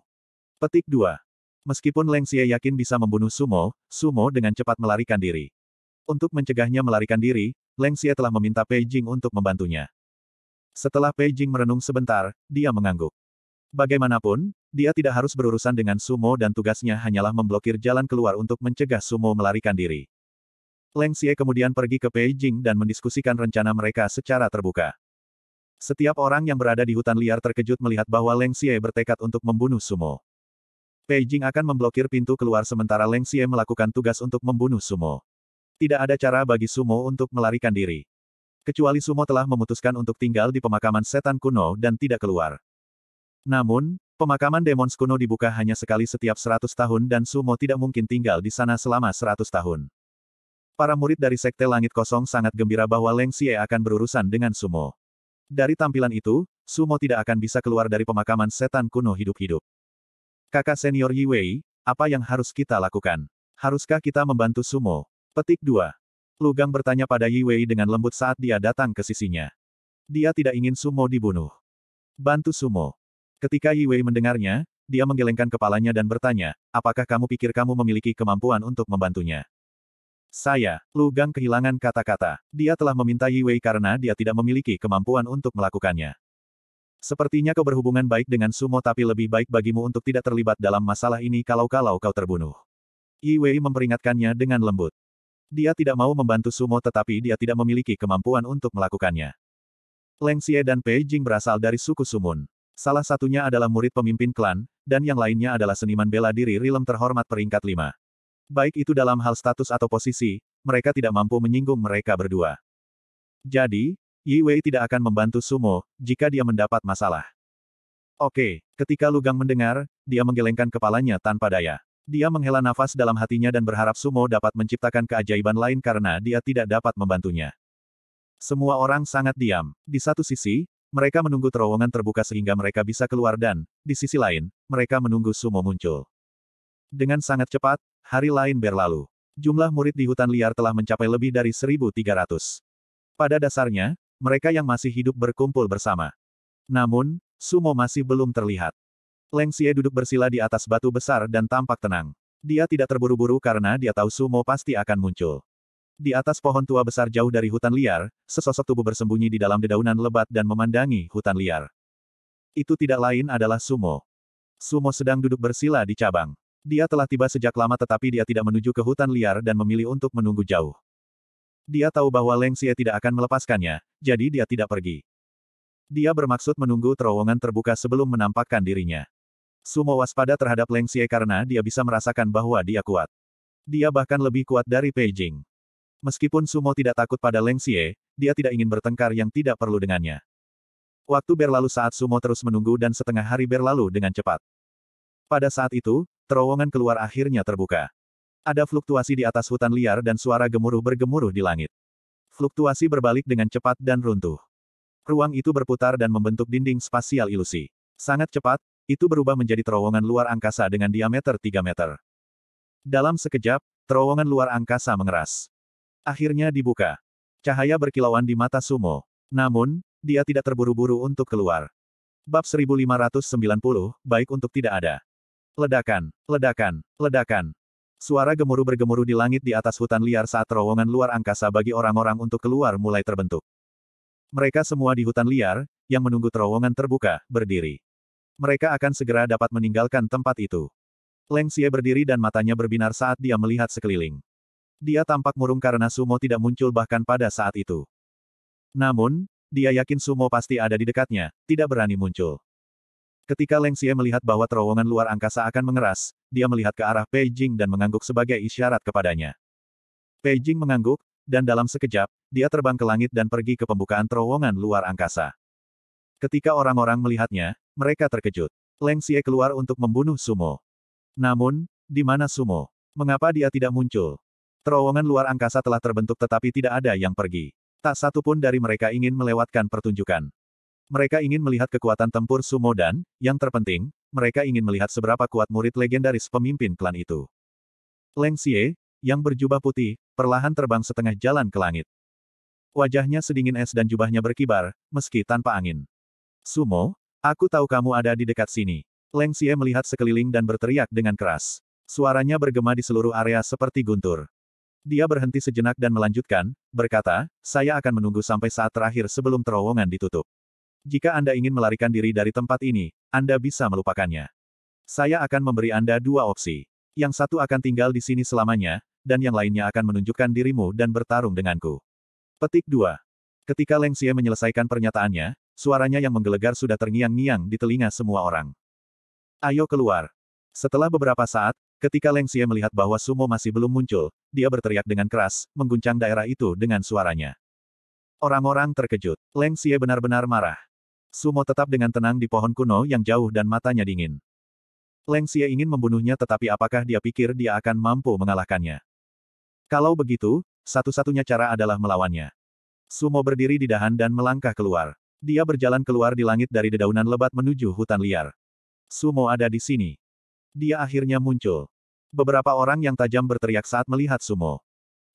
Petik 2. Meskipun Leng Xie yakin bisa membunuh Sumo, Sumo dengan cepat melarikan diri. Untuk mencegahnya melarikan diri, Leng Xie telah meminta Pei Jing untuk membantunya. Setelah Pei Jing merenung sebentar, dia mengangguk. Bagaimanapun, dia tidak harus berurusan dengan Sumo dan tugasnya hanyalah memblokir jalan keluar untuk mencegah Sumo melarikan diri. Leng Xie kemudian pergi ke Beijing dan mendiskusikan rencana mereka secara terbuka. Setiap orang yang berada di hutan liar terkejut melihat bahwa Leng Xie bertekad untuk membunuh Sumo. Beijing akan memblokir pintu keluar sementara Leng Xie melakukan tugas untuk membunuh Sumo. Tidak ada cara bagi Sumo untuk melarikan diri. Kecuali Sumo telah memutuskan untuk tinggal di pemakaman setan kuno dan tidak keluar. Namun, pemakaman demon kuno dibuka hanya sekali setiap 100 tahun dan Sumo tidak mungkin tinggal di sana selama 100 tahun. Para murid dari Sekte Langit Kosong sangat gembira bahwa Leng Xie akan berurusan dengan Sumo. Dari tampilan itu, Sumo tidak akan bisa keluar dari pemakaman setan kuno hidup-hidup. Kakak senior Yi Wei, apa yang harus kita lakukan? Haruskah kita membantu Sumo? Petik 2. Lugang bertanya pada Yi Wei dengan lembut saat dia datang ke sisinya. Dia tidak ingin Sumo dibunuh. Bantu Sumo. Ketika Yi Wei mendengarnya, dia menggelengkan kepalanya dan bertanya, apakah kamu pikir kamu memiliki kemampuan untuk membantunya? Saya, Lugang kehilangan kata-kata. Dia telah meminta Yi Wei karena dia tidak memiliki kemampuan untuk melakukannya. Sepertinya kau berhubungan baik dengan Sumo tapi lebih baik bagimu untuk tidak terlibat dalam masalah ini kalau-kalau kau terbunuh. Yi Wei memperingatkannya dengan lembut. Dia tidak mau membantu Sumo tetapi dia tidak memiliki kemampuan untuk melakukannya. Leng Xie dan Pei Jing berasal dari suku Sumun. Salah satunya adalah murid pemimpin klan, dan yang lainnya adalah seniman bela diri rilem terhormat peringkat lima. Baik itu dalam hal status atau posisi, mereka tidak mampu menyinggung mereka berdua. Jadi, Yi Wei tidak akan membantu Sumo, jika dia mendapat masalah. Oke, ketika Lugang mendengar, dia menggelengkan kepalanya tanpa daya. Dia menghela nafas dalam hatinya dan berharap Sumo dapat menciptakan keajaiban lain karena dia tidak dapat membantunya. Semua orang sangat diam. Di satu sisi, mereka menunggu terowongan terbuka sehingga mereka bisa keluar dan, di sisi lain, mereka menunggu Sumo muncul. Dengan sangat cepat, hari lain berlalu. Jumlah murid di hutan liar telah mencapai lebih dari 1.300. Pada dasarnya, mereka yang masih hidup berkumpul bersama. Namun, Sumo masih belum terlihat. Leng Xie duduk bersila di atas batu besar dan tampak tenang. Dia tidak terburu-buru karena dia tahu Sumo pasti akan muncul. Di atas pohon tua besar jauh dari hutan liar, sesosok tubuh bersembunyi di dalam dedaunan lebat dan memandangi hutan liar. Itu tidak lain adalah Sumo. Sumo sedang duduk bersila di cabang. Dia telah tiba sejak lama tetapi dia tidak menuju ke hutan liar dan memilih untuk menunggu jauh. Dia tahu bahwa Leng Xie tidak akan melepaskannya, jadi dia tidak pergi. Dia bermaksud menunggu terowongan terbuka sebelum menampakkan dirinya. Sumo waspada terhadap Leng Xie karena dia bisa merasakan bahwa dia kuat. Dia bahkan lebih kuat dari Beijing. Meskipun Sumo tidak takut pada Leng Xie, dia tidak ingin bertengkar yang tidak perlu dengannya. Waktu berlalu saat Sumo terus menunggu dan setengah hari berlalu dengan cepat. Pada saat itu, terowongan keluar akhirnya terbuka. Ada fluktuasi di atas hutan liar dan suara gemuruh bergemuruh di langit. Fluktuasi berbalik dengan cepat dan runtuh. Ruang itu berputar dan membentuk dinding spasial ilusi. Sangat cepat, itu berubah menjadi terowongan luar angkasa dengan diameter 3 meter. Dalam sekejap, terowongan luar angkasa mengeras. Akhirnya dibuka. Cahaya berkilauan di mata Sumo. Namun, dia tidak terburu-buru untuk keluar. Bab 1590, baik untuk tidak ada. Ledakan, ledakan, ledakan. Suara gemuruh bergemuruh di langit di atas hutan liar saat terowongan luar angkasa bagi orang-orang untuk keluar mulai terbentuk. Mereka semua di hutan liar, yang menunggu terowongan terbuka, berdiri mereka akan segera dapat meninggalkan tempat itu. Leng Xie berdiri dan matanya berbinar saat dia melihat sekeliling. Dia tampak murung karena Sumo tidak muncul bahkan pada saat itu. Namun, dia yakin Sumo pasti ada di dekatnya, tidak berani muncul. Ketika Leng Xie melihat bahwa terowongan luar angkasa akan mengeras, dia melihat ke arah Beijing dan mengangguk sebagai isyarat kepadanya. Beijing mengangguk, dan dalam sekejap, dia terbang ke langit dan pergi ke pembukaan terowongan luar angkasa. Ketika orang-orang melihatnya, mereka terkejut. Leng Xie keluar untuk membunuh Sumo. Namun, di mana Sumo? Mengapa dia tidak muncul? Terowongan luar angkasa telah terbentuk tetapi tidak ada yang pergi. Tak satu pun dari mereka ingin melewatkan pertunjukan. Mereka ingin melihat kekuatan tempur Sumo dan, yang terpenting, mereka ingin melihat seberapa kuat murid legendaris pemimpin klan itu. Leng Xie, yang berjubah putih, perlahan terbang setengah jalan ke langit. Wajahnya sedingin es dan jubahnya berkibar, meski tanpa angin. Sumo, aku tahu kamu ada di dekat sini. Leng Xie melihat sekeliling dan berteriak dengan keras. Suaranya bergema di seluruh area seperti guntur. Dia berhenti sejenak dan melanjutkan, berkata, saya akan menunggu sampai saat terakhir sebelum terowongan ditutup. Jika Anda ingin melarikan diri dari tempat ini, Anda bisa melupakannya. Saya akan memberi Anda dua opsi. Yang satu akan tinggal di sini selamanya, dan yang lainnya akan menunjukkan dirimu dan bertarung denganku. Petik 2. Ketika Leng Xie menyelesaikan pernyataannya, Suaranya yang menggelegar sudah terngiang-ngiang di telinga semua orang. Ayo keluar. Setelah beberapa saat, ketika Leng Xie melihat bahwa Sumo masih belum muncul, dia berteriak dengan keras, mengguncang daerah itu dengan suaranya. Orang-orang terkejut. Leng Xie benar-benar marah. Sumo tetap dengan tenang di pohon kuno yang jauh dan matanya dingin. Leng Xie ingin membunuhnya tetapi apakah dia pikir dia akan mampu mengalahkannya? Kalau begitu, satu-satunya cara adalah melawannya. Sumo berdiri di dahan dan melangkah keluar. Dia berjalan keluar di langit dari dedaunan lebat menuju hutan liar. Sumo ada di sini. Dia akhirnya muncul. Beberapa orang yang tajam berteriak saat melihat Sumo.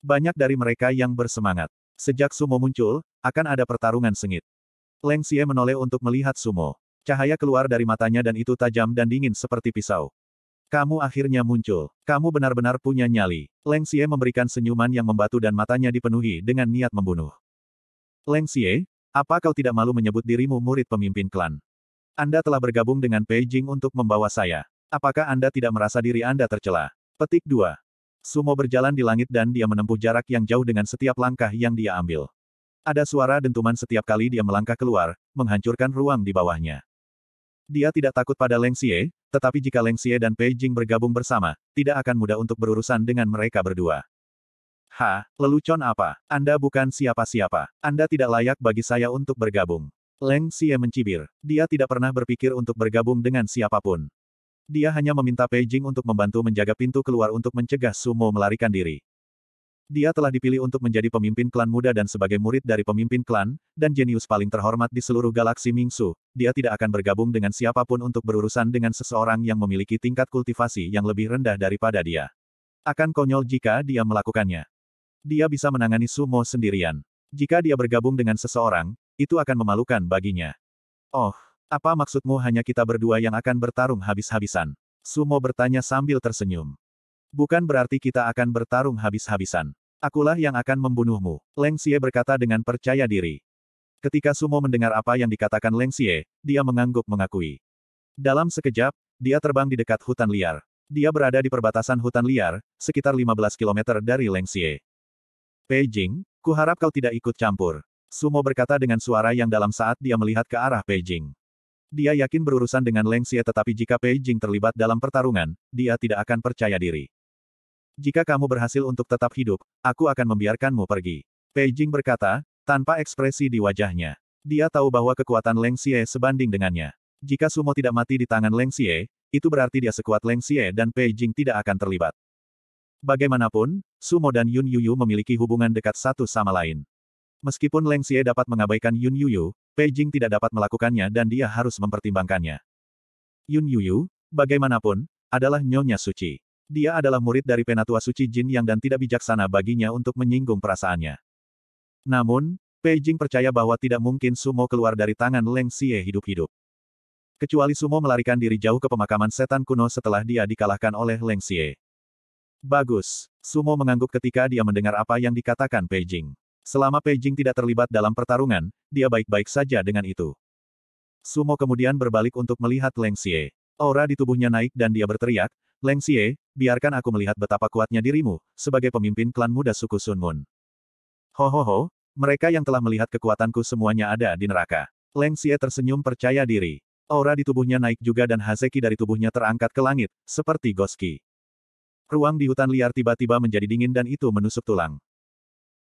Banyak dari mereka yang bersemangat. Sejak Sumo muncul, akan ada pertarungan sengit. Leng Xie menoleh untuk melihat Sumo. Cahaya keluar dari matanya dan itu tajam dan dingin seperti pisau. Kamu akhirnya muncul. Kamu benar-benar punya nyali. Leng Xie memberikan senyuman yang membatu dan matanya dipenuhi dengan niat membunuh. Leng Xie, apa kau tidak malu menyebut dirimu murid pemimpin klan? Anda telah bergabung dengan Beijing untuk membawa saya. Apakah Anda tidak merasa diri Anda tercela? Petik 2. Sumo berjalan di langit dan dia menempuh jarak yang jauh dengan setiap langkah yang dia ambil. Ada suara dentuman setiap kali dia melangkah keluar, menghancurkan ruang di bawahnya. Dia tidak takut pada Leng Xie, tetapi jika Leng Xie dan Beijing bergabung bersama, tidak akan mudah untuk berurusan dengan mereka berdua. Ha, lelucon apa? Anda bukan siapa-siapa. Anda tidak layak bagi saya untuk bergabung. Leng Xie mencibir. Dia tidak pernah berpikir untuk bergabung dengan siapapun. Dia hanya meminta Beijing untuk membantu menjaga pintu keluar untuk mencegah Sumo melarikan diri. Dia telah dipilih untuk menjadi pemimpin klan muda dan sebagai murid dari pemimpin klan, dan jenius paling terhormat di seluruh galaksi Mingsu, dia tidak akan bergabung dengan siapapun untuk berurusan dengan seseorang yang memiliki tingkat kultivasi yang lebih rendah daripada dia. Akan konyol jika dia melakukannya. Dia bisa menangani sumo sendirian. Jika dia bergabung dengan seseorang, itu akan memalukan baginya. Oh, apa maksudmu hanya kita berdua yang akan bertarung habis-habisan? Sumo bertanya sambil tersenyum. Bukan berarti kita akan bertarung habis-habisan. Akulah yang akan membunuhmu, Leng Xie berkata dengan percaya diri. Ketika Sumo mendengar apa yang dikatakan Leng Xie, dia mengangguk mengakui. Dalam sekejap, dia terbang di dekat hutan liar. Dia berada di perbatasan hutan liar, sekitar 15 km dari Leng Xie ku kuharap kau tidak ikut campur. Sumo berkata dengan suara yang dalam saat dia melihat ke arah Jing. Dia yakin berurusan dengan Leng Xie tetapi jika Jing terlibat dalam pertarungan, dia tidak akan percaya diri. Jika kamu berhasil untuk tetap hidup, aku akan membiarkanmu pergi. Jing berkata, tanpa ekspresi di wajahnya. Dia tahu bahwa kekuatan Leng Xie sebanding dengannya. Jika Sumo tidak mati di tangan Leng Xie, itu berarti dia sekuat Leng Xie dan Jing tidak akan terlibat. Bagaimanapun, Sumo dan Yun Yuyu memiliki hubungan dekat satu sama lain. Meskipun Leng Xie dapat mengabaikan Yun Yuyu, Beijing tidak dapat melakukannya dan dia harus mempertimbangkannya. Yun Yuyu, bagaimanapun, adalah Nyonya Suci. Dia adalah murid dari Penatua Suci Jin yang dan tidak bijaksana baginya untuk menyinggung perasaannya. Namun, Beijing percaya bahwa tidak mungkin Sumo keluar dari tangan Leng Xie hidup-hidup. Kecuali Sumo melarikan diri jauh ke pemakaman setan kuno setelah dia dikalahkan oleh Leng Xie. Bagus. Sumo mengangguk ketika dia mendengar apa yang dikatakan Beijing. Selama Beijing tidak terlibat dalam pertarungan, dia baik-baik saja dengan itu. Sumo kemudian berbalik untuk melihat Leng Xie. Aura di tubuhnya naik dan dia berteriak, Leng Xie, biarkan aku melihat betapa kuatnya dirimu, sebagai pemimpin klan muda suku Sun Moon. Ho ho ho, mereka yang telah melihat kekuatanku semuanya ada di neraka. Leng Xie tersenyum percaya diri. Aura di tubuhnya naik juga dan Hazeki dari tubuhnya terangkat ke langit, seperti Goski. Ruang di hutan liar tiba-tiba menjadi dingin dan itu menusuk tulang.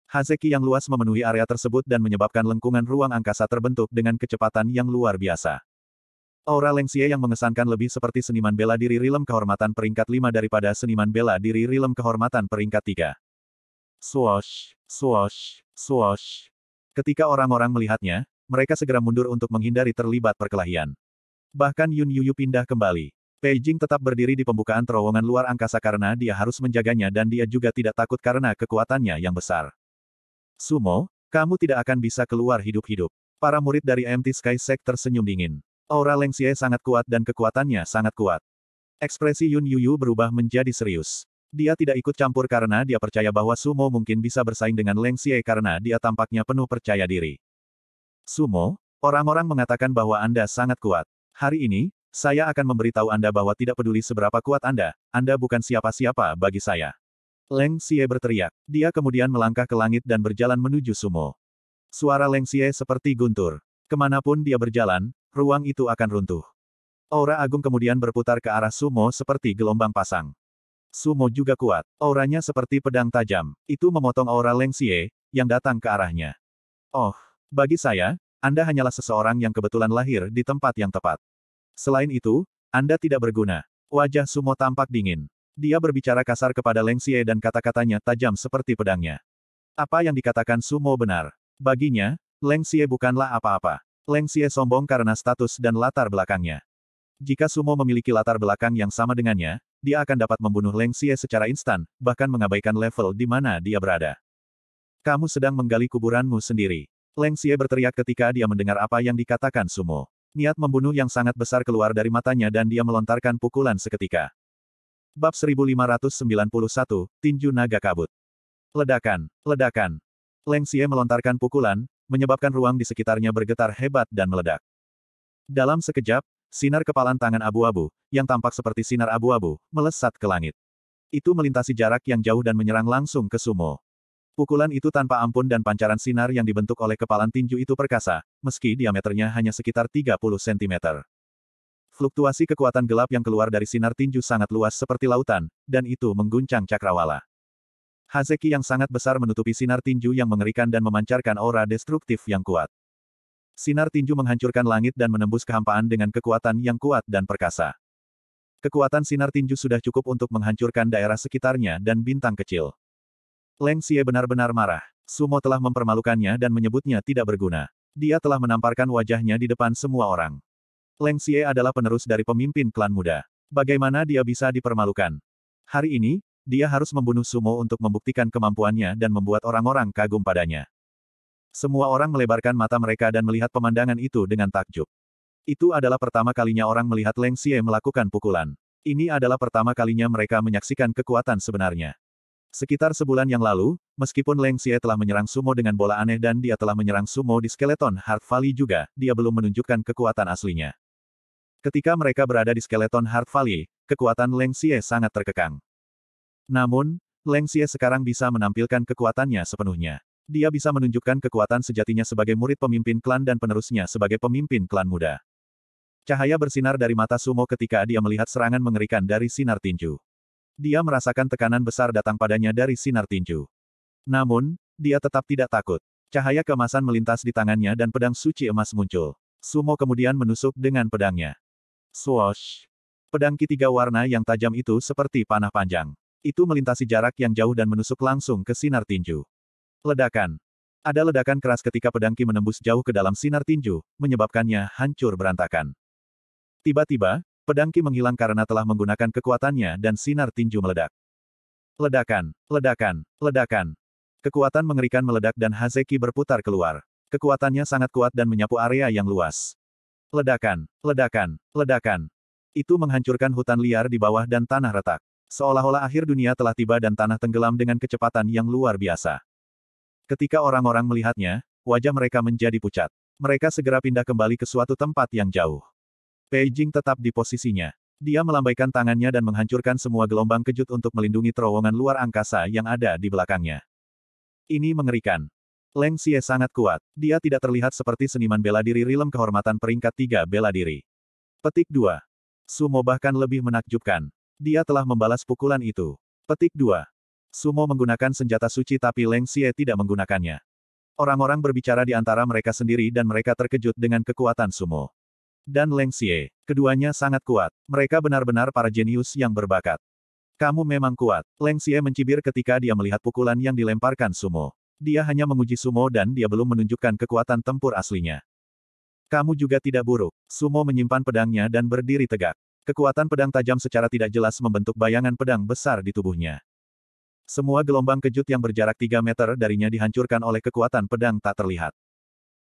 Hazeki yang luas memenuhi area tersebut dan menyebabkan lengkungan ruang angkasa terbentuk dengan kecepatan yang luar biasa. Aura Lengxie yang mengesankan lebih seperti seniman bela diri rilem kehormatan peringkat 5 daripada seniman bela diri rilem kehormatan peringkat 3. Swosh, swosh, swosh. Ketika orang-orang melihatnya, mereka segera mundur untuk menghindari terlibat perkelahian. Bahkan Yun Yuyu pindah kembali. Peijing tetap berdiri di pembukaan terowongan luar angkasa karena dia harus menjaganya dan dia juga tidak takut karena kekuatannya yang besar. Sumo, kamu tidak akan bisa keluar hidup-hidup. Para murid dari MT Sky Sect tersenyum dingin. Aura Leng Xie sangat kuat dan kekuatannya sangat kuat. Ekspresi Yun Yu Yu berubah menjadi serius. Dia tidak ikut campur karena dia percaya bahwa Sumo mungkin bisa bersaing dengan Leng Xie karena dia tampaknya penuh percaya diri. Sumo, orang-orang mengatakan bahwa Anda sangat kuat. Hari ini, saya akan memberitahu Anda bahwa tidak peduli seberapa kuat Anda, Anda bukan siapa-siapa bagi saya. Leng Xie berteriak. Dia kemudian melangkah ke langit dan berjalan menuju sumo. Suara Leng Xie seperti guntur. Kemanapun dia berjalan, ruang itu akan runtuh. Aura agung kemudian berputar ke arah Sumo seperti gelombang pasang. Sumo juga kuat, auranya seperti pedang tajam, itu memotong aura Leng Xie, yang datang ke arahnya. Oh, bagi saya, Anda hanyalah seseorang yang kebetulan lahir di tempat yang tepat. Selain itu, Anda tidak berguna. Wajah Sumo tampak dingin. Dia berbicara kasar kepada Leng Xie dan kata-katanya tajam seperti pedangnya. Apa yang dikatakan Sumo benar. Baginya, Leng Xie bukanlah apa-apa. Leng Xie sombong karena status dan latar belakangnya. Jika Sumo memiliki latar belakang yang sama dengannya, dia akan dapat membunuh Leng Xie secara instan, bahkan mengabaikan level di mana dia berada. Kamu sedang menggali kuburanmu sendiri. Leng Xie berteriak ketika dia mendengar apa yang dikatakan Sumo. Niat membunuh yang sangat besar keluar dari matanya dan dia melontarkan pukulan seketika. Bab 1591, Tinju Naga Kabut. Ledakan, ledakan. Leng Xie melontarkan pukulan, menyebabkan ruang di sekitarnya bergetar hebat dan meledak. Dalam sekejap, sinar kepalan tangan abu-abu, yang tampak seperti sinar abu-abu, melesat ke langit. Itu melintasi jarak yang jauh dan menyerang langsung ke Sumo. Pukulan itu tanpa ampun dan pancaran sinar yang dibentuk oleh kepalan tinju itu perkasa, meski diameternya hanya sekitar 30 cm. Fluktuasi kekuatan gelap yang keluar dari sinar tinju sangat luas seperti lautan, dan itu mengguncang cakrawala. Hazeki yang sangat besar menutupi sinar tinju yang mengerikan dan memancarkan aura destruktif yang kuat. Sinar tinju menghancurkan langit dan menembus kehampaan dengan kekuatan yang kuat dan perkasa. Kekuatan sinar tinju sudah cukup untuk menghancurkan daerah sekitarnya dan bintang kecil. Leng Xie benar-benar marah. Sumo telah mempermalukannya dan menyebutnya tidak berguna. Dia telah menamparkan wajahnya di depan semua orang. Leng Xie adalah penerus dari pemimpin klan muda. Bagaimana dia bisa dipermalukan? Hari ini, dia harus membunuh Sumo untuk membuktikan kemampuannya dan membuat orang-orang kagum padanya. Semua orang melebarkan mata mereka dan melihat pemandangan itu dengan takjub. Itu adalah pertama kalinya orang melihat Leng Xie melakukan pukulan. Ini adalah pertama kalinya mereka menyaksikan kekuatan sebenarnya. Sekitar sebulan yang lalu, meskipun Leng Xie telah menyerang sumo dengan bola aneh dan dia telah menyerang sumo di skeleton Heart Valley juga, dia belum menunjukkan kekuatan aslinya. Ketika mereka berada di skeleton Heart Valley, kekuatan Leng Xie sangat terkekang. Namun, Leng Xie sekarang bisa menampilkan kekuatannya sepenuhnya. Dia bisa menunjukkan kekuatan sejatinya sebagai murid pemimpin klan dan penerusnya sebagai pemimpin klan muda. Cahaya bersinar dari mata sumo ketika dia melihat serangan mengerikan dari sinar tinju. Dia merasakan tekanan besar datang padanya dari sinar tinju. Namun, dia tetap tidak takut. Cahaya kemasan melintas di tangannya dan pedang suci emas muncul. Sumo kemudian menusuk dengan pedangnya. Swoosh! Pedang ketiga warna yang tajam itu seperti panah panjang. Itu melintasi jarak yang jauh dan menusuk langsung ke sinar tinju. Ledakan. Ada ledakan keras ketika pedang ki menembus jauh ke dalam sinar tinju, menyebabkannya hancur berantakan. Tiba-tiba, Pedangki menghilang karena telah menggunakan kekuatannya dan sinar tinju meledak. Ledakan, ledakan, ledakan. Kekuatan mengerikan meledak dan Hazeki berputar keluar. Kekuatannya sangat kuat dan menyapu area yang luas. Ledakan, ledakan, ledakan. Itu menghancurkan hutan liar di bawah dan tanah retak. Seolah-olah akhir dunia telah tiba dan tanah tenggelam dengan kecepatan yang luar biasa. Ketika orang-orang melihatnya, wajah mereka menjadi pucat. Mereka segera pindah kembali ke suatu tempat yang jauh. Beijing tetap di posisinya. Dia melambaikan tangannya dan menghancurkan semua gelombang kejut untuk melindungi terowongan luar angkasa yang ada di belakangnya. Ini mengerikan. Leng Xie sangat kuat. Dia tidak terlihat seperti seniman bela diri rilem kehormatan peringkat tiga bela diri. Petik 2. Sumo bahkan lebih menakjubkan. Dia telah membalas pukulan itu. Petik 2. Sumo menggunakan senjata suci tapi Leng Xie tidak menggunakannya. Orang-orang berbicara di antara mereka sendiri dan mereka terkejut dengan kekuatan Sumo dan Leng Xie. Keduanya sangat kuat. Mereka benar-benar para jenius yang berbakat. Kamu memang kuat. Leng Xie mencibir ketika dia melihat pukulan yang dilemparkan Sumo. Dia hanya menguji Sumo dan dia belum menunjukkan kekuatan tempur aslinya. Kamu juga tidak buruk. Sumo menyimpan pedangnya dan berdiri tegak. Kekuatan pedang tajam secara tidak jelas membentuk bayangan pedang besar di tubuhnya. Semua gelombang kejut yang berjarak 3 meter darinya dihancurkan oleh kekuatan pedang tak terlihat.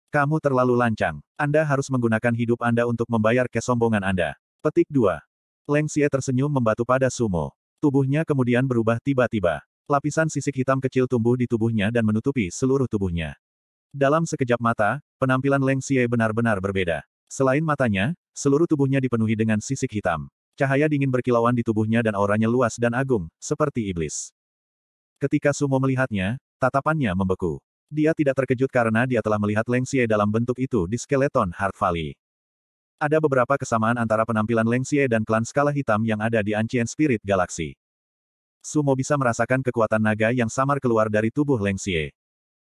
Kamu terlalu lancang. Anda harus menggunakan hidup Anda untuk membayar kesombongan Anda. Petik 2. Leng Xie tersenyum membatu pada Sumo. Tubuhnya kemudian berubah tiba-tiba. Lapisan sisik hitam kecil tumbuh di tubuhnya dan menutupi seluruh tubuhnya. Dalam sekejap mata, penampilan Leng Xie benar-benar berbeda. Selain matanya, seluruh tubuhnya dipenuhi dengan sisik hitam. Cahaya dingin berkilauan di tubuhnya dan auranya luas dan agung, seperti iblis. Ketika Sumo melihatnya, tatapannya membeku. Dia tidak terkejut karena dia telah melihat Leng Xie dalam bentuk itu di skeleton Heart Valley. Ada beberapa kesamaan antara penampilan Leng Xie dan klan skala hitam yang ada di Ancient Spirit Galaxy. Sumo bisa merasakan kekuatan naga yang samar keluar dari tubuh Leng Xie.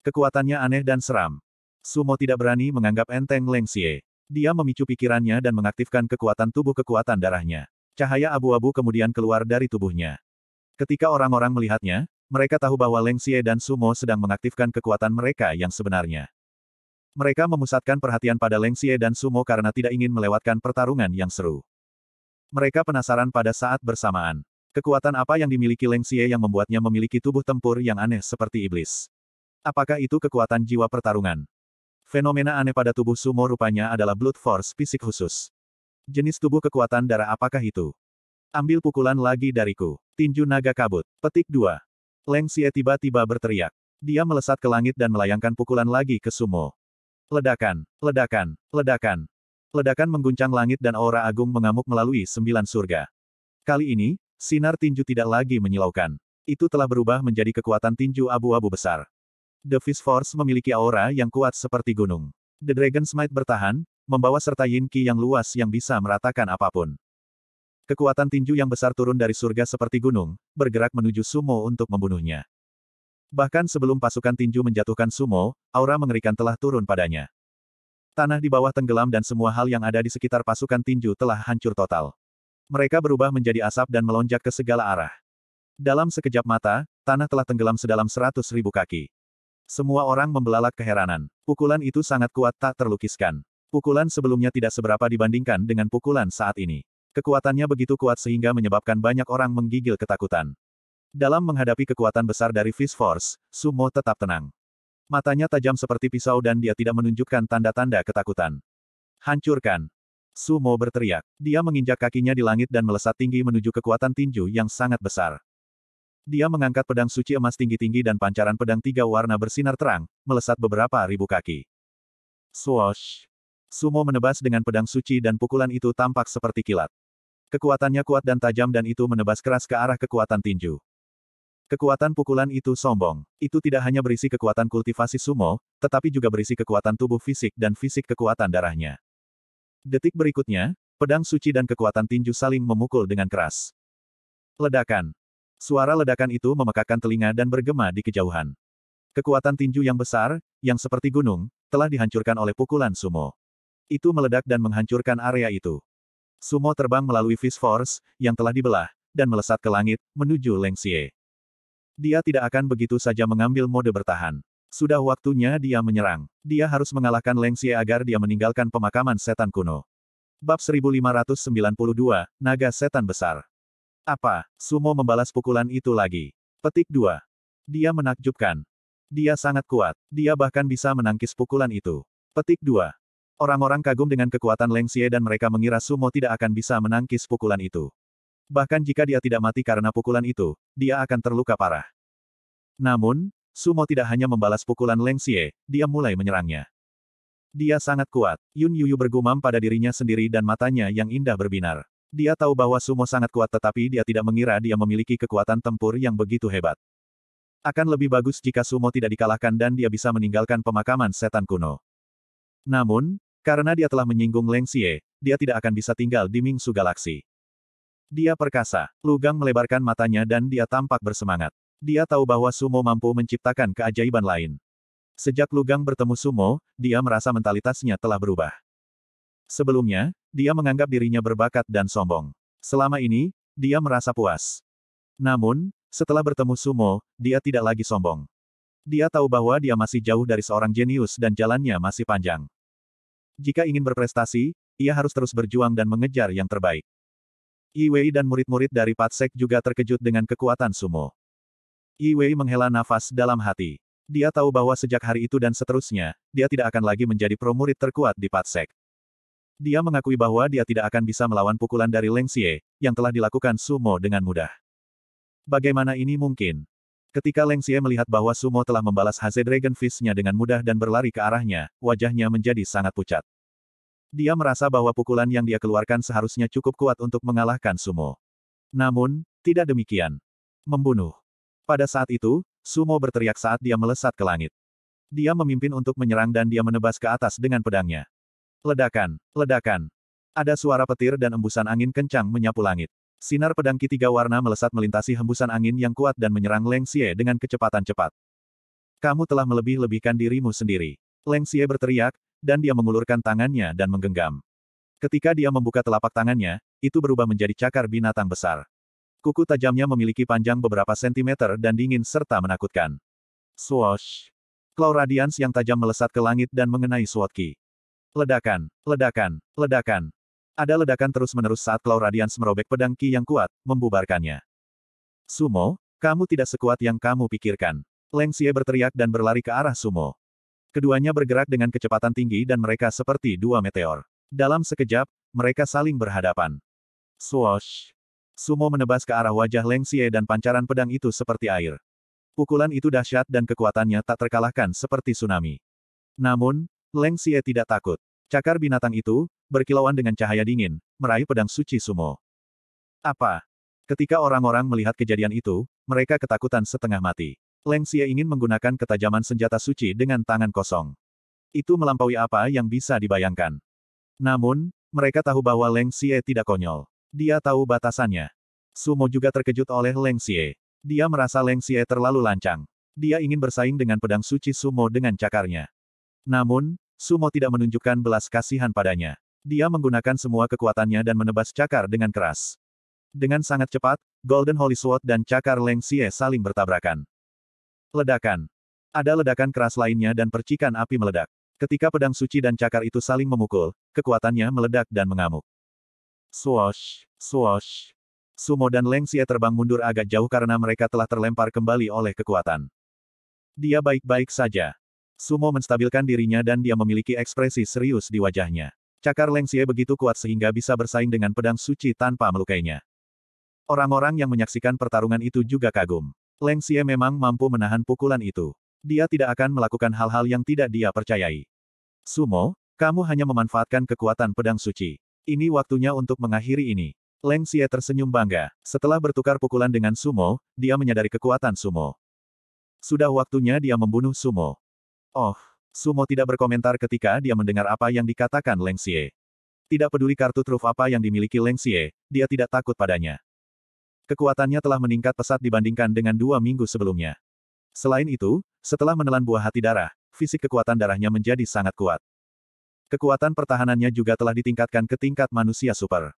Kekuatannya aneh dan seram. Sumo tidak berani menganggap enteng Leng Xie. Dia memicu pikirannya dan mengaktifkan kekuatan tubuh kekuatan darahnya. Cahaya abu-abu kemudian keluar dari tubuhnya. Ketika orang-orang melihatnya, mereka tahu bahwa Leng Xie dan Sumo sedang mengaktifkan kekuatan mereka yang sebenarnya. Mereka memusatkan perhatian pada Leng Xie dan Sumo karena tidak ingin melewatkan pertarungan yang seru. Mereka penasaran pada saat bersamaan. Kekuatan apa yang dimiliki Leng Xie yang membuatnya memiliki tubuh tempur yang aneh seperti iblis? Apakah itu kekuatan jiwa pertarungan? Fenomena aneh pada tubuh Sumo rupanya adalah Blood force fisik khusus. Jenis tubuh kekuatan darah apakah itu? Ambil pukulan lagi dariku. Tinju naga kabut. Petik 2. Leng Xie tiba-tiba berteriak. Dia melesat ke langit dan melayangkan pukulan lagi ke Sumo. Ledakan, ledakan, ledakan. Ledakan mengguncang langit dan aura agung mengamuk melalui sembilan surga. Kali ini, sinar tinju tidak lagi menyilaukan. Itu telah berubah menjadi kekuatan tinju abu-abu besar. The Fist Force memiliki aura yang kuat seperti gunung. The Dragon Smite bertahan, membawa serta Yin Qi yang luas yang bisa meratakan apapun. Kekuatan tinju yang besar turun dari surga seperti gunung, bergerak menuju Sumo untuk membunuhnya. Bahkan sebelum pasukan tinju menjatuhkan Sumo, aura mengerikan telah turun padanya. Tanah di bawah tenggelam dan semua hal yang ada di sekitar pasukan tinju telah hancur total. Mereka berubah menjadi asap dan melonjak ke segala arah. Dalam sekejap mata, tanah telah tenggelam sedalam seratus ribu kaki. Semua orang membelalak keheranan. Pukulan itu sangat kuat tak terlukiskan. Pukulan sebelumnya tidak seberapa dibandingkan dengan pukulan saat ini. Kekuatannya begitu kuat sehingga menyebabkan banyak orang menggigil ketakutan. Dalam menghadapi kekuatan besar dari Fish Force, Sumo tetap tenang. Matanya tajam seperti pisau dan dia tidak menunjukkan tanda-tanda ketakutan. Hancurkan. Sumo berteriak. Dia menginjak kakinya di langit dan melesat tinggi menuju kekuatan tinju yang sangat besar. Dia mengangkat pedang suci emas tinggi-tinggi dan pancaran pedang tiga warna bersinar terang, melesat beberapa ribu kaki. Swoosh! Sumo menebas dengan pedang suci dan pukulan itu tampak seperti kilat. Kekuatannya kuat dan tajam dan itu menebas keras ke arah kekuatan tinju. Kekuatan pukulan itu sombong. Itu tidak hanya berisi kekuatan kultivasi sumo, tetapi juga berisi kekuatan tubuh fisik dan fisik kekuatan darahnya. Detik berikutnya, pedang suci dan kekuatan tinju saling memukul dengan keras. Ledakan. Suara ledakan itu memekakkan telinga dan bergema di kejauhan. Kekuatan tinju yang besar, yang seperti gunung, telah dihancurkan oleh pukulan sumo. Itu meledak dan menghancurkan area itu. Sumo terbang melalui Fish Force, yang telah dibelah, dan melesat ke langit, menuju Leng Xie. Dia tidak akan begitu saja mengambil mode bertahan. Sudah waktunya dia menyerang. Dia harus mengalahkan Leng Xie agar dia meninggalkan pemakaman setan kuno. Bab 1592, Naga Setan Besar. Apa? Sumo membalas pukulan itu lagi. Petik 2. Dia menakjubkan. Dia sangat kuat. Dia bahkan bisa menangkis pukulan itu. Petik 2. Orang-orang kagum dengan kekuatan Leng Xie dan mereka mengira Sumo tidak akan bisa menangkis pukulan itu. Bahkan jika dia tidak mati karena pukulan itu, dia akan terluka parah. Namun, Sumo tidak hanya membalas pukulan Leng Xie, dia mulai menyerangnya. Dia sangat kuat. Yun Yuyu bergumam pada dirinya sendiri dan matanya yang indah berbinar. Dia tahu bahwa Sumo sangat kuat tetapi dia tidak mengira dia memiliki kekuatan tempur yang begitu hebat. Akan lebih bagus jika Sumo tidak dikalahkan dan dia bisa meninggalkan pemakaman setan kuno. Namun, karena dia telah menyinggung Leng Xie, dia tidak akan bisa tinggal di Mingsu Galaksi. Dia perkasa. Lugang melebarkan matanya dan dia tampak bersemangat. Dia tahu bahwa Sumo mampu menciptakan keajaiban lain. Sejak Lugang bertemu Sumo, dia merasa mentalitasnya telah berubah. Sebelumnya, dia menganggap dirinya berbakat dan sombong. Selama ini, dia merasa puas. Namun, setelah bertemu Sumo, dia tidak lagi sombong. Dia tahu bahwa dia masih jauh dari seorang jenius dan jalannya masih panjang. Jika ingin berprestasi, ia harus terus berjuang dan mengejar yang terbaik. Wei dan murid-murid dari Patsek juga terkejut dengan kekuatan sumo. Wei menghela nafas dalam hati. Dia tahu bahwa sejak hari itu dan seterusnya, dia tidak akan lagi menjadi pro murid terkuat di Patsek. Dia mengakui bahwa dia tidak akan bisa melawan pukulan dari Leng Xie, yang telah dilakukan sumo dengan mudah. Bagaimana ini mungkin? Ketika Leng Xie melihat bahwa Sumo telah membalas Haze Dragon Fist-nya dengan mudah dan berlari ke arahnya, wajahnya menjadi sangat pucat. Dia merasa bahwa pukulan yang dia keluarkan seharusnya cukup kuat untuk mengalahkan Sumo. Namun, tidak demikian. Membunuh. Pada saat itu, Sumo berteriak saat dia melesat ke langit. Dia memimpin untuk menyerang dan dia menebas ke atas dengan pedangnya. Ledakan, ledakan. Ada suara petir dan embusan angin kencang menyapu langit. Sinar pedang ketiga warna melesat melintasi hembusan angin yang kuat dan menyerang Leng Xie dengan kecepatan cepat. Kamu telah melebih-lebihkan dirimu sendiri. Leng Xie berteriak, dan dia mengulurkan tangannya dan menggenggam. Ketika dia membuka telapak tangannya, itu berubah menjadi cakar binatang besar. Kuku tajamnya memiliki panjang beberapa sentimeter dan dingin serta menakutkan. Swoosh! Claw Radiance yang tajam melesat ke langit dan mengenai Swotki. Ledakan, ledakan, ledakan. Ada ledakan terus-menerus saat Claw Radiance merobek pedang Ki yang kuat, membubarkannya. Sumo, kamu tidak sekuat yang kamu pikirkan. Leng Xie berteriak dan berlari ke arah Sumo. Keduanya bergerak dengan kecepatan tinggi dan mereka seperti dua meteor. Dalam sekejap, mereka saling berhadapan. Swoosh! Sumo menebas ke arah wajah Leng Xie dan pancaran pedang itu seperti air. Pukulan itu dahsyat dan kekuatannya tak terkalahkan seperti tsunami. Namun, Leng Xie tidak takut. Cakar binatang itu, berkilauan dengan cahaya dingin, meraih pedang suci Sumo. Apa? Ketika orang-orang melihat kejadian itu, mereka ketakutan setengah mati. Leng Xie ingin menggunakan ketajaman senjata suci dengan tangan kosong. Itu melampaui apa yang bisa dibayangkan. Namun, mereka tahu bahwa Leng Xie tidak konyol. Dia tahu batasannya. Sumo juga terkejut oleh Leng Xie. Dia merasa Leng Xie terlalu lancang. Dia ingin bersaing dengan pedang suci Sumo dengan cakarnya. Namun, Sumo tidak menunjukkan belas kasihan padanya. Dia menggunakan semua kekuatannya dan menebas cakar dengan keras. Dengan sangat cepat, Golden Holy Sword dan cakar Leng Xie saling bertabrakan. Ledakan. Ada ledakan keras lainnya dan percikan api meledak. Ketika pedang suci dan cakar itu saling memukul, kekuatannya meledak dan mengamuk. Swosh, swosh. Sumo dan Leng Xie terbang mundur agak jauh karena mereka telah terlempar kembali oleh kekuatan. Dia baik-baik saja. Sumo menstabilkan dirinya dan dia memiliki ekspresi serius di wajahnya. Cakar Leng Xie begitu kuat sehingga bisa bersaing dengan pedang suci tanpa melukainya. Orang-orang yang menyaksikan pertarungan itu juga kagum. Leng Xie memang mampu menahan pukulan itu. Dia tidak akan melakukan hal-hal yang tidak dia percayai. Sumo, kamu hanya memanfaatkan kekuatan pedang suci. Ini waktunya untuk mengakhiri ini. Leng Xie tersenyum bangga. Setelah bertukar pukulan dengan Sumo, dia menyadari kekuatan Sumo. Sudah waktunya dia membunuh Sumo. Oh, Sumo tidak berkomentar ketika dia mendengar apa yang dikatakan Leng Xie. Tidak peduli kartu truf apa yang dimiliki Leng Xie, dia tidak takut padanya. Kekuatannya telah meningkat pesat dibandingkan dengan dua minggu sebelumnya. Selain itu, setelah menelan buah hati darah, fisik kekuatan darahnya menjadi sangat kuat. Kekuatan pertahanannya juga telah ditingkatkan ke tingkat manusia super.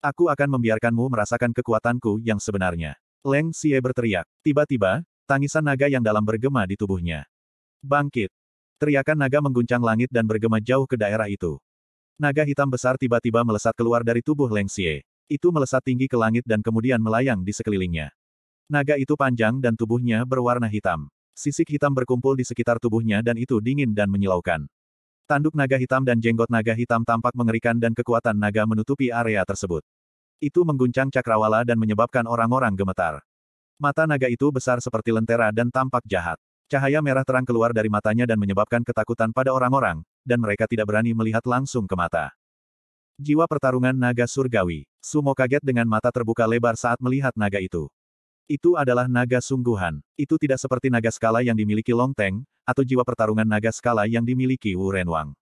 Aku akan membiarkanmu merasakan kekuatanku yang sebenarnya. Leng Xie berteriak. Tiba-tiba, tangisan naga yang dalam bergema di tubuhnya. Bangkit! Teriakan naga mengguncang langit dan bergema jauh ke daerah itu. Naga hitam besar tiba-tiba melesat keluar dari tubuh Leng Xie. Itu melesat tinggi ke langit dan kemudian melayang di sekelilingnya. Naga itu panjang dan tubuhnya berwarna hitam. Sisik hitam berkumpul di sekitar tubuhnya dan itu dingin dan menyilaukan. Tanduk naga hitam dan jenggot naga hitam tampak mengerikan dan kekuatan naga menutupi area tersebut. Itu mengguncang cakrawala dan menyebabkan orang-orang gemetar. Mata naga itu besar seperti lentera dan tampak jahat. Cahaya merah terang keluar dari matanya dan menyebabkan ketakutan pada orang-orang, dan mereka tidak berani melihat langsung ke mata. Jiwa pertarungan naga surgawi. Sumo kaget dengan mata terbuka lebar saat melihat naga itu. Itu adalah naga sungguhan. Itu tidak seperti naga skala yang dimiliki Long Teng, atau jiwa pertarungan naga skala yang dimiliki Wu Renwang.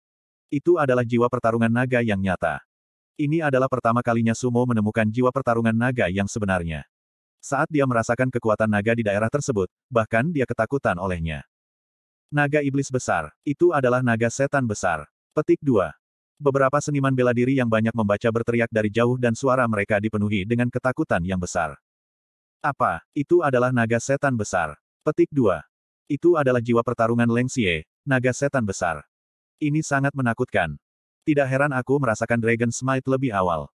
Itu adalah jiwa pertarungan naga yang nyata. Ini adalah pertama kalinya Sumo menemukan jiwa pertarungan naga yang sebenarnya. Saat dia merasakan kekuatan naga di daerah tersebut, bahkan dia ketakutan olehnya. Naga Iblis Besar, itu adalah naga setan besar. Petik 2. Beberapa seniman bela diri yang banyak membaca berteriak dari jauh dan suara mereka dipenuhi dengan ketakutan yang besar. Apa, itu adalah naga setan besar. Petik 2. Itu adalah jiwa pertarungan Leng Xie, naga setan besar. Ini sangat menakutkan. Tidak heran aku merasakan Dragon Smite lebih awal.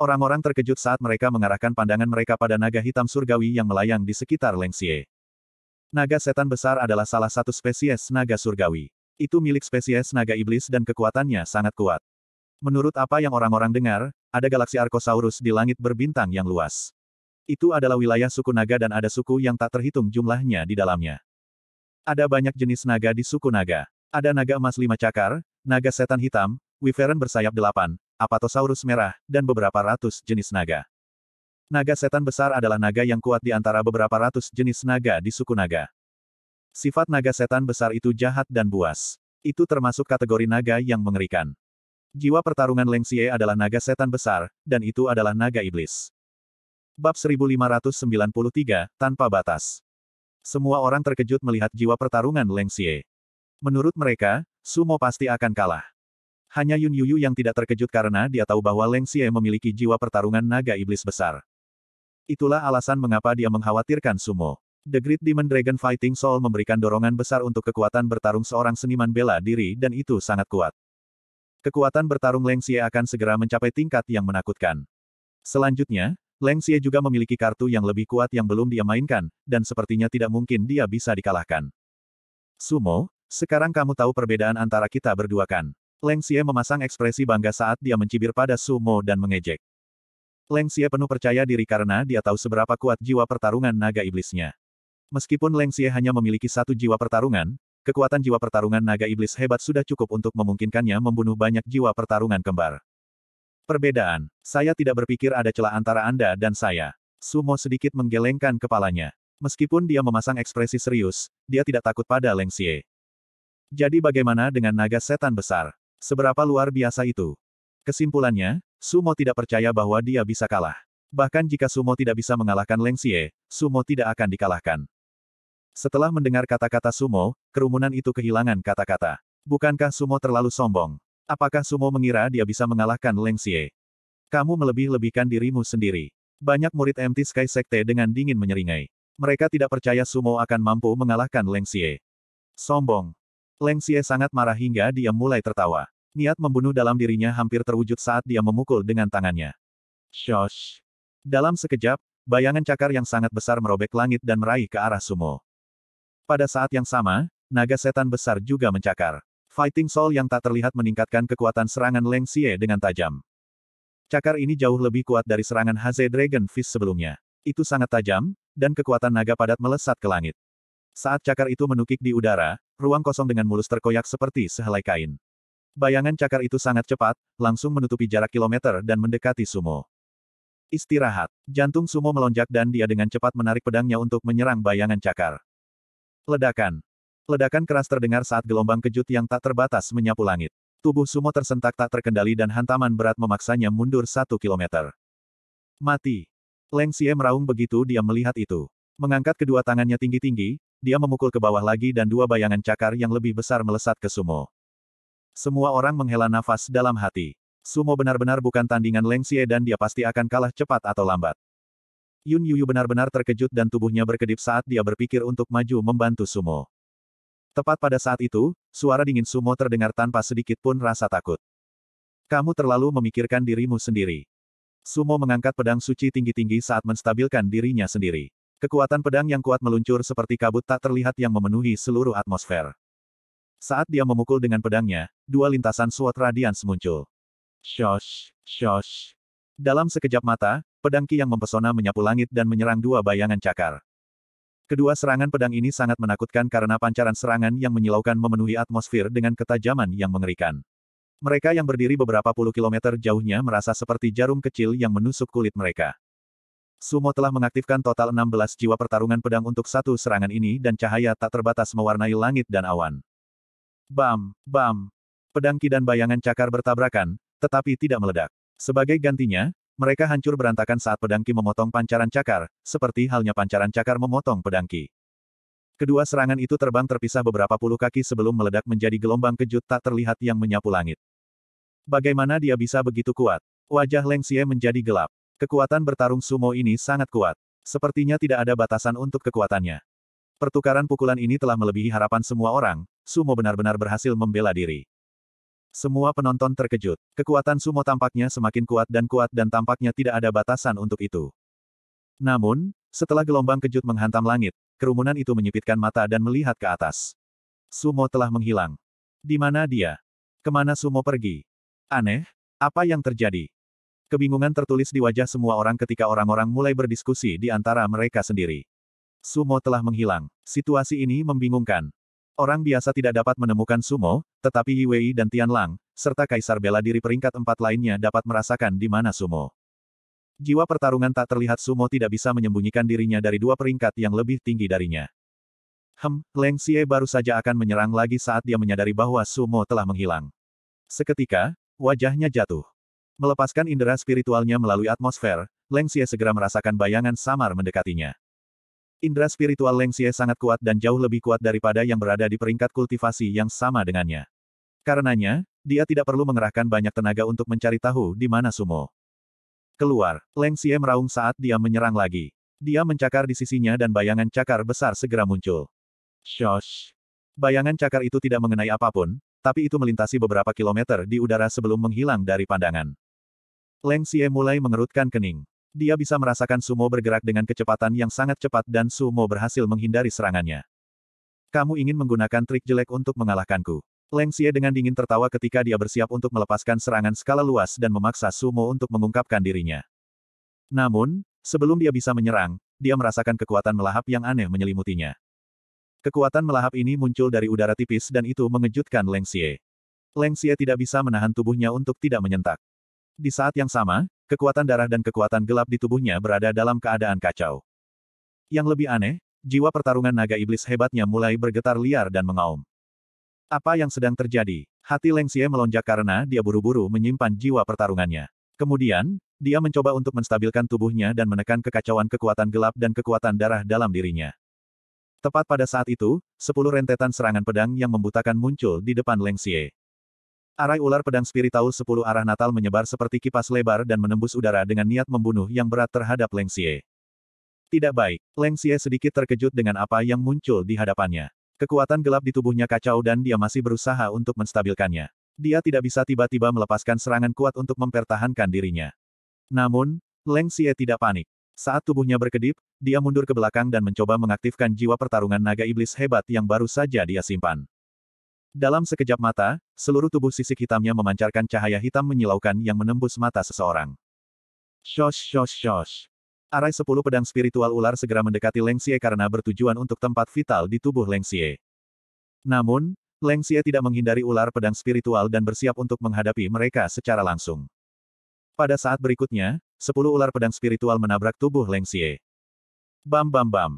Orang-orang terkejut saat mereka mengarahkan pandangan mereka pada naga hitam surgawi yang melayang di sekitar Leng Xie. Naga setan besar adalah salah satu spesies naga surgawi. Itu milik spesies naga iblis dan kekuatannya sangat kuat. Menurut apa yang orang-orang dengar, ada galaksi Arkosaurus di langit berbintang yang luas. Itu adalah wilayah suku naga dan ada suku yang tak terhitung jumlahnya di dalamnya. Ada banyak jenis naga di suku naga. Ada naga emas lima cakar, naga setan hitam, wyvern bersayap delapan, apatosaurus merah, dan beberapa ratus jenis naga. Naga setan besar adalah naga yang kuat di antara beberapa ratus jenis naga di suku naga. Sifat naga setan besar itu jahat dan buas. Itu termasuk kategori naga yang mengerikan. Jiwa pertarungan Leng Xie adalah naga setan besar, dan itu adalah naga iblis. Bab 1593, Tanpa Batas. Semua orang terkejut melihat jiwa pertarungan Leng Xie. Menurut mereka, Sumo pasti akan kalah. Hanya Yun Yuyu yang tidak terkejut karena dia tahu bahwa Leng Xie memiliki jiwa pertarungan naga iblis besar. Itulah alasan mengapa dia mengkhawatirkan Sumo. The Great Demon Dragon Fighting Soul memberikan dorongan besar untuk kekuatan bertarung seorang seniman bela diri dan itu sangat kuat. Kekuatan bertarung Leng Xie akan segera mencapai tingkat yang menakutkan. Selanjutnya, Leng Xie juga memiliki kartu yang lebih kuat yang belum dia mainkan, dan sepertinya tidak mungkin dia bisa dikalahkan. Sumo, sekarang kamu tahu perbedaan antara kita berdua kan? Leng Xie memasang ekspresi bangga saat dia mencibir pada Sumo dan mengejek. Leng Xie penuh percaya diri karena dia tahu seberapa kuat jiwa pertarungan naga iblisnya. Meskipun Leng Xie hanya memiliki satu jiwa pertarungan, kekuatan jiwa pertarungan naga iblis hebat sudah cukup untuk memungkinkannya membunuh banyak jiwa pertarungan kembar. Perbedaan, saya tidak berpikir ada celah antara Anda dan saya. Sumo sedikit menggelengkan kepalanya. Meskipun dia memasang ekspresi serius, dia tidak takut pada Leng Xie. Jadi bagaimana dengan naga setan besar? Seberapa luar biasa itu? Kesimpulannya, Sumo tidak percaya bahwa dia bisa kalah. Bahkan jika Sumo tidak bisa mengalahkan Leng Xie, Sumo tidak akan dikalahkan. Setelah mendengar kata-kata Sumo, kerumunan itu kehilangan kata-kata. Bukankah Sumo terlalu sombong? Apakah Sumo mengira dia bisa mengalahkan Leng Xie? Kamu melebih-lebihkan dirimu sendiri. Banyak murid MT Sky Sekte dengan dingin menyeringai. Mereka tidak percaya Sumo akan mampu mengalahkan Leng Xie. Sombong. Leng Xie sangat marah hingga dia mulai tertawa. Niat membunuh dalam dirinya hampir terwujud saat dia memukul dengan tangannya. Shosh. Dalam sekejap, bayangan cakar yang sangat besar merobek langit dan meraih ke arah Sumo. Pada saat yang sama, naga setan besar juga mencakar. Fighting Soul yang tak terlihat meningkatkan kekuatan serangan Leng Xie dengan tajam. Cakar ini jauh lebih kuat dari serangan Haze Dragon Fist sebelumnya. Itu sangat tajam, dan kekuatan naga padat melesat ke langit. Saat cakar itu menukik di udara, ruang kosong dengan mulus terkoyak seperti sehelai kain. Bayangan cakar itu sangat cepat, langsung menutupi jarak kilometer dan mendekati Sumo. Istirahat. Jantung Sumo melonjak dan dia dengan cepat menarik pedangnya untuk menyerang bayangan cakar. Ledakan. Ledakan keras terdengar saat gelombang kejut yang tak terbatas menyapu langit. Tubuh Sumo tersentak tak terkendali dan hantaman berat memaksanya mundur satu kilometer. Mati. Leng Xie meraung begitu dia melihat itu. Mengangkat kedua tangannya tinggi-tinggi, dia memukul ke bawah lagi dan dua bayangan cakar yang lebih besar melesat ke Sumo. Semua orang menghela nafas dalam hati. Sumo benar-benar bukan tandingan Leng Xie dan dia pasti akan kalah cepat atau lambat. Yun Yuyu benar-benar terkejut dan tubuhnya berkedip saat dia berpikir untuk maju membantu Sumo. Tepat pada saat itu, suara dingin Sumo terdengar tanpa sedikit pun rasa takut. Kamu terlalu memikirkan dirimu sendiri. Sumo mengangkat pedang suci tinggi-tinggi saat menstabilkan dirinya sendiri. Kekuatan pedang yang kuat meluncur seperti kabut tak terlihat yang memenuhi seluruh atmosfer. Saat dia memukul dengan pedangnya, dua lintasan suat radians muncul. Shosh, shosh. Dalam sekejap mata, pedang Ki yang mempesona menyapu langit dan menyerang dua bayangan cakar. Kedua serangan pedang ini sangat menakutkan karena pancaran serangan yang menyilaukan memenuhi atmosfer dengan ketajaman yang mengerikan. Mereka yang berdiri beberapa puluh kilometer jauhnya merasa seperti jarum kecil yang menusuk kulit mereka. Sumo telah mengaktifkan total 16 jiwa pertarungan pedang untuk satu serangan ini dan cahaya tak terbatas mewarnai langit dan awan. Bam, bam. Pedang ki dan bayangan cakar bertabrakan, tetapi tidak meledak. Sebagai gantinya, mereka hancur berantakan saat pedangki memotong pancaran cakar, seperti halnya pancaran cakar memotong pedangki. Kedua serangan itu terbang terpisah beberapa puluh kaki sebelum meledak menjadi gelombang kejut tak terlihat yang menyapu langit. Bagaimana dia bisa begitu kuat? Wajah Leng Xie menjadi gelap. Kekuatan bertarung sumo ini sangat kuat. Sepertinya tidak ada batasan untuk kekuatannya. Pertukaran pukulan ini telah melebihi harapan semua orang, sumo benar-benar berhasil membela diri. Semua penonton terkejut. Kekuatan sumo tampaknya semakin kuat dan kuat dan tampaknya tidak ada batasan untuk itu. Namun, setelah gelombang kejut menghantam langit, kerumunan itu menyipitkan mata dan melihat ke atas. Sumo telah menghilang. Di mana dia? Kemana Sumo pergi? Aneh? Apa yang terjadi? Kebingungan tertulis di wajah semua orang ketika orang-orang mulai berdiskusi di antara mereka sendiri. Sumo telah menghilang. Situasi ini membingungkan. Orang biasa tidak dapat menemukan Sumo, tetapi Yiwei dan Tian Lang, serta Kaisar bela diri peringkat empat lainnya dapat merasakan di mana Sumo. Jiwa pertarungan tak terlihat Sumo tidak bisa menyembunyikan dirinya dari dua peringkat yang lebih tinggi darinya. Hem, Leng Xie baru saja akan menyerang lagi saat dia menyadari bahwa Sumo telah menghilang. Seketika, wajahnya jatuh. Melepaskan indera spiritualnya melalui atmosfer, Leng Xie segera merasakan bayangan samar mendekatinya. Indra spiritual Leng Xie sangat kuat dan jauh lebih kuat daripada yang berada di peringkat kultivasi yang sama dengannya. Karenanya, dia tidak perlu mengerahkan banyak tenaga untuk mencari tahu di mana sumo. Keluar, Leng Xie meraung saat dia menyerang lagi. Dia mencakar di sisinya dan bayangan cakar besar segera muncul. Shosh! Bayangan cakar itu tidak mengenai apapun, tapi itu melintasi beberapa kilometer di udara sebelum menghilang dari pandangan. Leng Xie mulai mengerutkan kening. Dia bisa merasakan Sumo bergerak dengan kecepatan yang sangat cepat dan Sumo berhasil menghindari serangannya. Kamu ingin menggunakan trik jelek untuk mengalahkanku. Leng Xie dengan dingin tertawa ketika dia bersiap untuk melepaskan serangan skala luas dan memaksa Sumo untuk mengungkapkan dirinya. Namun, sebelum dia bisa menyerang, dia merasakan kekuatan melahap yang aneh menyelimutinya. Kekuatan melahap ini muncul dari udara tipis dan itu mengejutkan Leng Xie. Leng Xie tidak bisa menahan tubuhnya untuk tidak menyentak. Di saat yang sama, kekuatan darah dan kekuatan gelap di tubuhnya berada dalam keadaan kacau. Yang lebih aneh, jiwa pertarungan naga iblis hebatnya mulai bergetar liar dan mengaum. Apa yang sedang terjadi? Hati Leng Xie melonjak karena dia buru-buru menyimpan jiwa pertarungannya. Kemudian, dia mencoba untuk menstabilkan tubuhnya dan menekan kekacauan kekuatan gelap dan kekuatan darah dalam dirinya. Tepat pada saat itu, sepuluh rentetan serangan pedang yang membutakan muncul di depan Leng Xie. Arai ular pedang spiritual sepuluh arah Natal menyebar seperti kipas lebar dan menembus udara dengan niat membunuh yang berat terhadap Leng Xie. Tidak baik, Leng Xie sedikit terkejut dengan apa yang muncul di hadapannya. Kekuatan gelap di tubuhnya kacau dan dia masih berusaha untuk menstabilkannya. Dia tidak bisa tiba-tiba melepaskan serangan kuat untuk mempertahankan dirinya. Namun, Leng Xie tidak panik. Saat tubuhnya berkedip, dia mundur ke belakang dan mencoba mengaktifkan jiwa pertarungan naga iblis hebat yang baru saja dia simpan. Dalam sekejap mata, seluruh tubuh sisik hitamnya memancarkan cahaya hitam menyilaukan yang menembus mata seseorang. Shosh shosh shosh. Arai sepuluh pedang spiritual ular segera mendekati Leng Xie karena bertujuan untuk tempat vital di tubuh Leng Xie. Namun, Leng Xie tidak menghindari ular pedang spiritual dan bersiap untuk menghadapi mereka secara langsung. Pada saat berikutnya, sepuluh ular pedang spiritual menabrak tubuh Leng Xie. Bam bam bam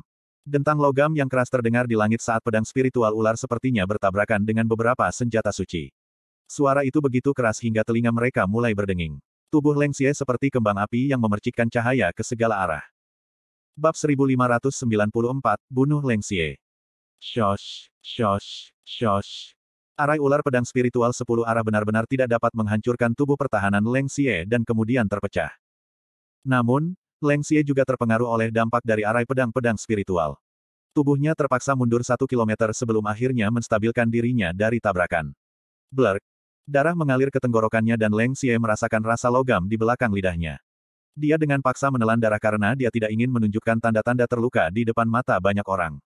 tentang logam yang keras terdengar di langit saat pedang spiritual ular sepertinya bertabrakan dengan beberapa senjata suci. Suara itu begitu keras hingga telinga mereka mulai berdenging. Tubuh Leng seperti kembang api yang memercikkan cahaya ke segala arah. Bab 1594, Bunuh Leng Shosh, shosh, shosh. Arai ular pedang spiritual sepuluh arah benar-benar tidak dapat menghancurkan tubuh pertahanan Leng dan kemudian terpecah. Namun, Leng Xie juga terpengaruh oleh dampak dari arai pedang-pedang spiritual. Tubuhnya terpaksa mundur satu kilometer sebelum akhirnya menstabilkan dirinya dari tabrakan. Blerk. Darah mengalir ke tenggorokannya dan Leng Xie merasakan rasa logam di belakang lidahnya. Dia dengan paksa menelan darah karena dia tidak ingin menunjukkan tanda-tanda terluka di depan mata banyak orang.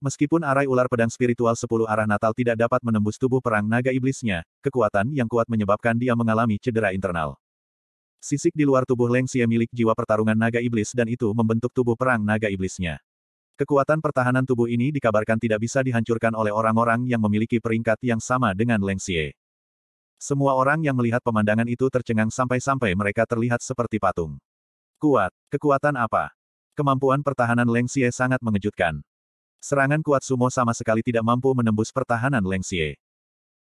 Meskipun arai ular pedang spiritual sepuluh arah Natal tidak dapat menembus tubuh perang naga iblisnya, kekuatan yang kuat menyebabkan dia mengalami cedera internal. Sisik di luar tubuh Leng Xie milik jiwa pertarungan naga iblis dan itu membentuk tubuh perang naga iblisnya. Kekuatan pertahanan tubuh ini dikabarkan tidak bisa dihancurkan oleh orang-orang yang memiliki peringkat yang sama dengan Leng Xie. Semua orang yang melihat pemandangan itu tercengang sampai-sampai mereka terlihat seperti patung. Kuat, kekuatan apa? Kemampuan pertahanan Leng Xie sangat mengejutkan. Serangan kuat sumo sama sekali tidak mampu menembus pertahanan Leng Xie.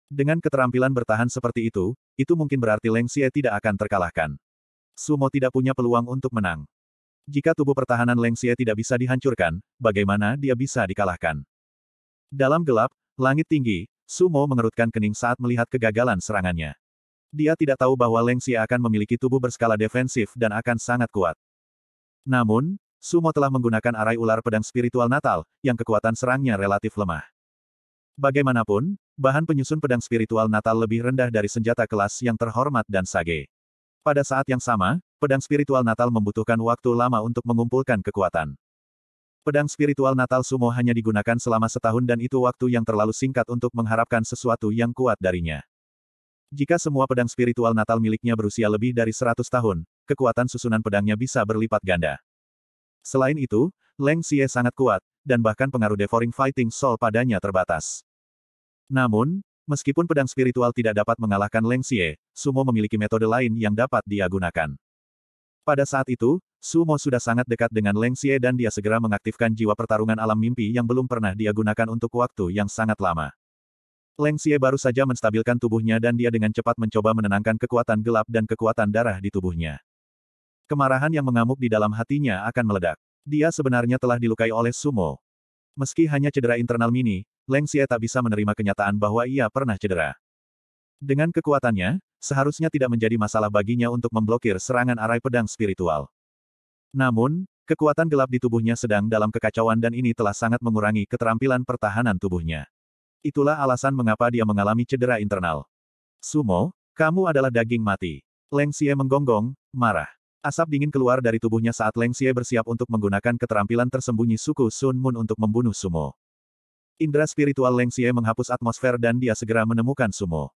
Dengan keterampilan bertahan seperti itu, itu mungkin berarti Leng Xie tidak akan terkalahkan. Sumo tidak punya peluang untuk menang. Jika tubuh pertahanan Leng Xie tidak bisa dihancurkan, bagaimana dia bisa dikalahkan? Dalam gelap, langit tinggi, Sumo mengerutkan kening saat melihat kegagalan serangannya. Dia tidak tahu bahwa Leng Xie akan memiliki tubuh berskala defensif dan akan sangat kuat. Namun, Sumo telah menggunakan arai ular pedang spiritual natal, yang kekuatan serangnya relatif lemah. Bagaimanapun, bahan penyusun pedang spiritual Natal lebih rendah dari senjata kelas yang terhormat dan sage. Pada saat yang sama, pedang spiritual Natal membutuhkan waktu lama untuk mengumpulkan kekuatan. Pedang spiritual Natal Sumo hanya digunakan selama setahun dan itu waktu yang terlalu singkat untuk mengharapkan sesuatu yang kuat darinya. Jika semua pedang spiritual Natal miliknya berusia lebih dari 100 tahun, kekuatan susunan pedangnya bisa berlipat ganda. Selain itu, Leng Xie sangat kuat, dan bahkan pengaruh Devouring Fighting Soul padanya terbatas. Namun, meskipun pedang spiritual tidak dapat mengalahkan Leng Xie, Sumo memiliki metode lain yang dapat dia gunakan. Pada saat itu, Sumo sudah sangat dekat dengan Leng Xie dan dia segera mengaktifkan jiwa pertarungan alam mimpi yang belum pernah dia gunakan untuk waktu yang sangat lama. Leng Xie baru saja menstabilkan tubuhnya dan dia dengan cepat mencoba menenangkan kekuatan gelap dan kekuatan darah di tubuhnya. Kemarahan yang mengamuk di dalam hatinya akan meledak. Dia sebenarnya telah dilukai oleh Sumo. Meski hanya cedera internal mini, Leng Xie tak bisa menerima kenyataan bahwa ia pernah cedera. Dengan kekuatannya, seharusnya tidak menjadi masalah baginya untuk memblokir serangan arai pedang spiritual. Namun, kekuatan gelap di tubuhnya sedang dalam kekacauan dan ini telah sangat mengurangi keterampilan pertahanan tubuhnya. Itulah alasan mengapa dia mengalami cedera internal. Sumo, kamu adalah daging mati. Leng Xie menggonggong, marah. Asap dingin keluar dari tubuhnya saat Leng Xie bersiap untuk menggunakan keterampilan tersembunyi suku Sun Moon untuk membunuh Sumo. Indra spiritual Leng Xie menghapus atmosfer dan dia segera menemukan Sumo.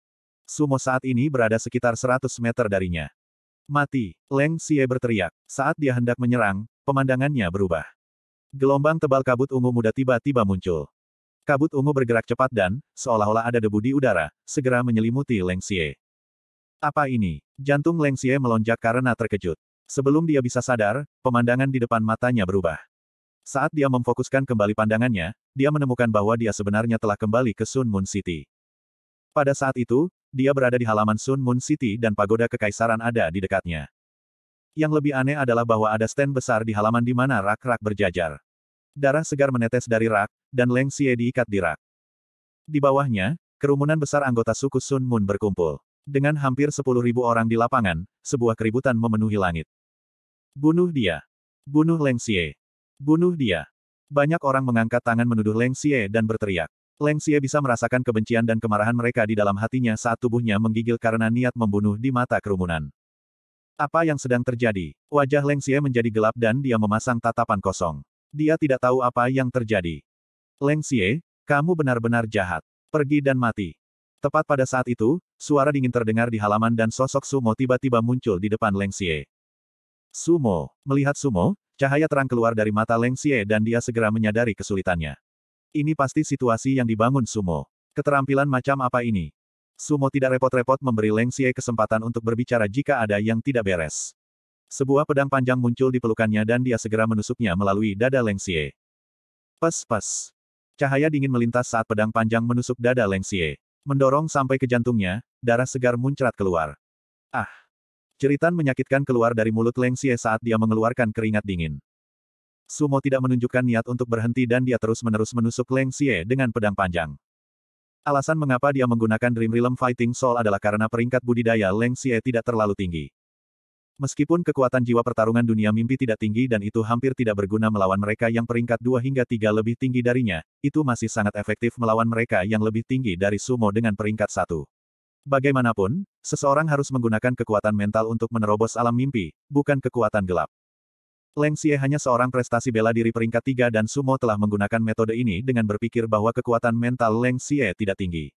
Sumo saat ini berada sekitar 100 meter darinya. Mati, Leng Xie berteriak. Saat dia hendak menyerang, pemandangannya berubah. Gelombang tebal kabut ungu muda tiba-tiba muncul. Kabut ungu bergerak cepat dan, seolah-olah ada debu di udara, segera menyelimuti Leng Xie. Apa ini? Jantung Leng Xie melonjak karena terkejut. Sebelum dia bisa sadar, pemandangan di depan matanya berubah. Saat dia memfokuskan kembali pandangannya, dia menemukan bahwa dia sebenarnya telah kembali ke Sun Moon City. Pada saat itu, dia berada di halaman Sun Moon City dan pagoda kekaisaran ada di dekatnya. Yang lebih aneh adalah bahwa ada stand besar di halaman di mana rak-rak berjajar. Darah segar menetes dari rak, dan Leng Xie diikat di rak. Di bawahnya, kerumunan besar anggota suku Sun Moon berkumpul. Dengan hampir 10.000 orang di lapangan, sebuah keributan memenuhi langit. Bunuh dia. Bunuh Leng Xie. Bunuh dia. Banyak orang mengangkat tangan menuduh Leng Xie dan berteriak. Leng Xie bisa merasakan kebencian dan kemarahan mereka di dalam hatinya saat tubuhnya menggigil karena niat membunuh di mata kerumunan. Apa yang sedang terjadi? Wajah Leng Xie menjadi gelap dan dia memasang tatapan kosong. Dia tidak tahu apa yang terjadi. Leng Xie, kamu benar-benar jahat. Pergi dan mati. Tepat pada saat itu, suara dingin terdengar di halaman dan sosok Sumo tiba-tiba muncul di depan Leng Xie. Sumo, melihat Sumo, Cahaya terang keluar dari mata Leng Xie dan dia segera menyadari kesulitannya. Ini pasti situasi yang dibangun Sumo. Keterampilan macam apa ini? Sumo tidak repot-repot memberi Leng Xie kesempatan untuk berbicara jika ada yang tidak beres. Sebuah pedang panjang muncul di pelukannya dan dia segera menusuknya melalui dada Leng Xie. Pas-pas. Cahaya dingin melintas saat pedang panjang menusuk dada Leng Xie. Mendorong sampai ke jantungnya, darah segar muncrat keluar. Ah! Jeritan menyakitkan keluar dari mulut Leng Xie saat dia mengeluarkan keringat dingin. Sumo tidak menunjukkan niat untuk berhenti dan dia terus-menerus menusuk Leng Xie dengan pedang panjang. Alasan mengapa dia menggunakan Dream Realm Fighting Soul adalah karena peringkat budidaya Leng Xie tidak terlalu tinggi. Meskipun kekuatan jiwa pertarungan dunia mimpi tidak tinggi dan itu hampir tidak berguna melawan mereka yang peringkat 2 hingga 3 lebih tinggi darinya, itu masih sangat efektif melawan mereka yang lebih tinggi dari sumo dengan peringkat 1. Bagaimanapun, seseorang harus menggunakan kekuatan mental untuk menerobos alam mimpi, bukan kekuatan gelap. Leng Xie hanya seorang prestasi bela diri peringkat tiga dan Sumo telah menggunakan metode ini dengan berpikir bahwa kekuatan mental Leng Xie tidak tinggi.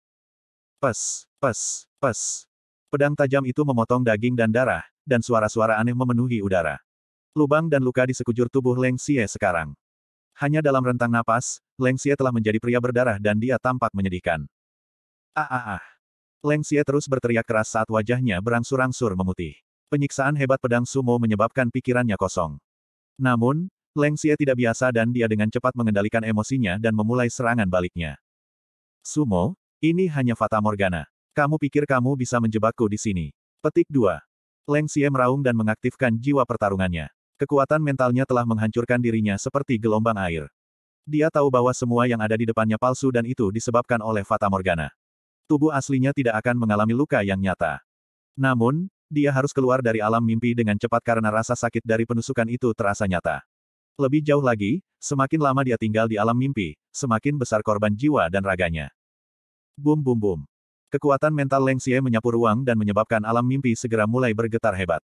Pes, pes, pes. Pedang tajam itu memotong daging dan darah, dan suara-suara aneh memenuhi udara. Lubang dan luka di sekujur tubuh Leng Xie sekarang. Hanya dalam rentang napas, Leng Xie telah menjadi pria berdarah dan dia tampak menyedihkan. Ah ah ah. Leng Xie terus berteriak keras saat wajahnya berangsur-angsur memutih. Penyiksaan hebat pedang sumo menyebabkan pikirannya kosong. Namun, Leng Xie tidak biasa dan dia dengan cepat mengendalikan emosinya dan memulai serangan baliknya. Sumo, ini hanya Fata Morgana. Kamu pikir kamu bisa menjebakku di sini? Petik 2. Leng Xie meraung dan mengaktifkan jiwa pertarungannya. Kekuatan mentalnya telah menghancurkan dirinya seperti gelombang air. Dia tahu bahwa semua yang ada di depannya palsu dan itu disebabkan oleh Fata Morgana tubuh aslinya tidak akan mengalami luka yang nyata. Namun, dia harus keluar dari alam mimpi dengan cepat karena rasa sakit dari penusukan itu terasa nyata. Lebih jauh lagi, semakin lama dia tinggal di alam mimpi, semakin besar korban jiwa dan raganya. Bum bum bum. Kekuatan mental Leng Xie menyapu ruang dan menyebabkan alam mimpi segera mulai bergetar hebat.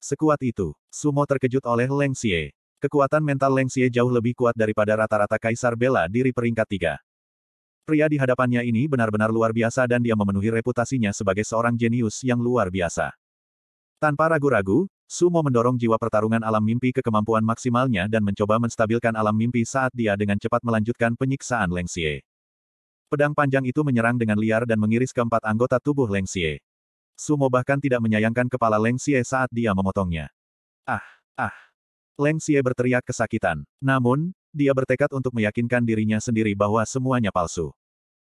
Sekuat itu, Sumo terkejut oleh Leng Xie. Kekuatan mental Leng Xie jauh lebih kuat daripada rata-rata Kaisar Bela diri peringkat tiga. Pria di hadapannya ini benar-benar luar biasa dan dia memenuhi reputasinya sebagai seorang jenius yang luar biasa. Tanpa ragu-ragu, Sumo mendorong jiwa pertarungan alam mimpi ke kemampuan maksimalnya dan mencoba menstabilkan alam mimpi saat dia dengan cepat melanjutkan penyiksaan Leng Xie. Pedang panjang itu menyerang dengan liar dan mengiris keempat anggota tubuh Leng Xie. Sumo bahkan tidak menyayangkan kepala Leng Xie saat dia memotongnya. Ah, ah. Leng Xie berteriak kesakitan. Namun, dia bertekad untuk meyakinkan dirinya sendiri bahwa semuanya palsu.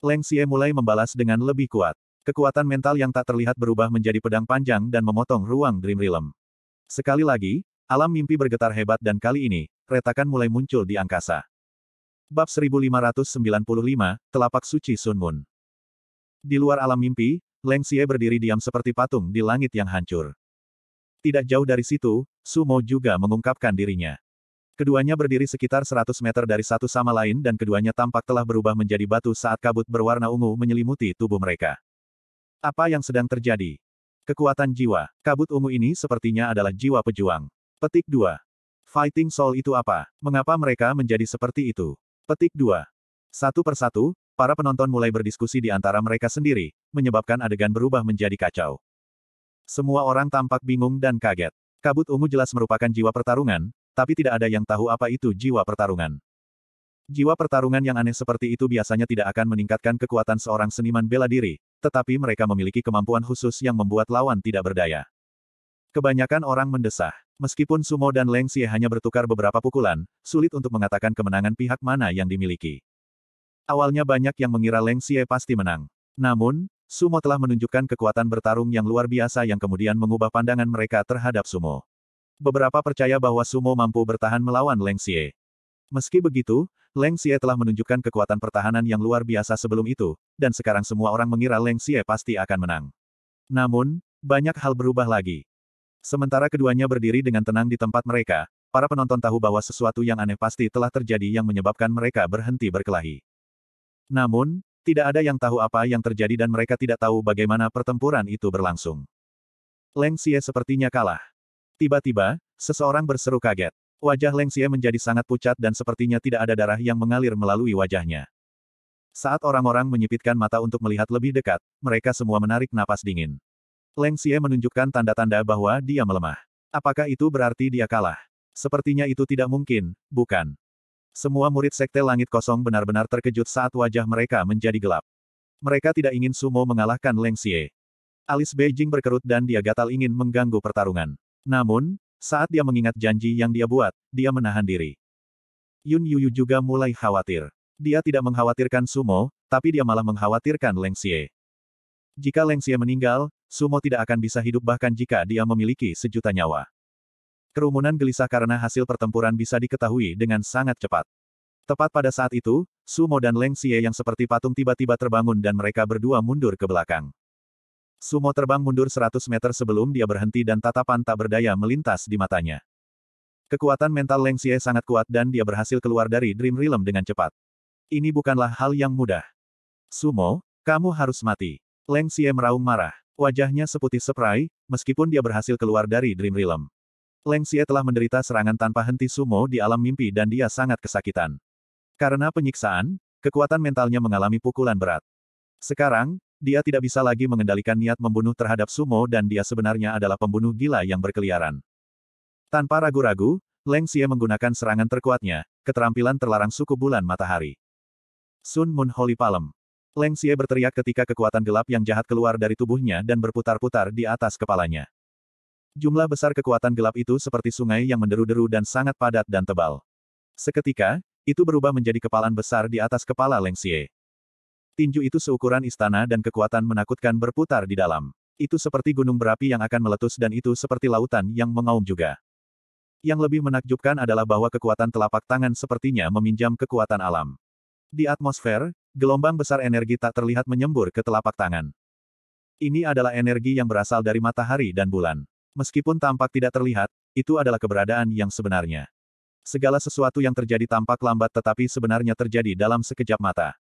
Leng Xie mulai membalas dengan lebih kuat. Kekuatan mental yang tak terlihat berubah menjadi pedang panjang dan memotong ruang Dream Realm. Sekali lagi, alam mimpi bergetar hebat dan kali ini, retakan mulai muncul di angkasa. Bab 1595, Telapak Suci Sun Moon. Di luar alam mimpi, Leng Xie berdiri diam seperti patung di langit yang hancur. Tidak jauh dari situ, Sumo juga mengungkapkan dirinya. Keduanya berdiri sekitar 100 meter dari satu sama lain dan keduanya tampak telah berubah menjadi batu saat kabut berwarna ungu menyelimuti tubuh mereka. Apa yang sedang terjadi? Kekuatan jiwa. Kabut ungu ini sepertinya adalah jiwa pejuang. Petik 2. Fighting Soul itu apa? Mengapa mereka menjadi seperti itu? Petik 2. Satu persatu, para penonton mulai berdiskusi di antara mereka sendiri, menyebabkan adegan berubah menjadi kacau. Semua orang tampak bingung dan kaget. Kabut ungu jelas merupakan jiwa pertarungan, tapi tidak ada yang tahu apa itu jiwa pertarungan. Jiwa pertarungan yang aneh seperti itu biasanya tidak akan meningkatkan kekuatan seorang seniman bela diri, tetapi mereka memiliki kemampuan khusus yang membuat lawan tidak berdaya. Kebanyakan orang mendesah. Meskipun Sumo dan Leng Xie hanya bertukar beberapa pukulan, sulit untuk mengatakan kemenangan pihak mana yang dimiliki. Awalnya banyak yang mengira Leng Xie pasti menang. Namun, Sumo telah menunjukkan kekuatan bertarung yang luar biasa yang kemudian mengubah pandangan mereka terhadap Sumo beberapa percaya bahwa Sumo mampu bertahan melawan Leng Xie. Meski begitu, Leng Xie telah menunjukkan kekuatan pertahanan yang luar biasa sebelum itu, dan sekarang semua orang mengira Leng Xie pasti akan menang. Namun, banyak hal berubah lagi. Sementara keduanya berdiri dengan tenang di tempat mereka, para penonton tahu bahwa sesuatu yang aneh pasti telah terjadi yang menyebabkan mereka berhenti berkelahi. Namun, tidak ada yang tahu apa yang terjadi dan mereka tidak tahu bagaimana pertempuran itu berlangsung. Leng Xie sepertinya kalah. Tiba-tiba, seseorang berseru kaget. Wajah Leng Xie menjadi sangat pucat dan sepertinya tidak ada darah yang mengalir melalui wajahnya. Saat orang-orang menyipitkan mata untuk melihat lebih dekat, mereka semua menarik napas dingin. Leng Xie menunjukkan tanda-tanda bahwa dia melemah. Apakah itu berarti dia kalah? Sepertinya itu tidak mungkin, bukan? Semua murid Sekte Langit Kosong benar-benar terkejut saat wajah mereka menjadi gelap. Mereka tidak ingin Sumo mengalahkan Leng Xie. Alis Beijing berkerut dan dia gatal ingin mengganggu pertarungan. Namun, saat dia mengingat janji yang dia buat, dia menahan diri. Yun Yuyu juga mulai khawatir. Dia tidak mengkhawatirkan Sumo, tapi dia malah mengkhawatirkan Leng Xie. Jika Leng Xie meninggal, Sumo tidak akan bisa hidup bahkan jika dia memiliki sejuta nyawa. Kerumunan gelisah karena hasil pertempuran bisa diketahui dengan sangat cepat. Tepat pada saat itu, Sumo dan Leng Xie yang seperti patung tiba-tiba terbangun dan mereka berdua mundur ke belakang. Sumo terbang mundur 100 meter sebelum dia berhenti dan tatapan tak berdaya melintas di matanya. Kekuatan mental Leng Xie sangat kuat dan dia berhasil keluar dari Dream Realm dengan cepat. Ini bukanlah hal yang mudah. Sumo, kamu harus mati. Leng Xie meraung marah. Wajahnya seputih seprai, meskipun dia berhasil keluar dari Dream Realm. Leng Xie telah menderita serangan tanpa henti sumo di alam mimpi dan dia sangat kesakitan. Karena penyiksaan, kekuatan mentalnya mengalami pukulan berat. Sekarang, dia tidak bisa lagi mengendalikan niat membunuh terhadap Sumo dan dia sebenarnya adalah pembunuh gila yang berkeliaran. Tanpa ragu-ragu, Leng Xie menggunakan serangan terkuatnya, keterampilan terlarang suku bulan matahari. Sun Moon Holy Palm. Leng Xie berteriak ketika kekuatan gelap yang jahat keluar dari tubuhnya dan berputar-putar di atas kepalanya. Jumlah besar kekuatan gelap itu seperti sungai yang menderu-deru dan sangat padat dan tebal. Seketika, itu berubah menjadi kepalan besar di atas kepala Leng Xie. Tinju itu seukuran istana dan kekuatan menakutkan berputar di dalam. Itu seperti gunung berapi yang akan meletus dan itu seperti lautan yang mengaum juga. Yang lebih menakjubkan adalah bahwa kekuatan telapak tangan sepertinya meminjam kekuatan alam. Di atmosfer, gelombang besar energi tak terlihat menyembur ke telapak tangan. Ini adalah energi yang berasal dari matahari dan bulan. Meskipun tampak tidak terlihat, itu adalah keberadaan yang sebenarnya. Segala sesuatu yang terjadi tampak lambat tetapi sebenarnya terjadi dalam sekejap mata.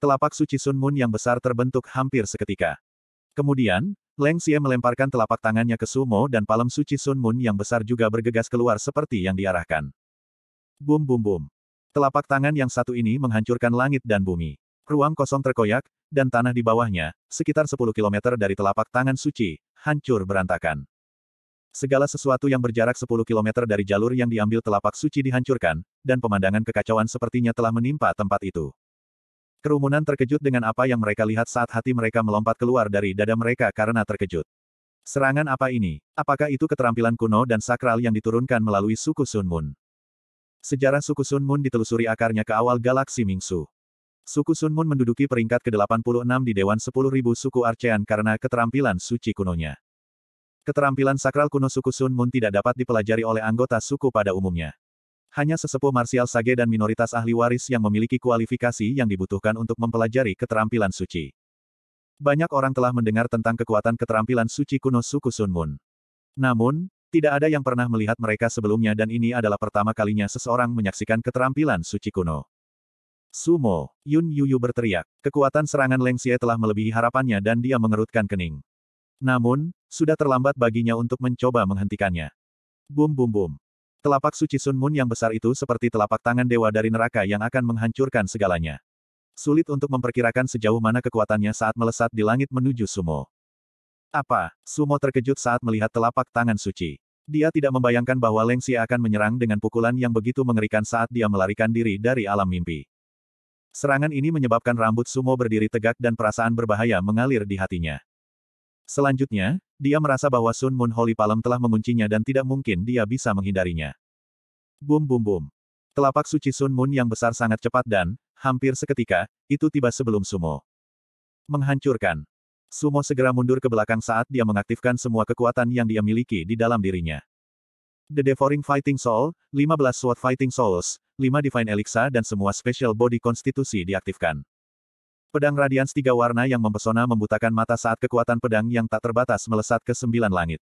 Telapak suci Sun Moon yang besar terbentuk hampir seketika. Kemudian, Leng Xie melemparkan telapak tangannya ke Sumo dan palem suci Sun Moon yang besar juga bergegas keluar seperti yang diarahkan. Bum bum bum. Telapak tangan yang satu ini menghancurkan langit dan bumi. Ruang kosong terkoyak, dan tanah di bawahnya, sekitar 10 km dari telapak tangan suci, hancur berantakan. Segala sesuatu yang berjarak 10 km dari jalur yang diambil telapak suci dihancurkan, dan pemandangan kekacauan sepertinya telah menimpa tempat itu. Kerumunan terkejut dengan apa yang mereka lihat saat hati mereka melompat keluar dari dada mereka karena terkejut. Serangan apa ini? Apakah itu keterampilan kuno dan sakral yang diturunkan melalui suku Sun Moon? Sejarah suku Sun Moon ditelusuri akarnya ke awal galaksi Mingsu. Suku Sun Moon menduduki peringkat ke-86 di Dewan 10.000 suku Archean karena keterampilan suci kunonya. Keterampilan sakral kuno suku Sun Moon tidak dapat dipelajari oleh anggota suku pada umumnya. Hanya sesepuh Martial Sage dan minoritas ahli waris yang memiliki kualifikasi yang dibutuhkan untuk mempelajari keterampilan suci. Banyak orang telah mendengar tentang kekuatan keterampilan suci kuno suku Sun Moon. Namun, tidak ada yang pernah melihat mereka sebelumnya dan ini adalah pertama kalinya seseorang menyaksikan keterampilan suci kuno. Sumo, Yun Yuyu berteriak. Kekuatan serangan Leng Xie telah melebihi harapannya dan dia mengerutkan kening. Namun, sudah terlambat baginya untuk mencoba menghentikannya. Bum bum bum. Telapak suci Sun Moon yang besar itu seperti telapak tangan dewa dari neraka yang akan menghancurkan segalanya. Sulit untuk memperkirakan sejauh mana kekuatannya saat melesat di langit menuju Sumo. Apa? Sumo terkejut saat melihat telapak tangan suci. Dia tidak membayangkan bahwa Leng Xie akan menyerang dengan pukulan yang begitu mengerikan saat dia melarikan diri dari alam mimpi. Serangan ini menyebabkan rambut Sumo berdiri tegak dan perasaan berbahaya mengalir di hatinya. Selanjutnya, dia merasa bahwa Sun Moon Holy Palm telah menguncinya dan tidak mungkin dia bisa menghindarinya. Bum bum bum. Telapak suci Sun Moon yang besar sangat cepat dan, hampir seketika, itu tiba sebelum Sumo. Menghancurkan. Sumo segera mundur ke belakang saat dia mengaktifkan semua kekuatan yang dia miliki di dalam dirinya. The Devouring Fighting Soul, 15 Sword Fighting Souls, 5 Divine Elixir dan semua Special Body Konstitusi diaktifkan. Pedang radians tiga warna yang mempesona membutakan mata saat kekuatan pedang yang tak terbatas melesat ke sembilan langit.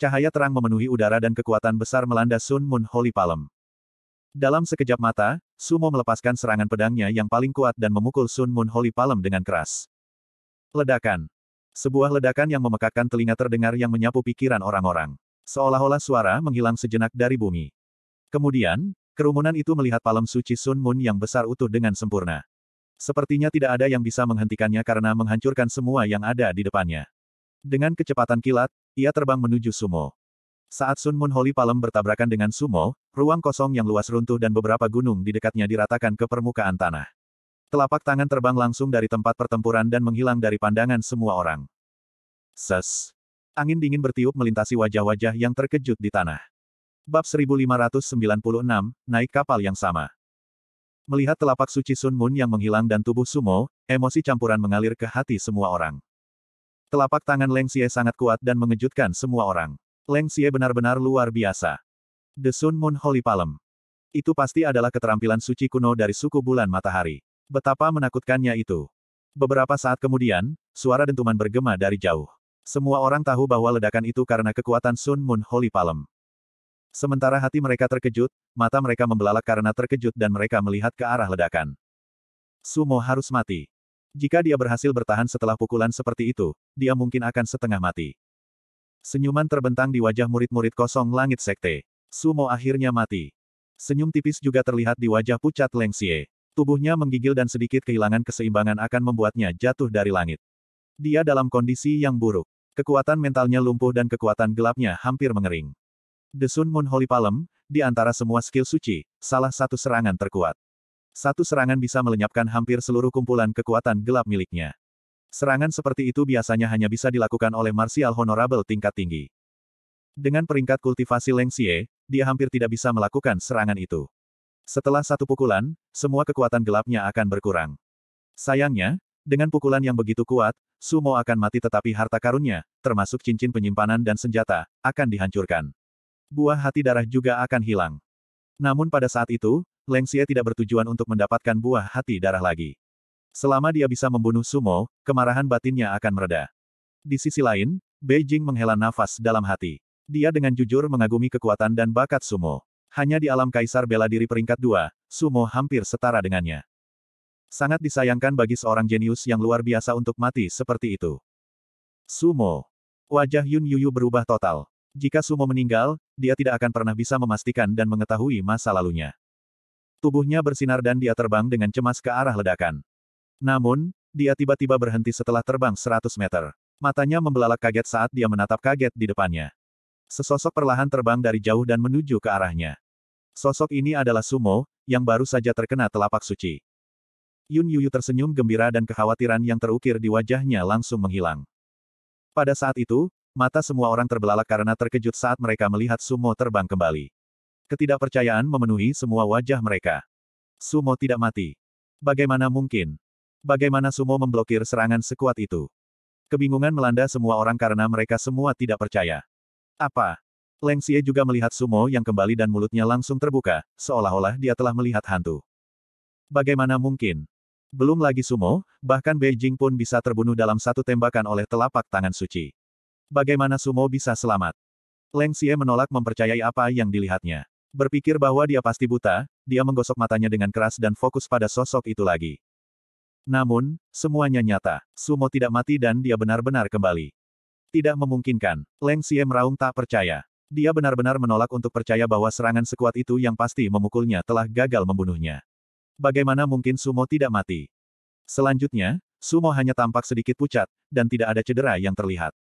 Cahaya terang memenuhi udara dan kekuatan besar melanda Sun Moon Holy Palm. Dalam sekejap mata, Sumo melepaskan serangan pedangnya yang paling kuat dan memukul Sun Moon Holy Palm dengan keras. Ledakan. Sebuah ledakan yang memekakkan telinga terdengar yang menyapu pikiran orang-orang. Seolah-olah suara menghilang sejenak dari bumi. Kemudian, kerumunan itu melihat palem suci Sun Moon yang besar utuh dengan sempurna. Sepertinya tidak ada yang bisa menghentikannya karena menghancurkan semua yang ada di depannya. Dengan kecepatan kilat, ia terbang menuju sumo. Saat Sun Moon Holy Palem bertabrakan dengan sumo, ruang kosong yang luas runtuh dan beberapa gunung di dekatnya diratakan ke permukaan tanah. Telapak tangan terbang langsung dari tempat pertempuran dan menghilang dari pandangan semua orang. Ses. Angin dingin bertiup melintasi wajah-wajah yang terkejut di tanah. Bab 1596, naik kapal yang sama. Melihat telapak suci Sun Moon yang menghilang dan tubuh Sumo, emosi campuran mengalir ke hati semua orang. Telapak tangan Leng Xie sangat kuat dan mengejutkan semua orang. Leng Xie benar-benar luar biasa. The Sun Moon Holy Palm. Itu pasti adalah keterampilan suci kuno dari suku bulan matahari. Betapa menakutkannya itu. Beberapa saat kemudian, suara dentuman bergema dari jauh. Semua orang tahu bahwa ledakan itu karena kekuatan Sun Moon Holy Palm. Sementara hati mereka terkejut, mata mereka membelalak karena terkejut dan mereka melihat ke arah ledakan. Sumo harus mati. Jika dia berhasil bertahan setelah pukulan seperti itu, dia mungkin akan setengah mati. Senyuman terbentang di wajah murid-murid kosong langit sekte. Sumo akhirnya mati. Senyum tipis juga terlihat di wajah pucat Leng Xie. Tubuhnya menggigil dan sedikit kehilangan keseimbangan akan membuatnya jatuh dari langit. Dia dalam kondisi yang buruk. Kekuatan mentalnya lumpuh dan kekuatan gelapnya hampir mengering. Desun Sun Moon Holy Palm, di antara semua skill suci, salah satu serangan terkuat. Satu serangan bisa melenyapkan hampir seluruh kumpulan kekuatan gelap miliknya. Serangan seperti itu biasanya hanya bisa dilakukan oleh martial honorable tingkat tinggi. Dengan peringkat kultivasi Leng Xie, dia hampir tidak bisa melakukan serangan itu. Setelah satu pukulan, semua kekuatan gelapnya akan berkurang. Sayangnya, dengan pukulan yang begitu kuat, Sumo akan mati tetapi harta karunnya, termasuk cincin penyimpanan dan senjata, akan dihancurkan buah hati darah juga akan hilang. Namun pada saat itu, Leng Xie tidak bertujuan untuk mendapatkan buah hati darah lagi. Selama dia bisa membunuh Sumo, kemarahan batinnya akan mereda. Di sisi lain, Beijing menghela nafas dalam hati. Dia dengan jujur mengagumi kekuatan dan bakat Sumo. Hanya di alam kaisar bela diri peringkat dua, Sumo hampir setara dengannya. Sangat disayangkan bagi seorang jenius yang luar biasa untuk mati seperti itu. Sumo. Wajah Yun Yuyu berubah total. Jika Sumo meninggal, dia tidak akan pernah bisa memastikan dan mengetahui masa lalunya. Tubuhnya bersinar dan dia terbang dengan cemas ke arah ledakan. Namun, dia tiba-tiba berhenti setelah terbang 100 meter. Matanya membelalak kaget saat dia menatap kaget di depannya. Sesosok perlahan terbang dari jauh dan menuju ke arahnya. Sosok ini adalah Sumo, yang baru saja terkena telapak suci. Yun Yuyu tersenyum gembira dan kekhawatiran yang terukir di wajahnya langsung menghilang. Pada saat itu, mata semua orang terbelalak karena terkejut saat mereka melihat Sumo terbang kembali. Ketidakpercayaan memenuhi semua wajah mereka. Sumo tidak mati. Bagaimana mungkin? Bagaimana Sumo memblokir serangan sekuat itu? Kebingungan melanda semua orang karena mereka semua tidak percaya. Apa? Leng Xie juga melihat Sumo yang kembali dan mulutnya langsung terbuka, seolah-olah dia telah melihat hantu. Bagaimana mungkin? Belum lagi Sumo, bahkan Beijing pun bisa terbunuh dalam satu tembakan oleh telapak tangan suci. Bagaimana Sumo bisa selamat? Leng Xie menolak mempercayai apa yang dilihatnya. Berpikir bahwa dia pasti buta, dia menggosok matanya dengan keras dan fokus pada sosok itu lagi. Namun, semuanya nyata. Sumo tidak mati dan dia benar-benar kembali. Tidak memungkinkan. Leng Xie meraung tak percaya. Dia benar-benar menolak untuk percaya bahwa serangan sekuat itu yang pasti memukulnya telah gagal membunuhnya. Bagaimana mungkin Sumo tidak mati? Selanjutnya, Sumo hanya tampak sedikit pucat, dan tidak ada cedera yang terlihat.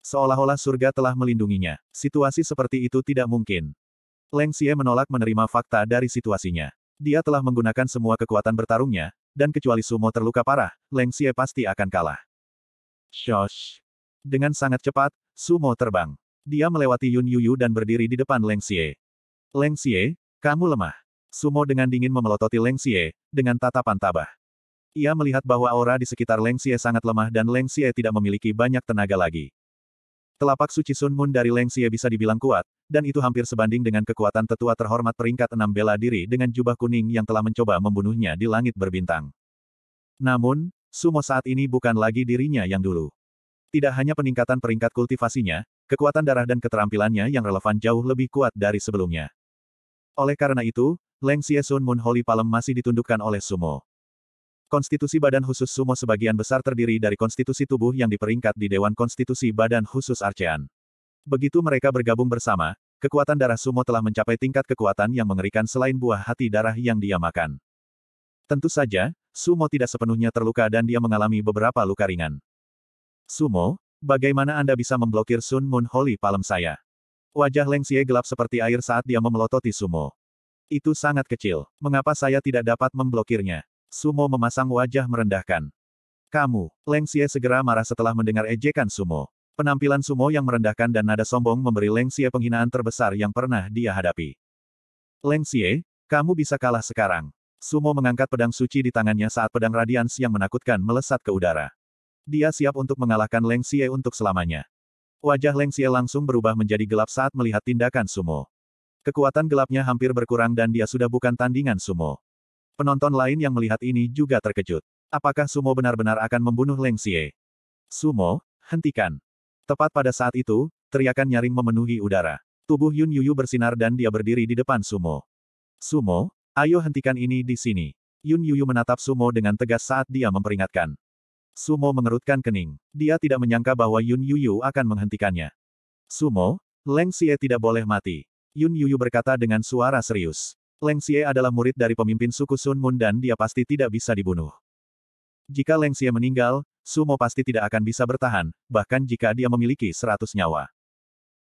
Seolah-olah surga telah melindunginya. Situasi seperti itu tidak mungkin. Leng Xie menolak menerima fakta dari situasinya. Dia telah menggunakan semua kekuatan bertarungnya, dan kecuali Sumo terluka parah, Leng Xie pasti akan kalah. Shosh! Dengan sangat cepat, Sumo terbang. Dia melewati Yun Yuyu dan berdiri di depan Leng Xie. Leng Xie, kamu lemah. Sumo dengan dingin memelototi Leng Xie, dengan tatapan tabah. Ia melihat bahwa aura di sekitar Leng Xie sangat lemah dan Leng Xie tidak memiliki banyak tenaga lagi. Telapak suci Sun Moon dari Leng Xie bisa dibilang kuat, dan itu hampir sebanding dengan kekuatan tetua terhormat peringkat enam bela diri dengan jubah kuning yang telah mencoba membunuhnya di langit berbintang. Namun, Sumo saat ini bukan lagi dirinya yang dulu. Tidak hanya peningkatan peringkat kultivasinya, kekuatan darah dan keterampilannya yang relevan jauh lebih kuat dari sebelumnya. Oleh karena itu, Leng Xie Sun Moon Holy Palem masih ditundukkan oleh Sumo. Konstitusi Badan Khusus Sumo sebagian besar terdiri dari konstitusi tubuh yang diperingkat di Dewan Konstitusi Badan Khusus Archean. Begitu mereka bergabung bersama, kekuatan darah sumo telah mencapai tingkat kekuatan yang mengerikan selain buah hati darah yang dia makan. Tentu saja, sumo tidak sepenuhnya terluka dan dia mengalami beberapa luka ringan. Sumo, bagaimana Anda bisa memblokir Sun Moon Holy Palem saya? Wajah Leng Xie gelap seperti air saat dia memelototi sumo. Itu sangat kecil. Mengapa saya tidak dapat memblokirnya? Sumo memasang wajah merendahkan. Kamu, Leng Xie segera marah setelah mendengar ejekan Sumo. Penampilan Sumo yang merendahkan dan nada sombong memberi Leng Xie penghinaan terbesar yang pernah dia hadapi. Leng Xie, kamu bisa kalah sekarang. Sumo mengangkat pedang suci di tangannya saat pedang radians yang menakutkan melesat ke udara. Dia siap untuk mengalahkan Leng Xie untuk selamanya. Wajah Leng Xie langsung berubah menjadi gelap saat melihat tindakan Sumo. Kekuatan gelapnya hampir berkurang dan dia sudah bukan tandingan sumo. Penonton lain yang melihat ini juga terkejut. Apakah Sumo benar-benar akan membunuh Leng Xie? Sumo, hentikan. Tepat pada saat itu, teriakan nyaring memenuhi udara. Tubuh Yun Yuyu bersinar dan dia berdiri di depan Sumo. Sumo, ayo hentikan ini di sini. Yun Yuyu menatap Sumo dengan tegas saat dia memperingatkan. Sumo mengerutkan kening. Dia tidak menyangka bahwa Yun Yuyu akan menghentikannya. Sumo, Leng Xie tidak boleh mati. Yun Yuyu berkata dengan suara serius. Leng Xie adalah murid dari pemimpin suku Sun Mun dan dia pasti tidak bisa dibunuh. Jika Leng Xie meninggal, Sumo pasti tidak akan bisa bertahan, bahkan jika dia memiliki seratus nyawa.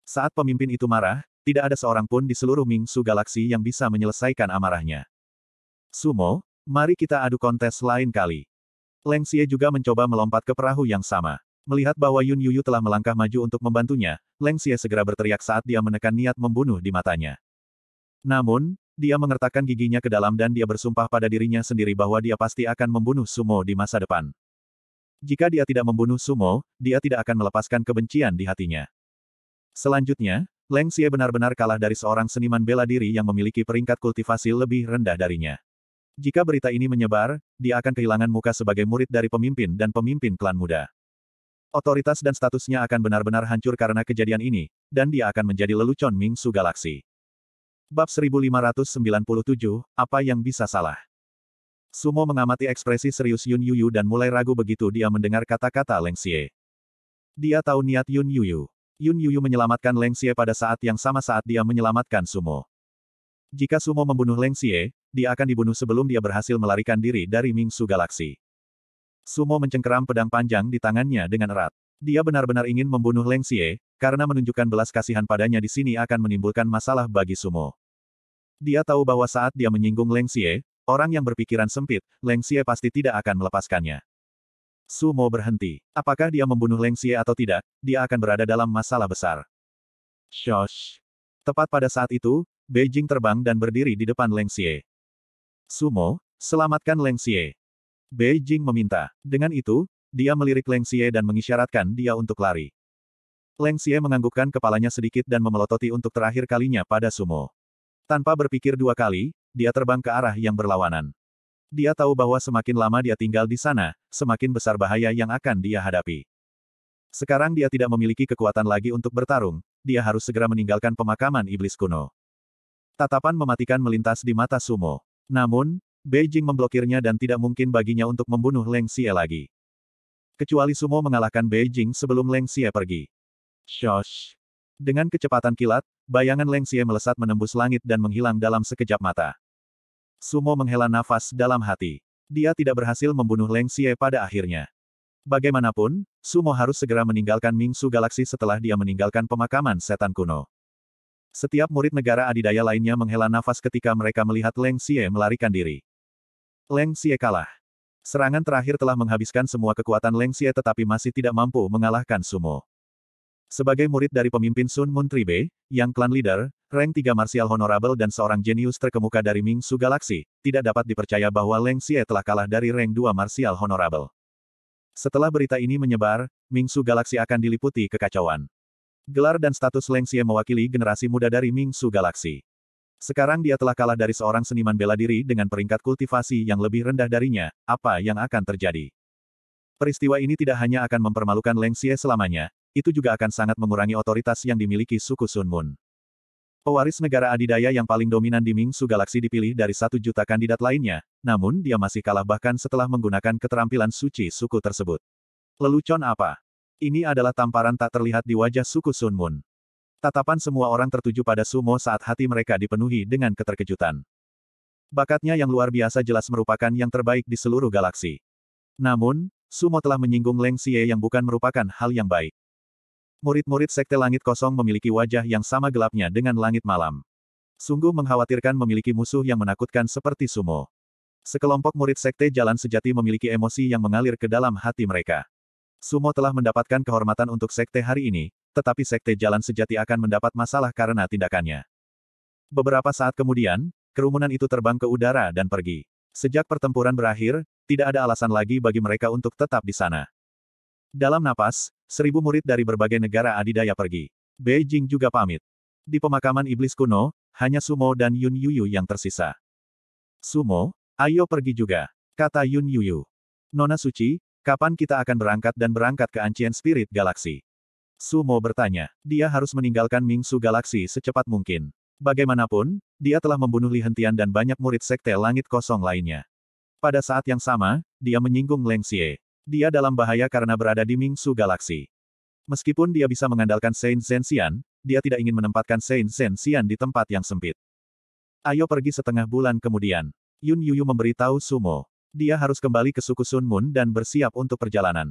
Saat pemimpin itu marah, tidak ada seorang pun di seluruh Ming Su Galaksi yang bisa menyelesaikan amarahnya. Sumo, mari kita adu kontes lain kali. Leng Xie juga mencoba melompat ke perahu yang sama. Melihat bahwa Yun Yuyu telah melangkah maju untuk membantunya, Leng Xie segera berteriak saat dia menekan niat membunuh di matanya. Namun, dia mengertakkan giginya ke dalam dan dia bersumpah pada dirinya sendiri bahwa dia pasti akan membunuh Sumo di masa depan. Jika dia tidak membunuh Sumo, dia tidak akan melepaskan kebencian di hatinya. Selanjutnya, Leng Xie benar-benar kalah dari seorang seniman bela diri yang memiliki peringkat kultivasi lebih rendah darinya. Jika berita ini menyebar, dia akan kehilangan muka sebagai murid dari pemimpin dan pemimpin klan muda. Otoritas dan statusnya akan benar-benar hancur karena kejadian ini, dan dia akan menjadi lelucon Ming Su Galaksi. Bab 1597, Apa yang bisa salah? Sumo mengamati ekspresi serius Yun Yuyu dan mulai ragu begitu dia mendengar kata-kata Leng Xie. Dia tahu niat Yun Yuyu. Yun Yuyu menyelamatkan Leng Xie pada saat yang sama saat dia menyelamatkan Sumo. Jika Sumo membunuh Leng Xie, dia akan dibunuh sebelum dia berhasil melarikan diri dari Ming Su Galaksi. Sumo mencengkeram pedang panjang di tangannya dengan erat. Dia benar-benar ingin membunuh Leng Xie, karena menunjukkan belas kasihan padanya di sini akan menimbulkan masalah bagi Sumo. Dia tahu bahwa saat dia menyinggung Leng Xie, orang yang berpikiran sempit, Leng Xie pasti tidak akan melepaskannya. Su Mo berhenti. Apakah dia membunuh Leng Xie atau tidak, dia akan berada dalam masalah besar. Shosh. Tepat pada saat itu, Beijing terbang dan berdiri di depan Leng Xie. Sumo, selamatkan Leng Xie. Beijing meminta. Dengan itu, dia melirik Leng Xie dan mengisyaratkan dia untuk lari. Leng Xie menganggukkan kepalanya sedikit dan memelototi untuk terakhir kalinya pada Sumo. Tanpa berpikir dua kali, dia terbang ke arah yang berlawanan. Dia tahu bahwa semakin lama dia tinggal di sana, semakin besar bahaya yang akan dia hadapi. Sekarang dia tidak memiliki kekuatan lagi untuk bertarung, dia harus segera meninggalkan pemakaman iblis kuno. Tatapan mematikan melintas di mata Sumo. Namun, Beijing memblokirnya dan tidak mungkin baginya untuk membunuh Leng Xie lagi. Kecuali Sumo mengalahkan Beijing sebelum Leng Xie pergi. Shosh! Dengan kecepatan kilat, bayangan Leng Xie melesat menembus langit dan menghilang dalam sekejap mata. Sumo menghela nafas dalam hati. Dia tidak berhasil membunuh Leng Xie pada akhirnya. Bagaimanapun, Sumo harus segera meninggalkan Ming Su Galaksi setelah dia meninggalkan pemakaman setan kuno. Setiap murid negara adidaya lainnya menghela nafas ketika mereka melihat Leng Xie melarikan diri. Leng Xie kalah. Serangan terakhir telah menghabiskan semua kekuatan Leng Xie tetapi masih tidak mampu mengalahkan Sumo. Sebagai murid dari pemimpin Sun Moon Tribe, yang Klan leader, rank Tiga martial honorable dan seorang jenius terkemuka dari Ming Su Galaxy, tidak dapat dipercaya bahwa Leng Xie telah kalah dari rank Dua martial honorable. Setelah berita ini menyebar, Ming Su Galaxy akan diliputi kekacauan. Gelar dan status Leng Xie mewakili generasi muda dari Ming Su Galaxy. Sekarang dia telah kalah dari seorang seniman bela diri dengan peringkat kultivasi yang lebih rendah darinya, apa yang akan terjadi? Peristiwa ini tidak hanya akan mempermalukan Leng Xie selamanya, itu juga akan sangat mengurangi otoritas yang dimiliki suku Sun Moon. Pewaris negara adidaya yang paling dominan di Ming su Galaxy dipilih dari satu juta kandidat lainnya, namun dia masih kalah bahkan setelah menggunakan keterampilan suci suku tersebut. Lelucon apa? Ini adalah tamparan tak terlihat di wajah suku Sun Moon. Tatapan semua orang tertuju pada Sumo saat hati mereka dipenuhi dengan keterkejutan. Bakatnya yang luar biasa jelas merupakan yang terbaik di seluruh galaksi. Namun, Sumo telah menyinggung Leng Xie yang bukan merupakan hal yang baik. Murid-murid Sekte Langit Kosong memiliki wajah yang sama gelapnya dengan langit malam. Sungguh mengkhawatirkan memiliki musuh yang menakutkan seperti sumo. Sekelompok murid Sekte Jalan Sejati memiliki emosi yang mengalir ke dalam hati mereka. Sumo telah mendapatkan kehormatan untuk Sekte hari ini, tetapi Sekte Jalan Sejati akan mendapat masalah karena tindakannya. Beberapa saat kemudian, kerumunan itu terbang ke udara dan pergi. Sejak pertempuran berakhir, tidak ada alasan lagi bagi mereka untuk tetap di sana. Dalam napas, seribu murid dari berbagai negara adidaya pergi. Beijing juga pamit. Di pemakaman iblis kuno, hanya Sumo dan Yun Yuyu yang tersisa. Sumo, ayo pergi juga, kata Yun Yuyu. Nona Suci, kapan kita akan berangkat dan berangkat ke Ancient Spirit Galaxy? Sumo bertanya. Dia harus meninggalkan Ming Su Galaxy secepat mungkin. Bagaimanapun, dia telah membunuh Li Hentian dan banyak murid sekte langit kosong lainnya. Pada saat yang sama, dia menyinggung Leng Xie. Dia dalam bahaya karena berada di Mingsu Galaksi. Meskipun dia bisa mengandalkan Saint Zensian, dia tidak ingin menempatkan Saint Zensian di tempat yang sempit. Ayo pergi setengah bulan kemudian. Yun Yuyu memberitahu Sumo. Dia harus kembali ke suku Sun Moon dan bersiap untuk perjalanan.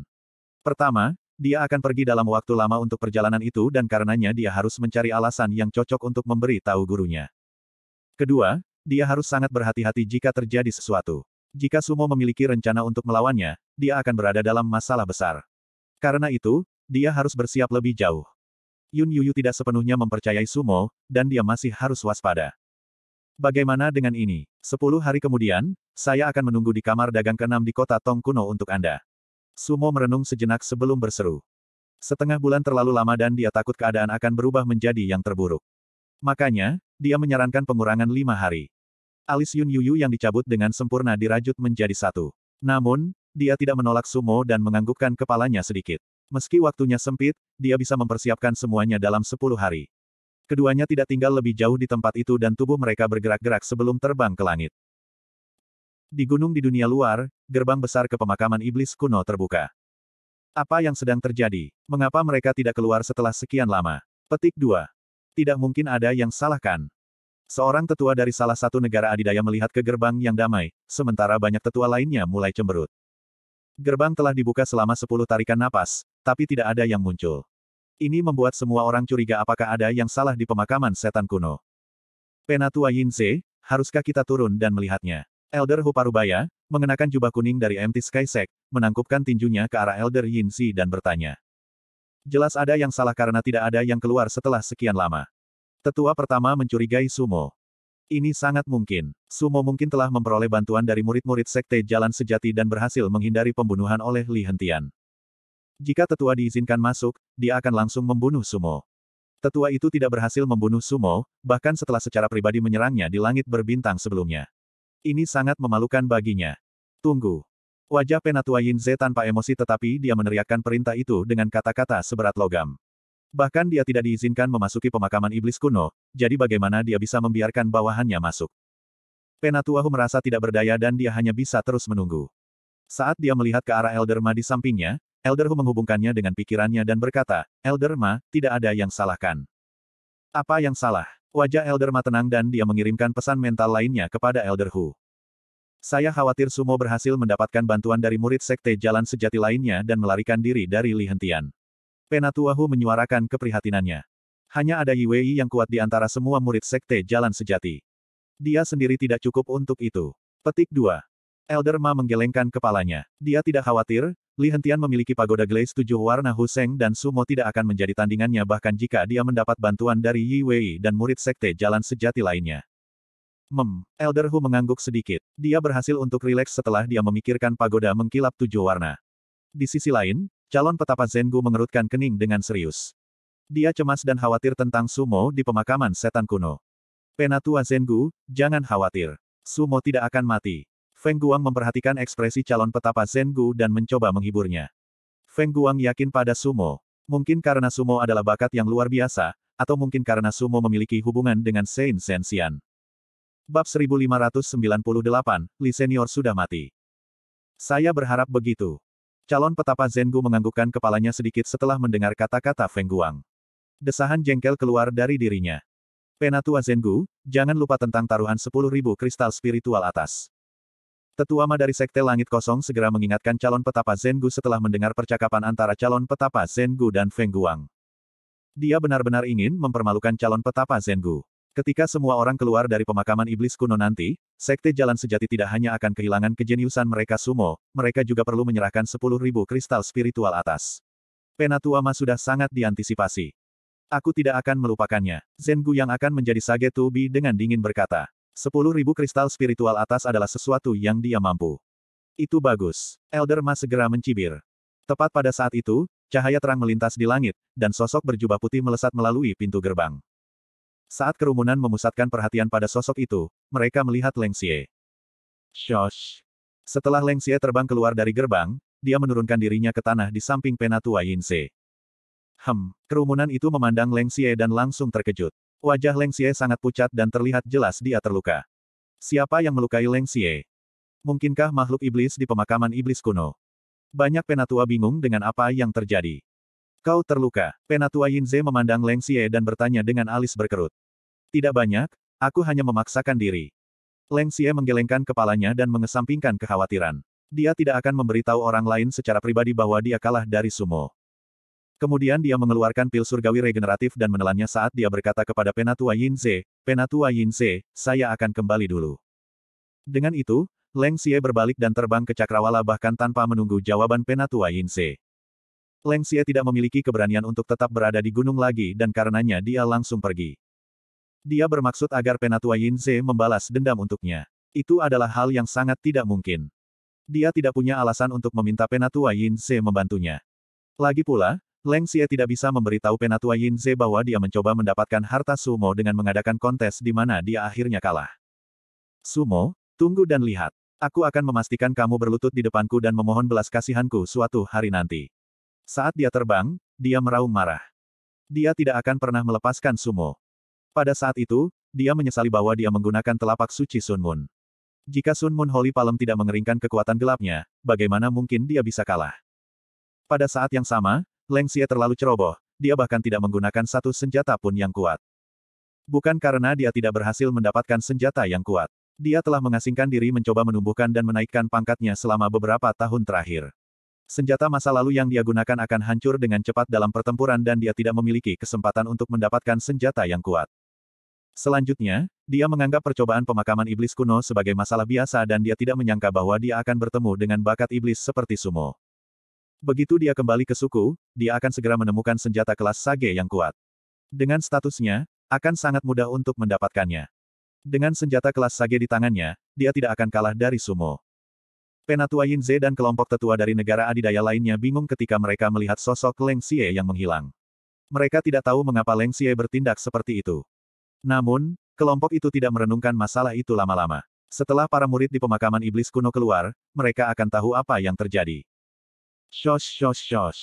Pertama, dia akan pergi dalam waktu lama untuk perjalanan itu dan karenanya dia harus mencari alasan yang cocok untuk memberi tahu gurunya. Kedua, dia harus sangat berhati-hati jika terjadi sesuatu. Jika Sumo memiliki rencana untuk melawannya, dia akan berada dalam masalah besar. Karena itu, dia harus bersiap lebih jauh. Yun Yuyu tidak sepenuhnya mempercayai Sumo, dan dia masih harus waspada. Bagaimana dengan ini? Sepuluh hari kemudian, saya akan menunggu di kamar dagang ke-6 di kota Tong Kuno untuk Anda. Sumo merenung sejenak sebelum berseru. Setengah bulan terlalu lama dan dia takut keadaan akan berubah menjadi yang terburuk. Makanya, dia menyarankan pengurangan lima hari. Alis Yun Yuyu yang dicabut dengan sempurna dirajut menjadi satu. Namun, dia tidak menolak Sumo dan menganggukkan kepalanya sedikit. Meski waktunya sempit, dia bisa mempersiapkan semuanya dalam sepuluh hari. Keduanya tidak tinggal lebih jauh di tempat itu dan tubuh mereka bergerak-gerak sebelum terbang ke langit. Di gunung di dunia luar, gerbang besar ke pemakaman iblis kuno terbuka. Apa yang sedang terjadi? Mengapa mereka tidak keluar setelah sekian lama? Petik 2. Tidak mungkin ada yang salahkan. Seorang tetua dari salah satu negara adidaya melihat ke gerbang yang damai, sementara banyak tetua lainnya mulai cemberut. Gerbang telah dibuka selama sepuluh tarikan napas, tapi tidak ada yang muncul. Ini membuat semua orang curiga apakah ada yang salah di pemakaman setan kuno. Penatua Yinse, haruskah kita turun dan melihatnya? Elder Huparubaya, mengenakan jubah kuning dari MT Sky Sect, menangkupkan tinjunya ke arah Elder Yinsi dan bertanya. Jelas ada yang salah karena tidak ada yang keluar setelah sekian lama. Tetua pertama mencurigai Sumo. Ini sangat mungkin. Sumo mungkin telah memperoleh bantuan dari murid-murid Sekte Jalan Sejati dan berhasil menghindari pembunuhan oleh Li Hentian. Jika tetua diizinkan masuk, dia akan langsung membunuh Sumo. Tetua itu tidak berhasil membunuh Sumo, bahkan setelah secara pribadi menyerangnya di langit berbintang sebelumnya. Ini sangat memalukan baginya. Tunggu. Wajah penatua Yin Ze tanpa emosi tetapi dia meneriakkan perintah itu dengan kata-kata seberat logam. Bahkan dia tidak diizinkan memasuki pemakaman iblis kuno, jadi bagaimana dia bisa membiarkan bawahannya masuk. Penatuahu merasa tidak berdaya dan dia hanya bisa terus menunggu. Saat dia melihat ke arah Elderma di sampingnya, Elderhu menghubungkannya dengan pikirannya dan berkata, "Elderma, tidak ada yang salahkan. Apa yang salah? Wajah Elderma tenang dan dia mengirimkan pesan mental lainnya kepada Elderhu. Saya khawatir Sumo berhasil mendapatkan bantuan dari murid Sekte Jalan Sejati lainnya dan melarikan diri dari lihentian. Penatuahu menyuarakan keprihatinannya. Hanya ada Yi Wei yang kuat di antara semua murid sekte jalan sejati. Dia sendiri tidak cukup untuk itu. Petik 2. Elder Ma menggelengkan kepalanya. Dia tidak khawatir, Li Hentian memiliki pagoda glaze tujuh warna Huseng dan Sumo tidak akan menjadi tandingannya bahkan jika dia mendapat bantuan dari Yi Wei dan murid sekte jalan sejati lainnya. Mem, Elder Hu mengangguk sedikit. Dia berhasil untuk rileks setelah dia memikirkan pagoda mengkilap tujuh warna. Di sisi lain, Calon petapa Zengu mengerutkan kening dengan serius. Dia cemas dan khawatir tentang Sumo di pemakaman setan kuno. Penatua Zengu, jangan khawatir. Sumo tidak akan mati. Feng Guang memperhatikan ekspresi calon petapa Zengu dan mencoba menghiburnya. Feng Guang yakin pada Sumo. Mungkin karena Sumo adalah bakat yang luar biasa, atau mungkin karena Sumo memiliki hubungan dengan Saint Sensian. Bab 1598, Li Senior sudah mati. Saya berharap begitu. Calon petapa Zenggu menganggukkan kepalanya sedikit setelah mendengar kata-kata Feng Guang. Desahan jengkel keluar dari dirinya. Penatua Zenggu, jangan lupa tentang taruhan 10.000 kristal spiritual atas. Tetua Ma dari Sekte Langit Kosong segera mengingatkan calon petapa Zenggu setelah mendengar percakapan antara calon petapa Zenggu dan Feng Guang. Dia benar-benar ingin mempermalukan calon petapa Zenggu. Ketika semua orang keluar dari pemakaman iblis kuno nanti, Sekte Jalan Sejati tidak hanya akan kehilangan kejeniusan mereka sumo, mereka juga perlu menyerahkan 10.000 kristal spiritual atas. Penatua Ma sudah sangat diantisipasi. Aku tidak akan melupakannya. Zengu yang akan menjadi Sage Tubi dengan dingin berkata. 10.000 kristal spiritual atas adalah sesuatu yang dia mampu. Itu bagus. Elder Ma segera mencibir. Tepat pada saat itu, cahaya terang melintas di langit, dan sosok berjubah putih melesat melalui pintu gerbang. Saat kerumunan memusatkan perhatian pada sosok itu, mereka melihat Leng Xie. Shosh. Setelah Leng Xie terbang keluar dari gerbang, dia menurunkan dirinya ke tanah di samping penatua Yin Yinse. Hem, kerumunan itu memandang Leng Xie dan langsung terkejut. Wajah Leng Xie sangat pucat dan terlihat jelas dia terluka. Siapa yang melukai Leng Xie? Mungkinkah makhluk iblis di pemakaman iblis kuno? Banyak penatua bingung dengan apa yang terjadi. Kau terluka. Penatua Yin Yinze memandang Leng Xie dan bertanya dengan alis berkerut. Tidak banyak, aku hanya memaksakan diri. Leng Xie menggelengkan kepalanya dan mengesampingkan kekhawatiran. Dia tidak akan memberitahu orang lain secara pribadi bahwa dia kalah dari sumo. Kemudian dia mengeluarkan pil surgawi regeneratif dan menelannya saat dia berkata kepada Penatua Yin Yinze, Penatua Yin Yinze, saya akan kembali dulu. Dengan itu, Leng Xie berbalik dan terbang ke Cakrawala bahkan tanpa menunggu jawaban Penatua Yin Yinze. Leng Xie tidak memiliki keberanian untuk tetap berada di gunung lagi dan karenanya dia langsung pergi. Dia bermaksud agar penatua Yin Yinze membalas dendam untuknya. Itu adalah hal yang sangat tidak mungkin. Dia tidak punya alasan untuk meminta penatua Yin Yinze membantunya. Lagi pula, Leng Xie tidak bisa memberitahu penatua Yin Yinze bahwa dia mencoba mendapatkan harta sumo dengan mengadakan kontes di mana dia akhirnya kalah. Sumo, tunggu dan lihat. Aku akan memastikan kamu berlutut di depanku dan memohon belas kasihanku suatu hari nanti. Saat dia terbang, dia meraung marah. Dia tidak akan pernah melepaskan Sumo. Pada saat itu, dia menyesali bahwa dia menggunakan telapak suci Sun Moon. Jika Sun Moon Holy Palm tidak mengeringkan kekuatan gelapnya, bagaimana mungkin dia bisa kalah? Pada saat yang sama, Leng Xie terlalu ceroboh, dia bahkan tidak menggunakan satu senjata pun yang kuat. Bukan karena dia tidak berhasil mendapatkan senjata yang kuat. Dia telah mengasingkan diri mencoba menumbuhkan dan menaikkan pangkatnya selama beberapa tahun terakhir. Senjata masa lalu yang dia gunakan akan hancur dengan cepat dalam pertempuran dan dia tidak memiliki kesempatan untuk mendapatkan senjata yang kuat. Selanjutnya, dia menganggap percobaan pemakaman iblis kuno sebagai masalah biasa dan dia tidak menyangka bahwa dia akan bertemu dengan bakat iblis seperti sumo. Begitu dia kembali ke suku, dia akan segera menemukan senjata kelas sage yang kuat. Dengan statusnya, akan sangat mudah untuk mendapatkannya. Dengan senjata kelas sage di tangannya, dia tidak akan kalah dari sumo. Penatua Yinze dan kelompok tetua dari negara adidaya lainnya bingung ketika mereka melihat sosok Leng Xie yang menghilang. Mereka tidak tahu mengapa Leng Xie bertindak seperti itu. Namun, kelompok itu tidak merenungkan masalah itu lama-lama. Setelah para murid di pemakaman iblis kuno keluar, mereka akan tahu apa yang terjadi. Shosh shosh shosh.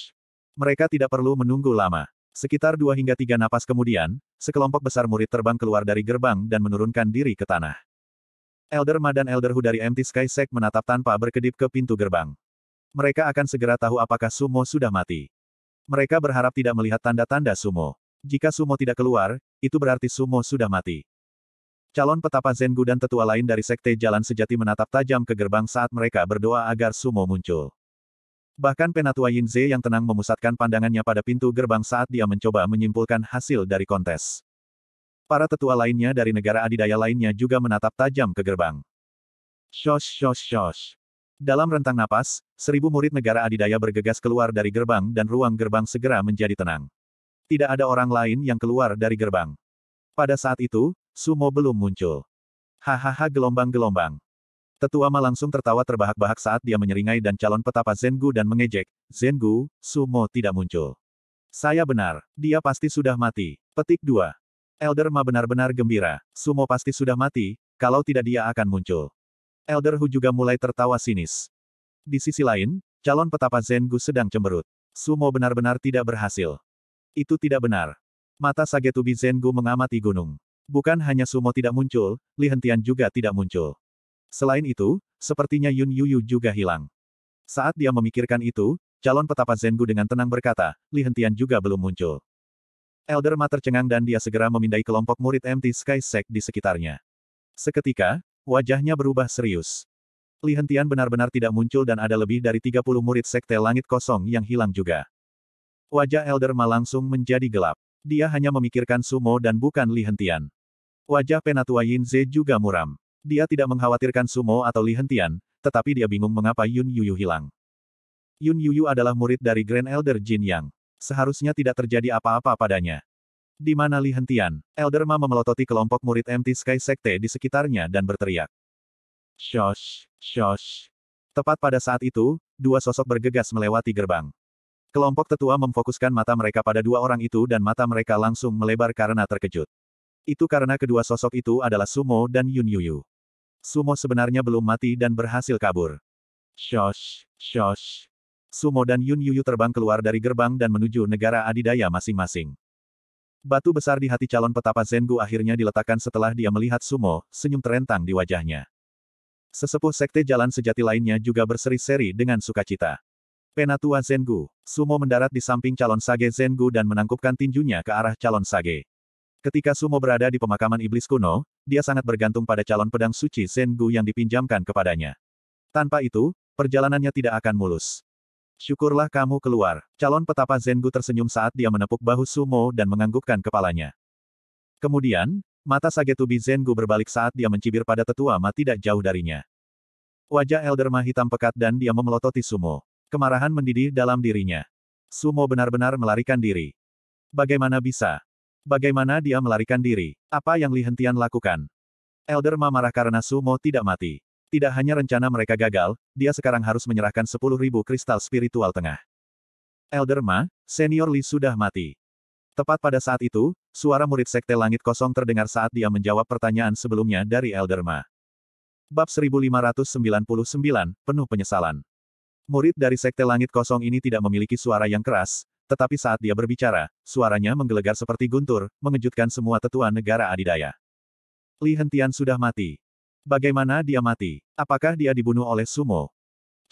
Mereka tidak perlu menunggu lama. Sekitar dua hingga tiga napas kemudian, sekelompok besar murid terbang keluar dari gerbang dan menurunkan diri ke tanah. Elder Ma dan Elder Hu dari MT Sky Sek menatap tanpa berkedip ke pintu gerbang. Mereka akan segera tahu apakah Sumo sudah mati. Mereka berharap tidak melihat tanda-tanda Sumo. Jika Sumo tidak keluar, itu berarti Sumo sudah mati. Calon petapa Zengu dan tetua lain dari Sekte Jalan Sejati menatap tajam ke gerbang saat mereka berdoa agar Sumo muncul. Bahkan Penatua Yinze yang tenang memusatkan pandangannya pada pintu gerbang saat dia mencoba menyimpulkan hasil dari kontes. Para tetua lainnya dari negara adidaya lainnya juga menatap tajam ke gerbang. Shosh shosh shosh. Dalam rentang napas, seribu murid negara adidaya bergegas keluar dari gerbang dan ruang gerbang segera menjadi tenang. Tidak ada orang lain yang keluar dari gerbang. Pada saat itu, Sumo belum muncul. Hahaha gelombang-gelombang. Tetua Ma langsung tertawa terbahak-bahak saat dia menyeringai dan calon petapa Zengu dan mengejek, Zengu, Sumo tidak muncul. Saya benar, dia pasti sudah mati. Petik 2. Elder Ma benar-benar gembira, Sumo pasti sudah mati, kalau tidak dia akan muncul. Elder Hu juga mulai tertawa sinis. Di sisi lain, calon petapa Zengu sedang cemberut. Sumo benar-benar tidak berhasil. Itu tidak benar. Mata Sagetubi Zengu mengamati gunung. Bukan hanya Sumo tidak muncul, Lihentian juga tidak muncul. Selain itu, sepertinya Yun Yuyu juga hilang. Saat dia memikirkan itu, calon petapa Zengu dengan tenang berkata, Lihentian juga belum muncul. Elder Ma tercengang dan dia segera memindai kelompok murid MT Sky Sect di sekitarnya. Seketika, wajahnya berubah serius. Lihentian benar-benar tidak muncul dan ada lebih dari 30 murid Sekte Langit Kosong yang hilang juga. Wajah Elder Ma langsung menjadi gelap. Dia hanya memikirkan Sumo dan bukan Li Hentian. Wajah penatua Yin Ze juga muram. Dia tidak mengkhawatirkan Sumo atau Li Hentian, tetapi dia bingung mengapa Yun Yuyu hilang. Yun Yuyu adalah murid dari Grand Elder Jin Yang. Seharusnya tidak terjadi apa-apa padanya. Di mana Li Hentian, Elder Ma memelototi kelompok murid MT Sky Sekte di sekitarnya dan berteriak. Shosh, shosh. Tepat pada saat itu, dua sosok bergegas melewati gerbang. Kelompok tetua memfokuskan mata mereka pada dua orang itu dan mata mereka langsung melebar karena terkejut. Itu karena kedua sosok itu adalah Sumo dan Yun Yuyu. Sumo sebenarnya belum mati dan berhasil kabur. Shosh, shosh. Sumo dan Yun Yuyu terbang keluar dari gerbang dan menuju negara adidaya masing-masing. Batu besar di hati calon petapa Zengu akhirnya diletakkan setelah dia melihat Sumo, senyum terentang di wajahnya. Sesepuh sekte jalan sejati lainnya juga berseri-seri dengan sukacita. Penatua Zengu, Sumo mendarat di samping calon Sage Zengu dan menangkupkan tinjunya ke arah calon Sage. Ketika Sumo berada di pemakaman iblis kuno, dia sangat bergantung pada calon pedang suci Zengu yang dipinjamkan kepadanya. Tanpa itu, perjalanannya tidak akan mulus. Syukurlah kamu keluar. Calon petapa Zengu tersenyum saat dia menepuk bahu Sumo dan menganggukkan kepalanya. Kemudian, mata Sage Tubi Zengu berbalik saat dia mencibir pada tetua Ma tidak jauh darinya. Wajah Elder Ma hitam pekat dan dia memelototi Sumo. Kemarahan mendidih dalam dirinya. Sumo benar-benar melarikan diri. Bagaimana bisa? Bagaimana dia melarikan diri? Apa yang Li Hentian lakukan? Elder Ma marah karena Sumo tidak mati. Tidak hanya rencana mereka gagal, dia sekarang harus menyerahkan 10.000 kristal spiritual tengah. Elder Ma, senior Li sudah mati. Tepat pada saat itu, suara murid Sekte Langit Kosong terdengar saat dia menjawab pertanyaan sebelumnya dari Elder Ma. Bab 1599, penuh penyesalan. Murid dari Sekte Langit Kosong ini tidak memiliki suara yang keras, tetapi saat dia berbicara, suaranya menggelegar seperti guntur, mengejutkan semua tetua negara adidaya. Li Hentian sudah mati. Bagaimana dia mati? Apakah dia dibunuh oleh Sumo?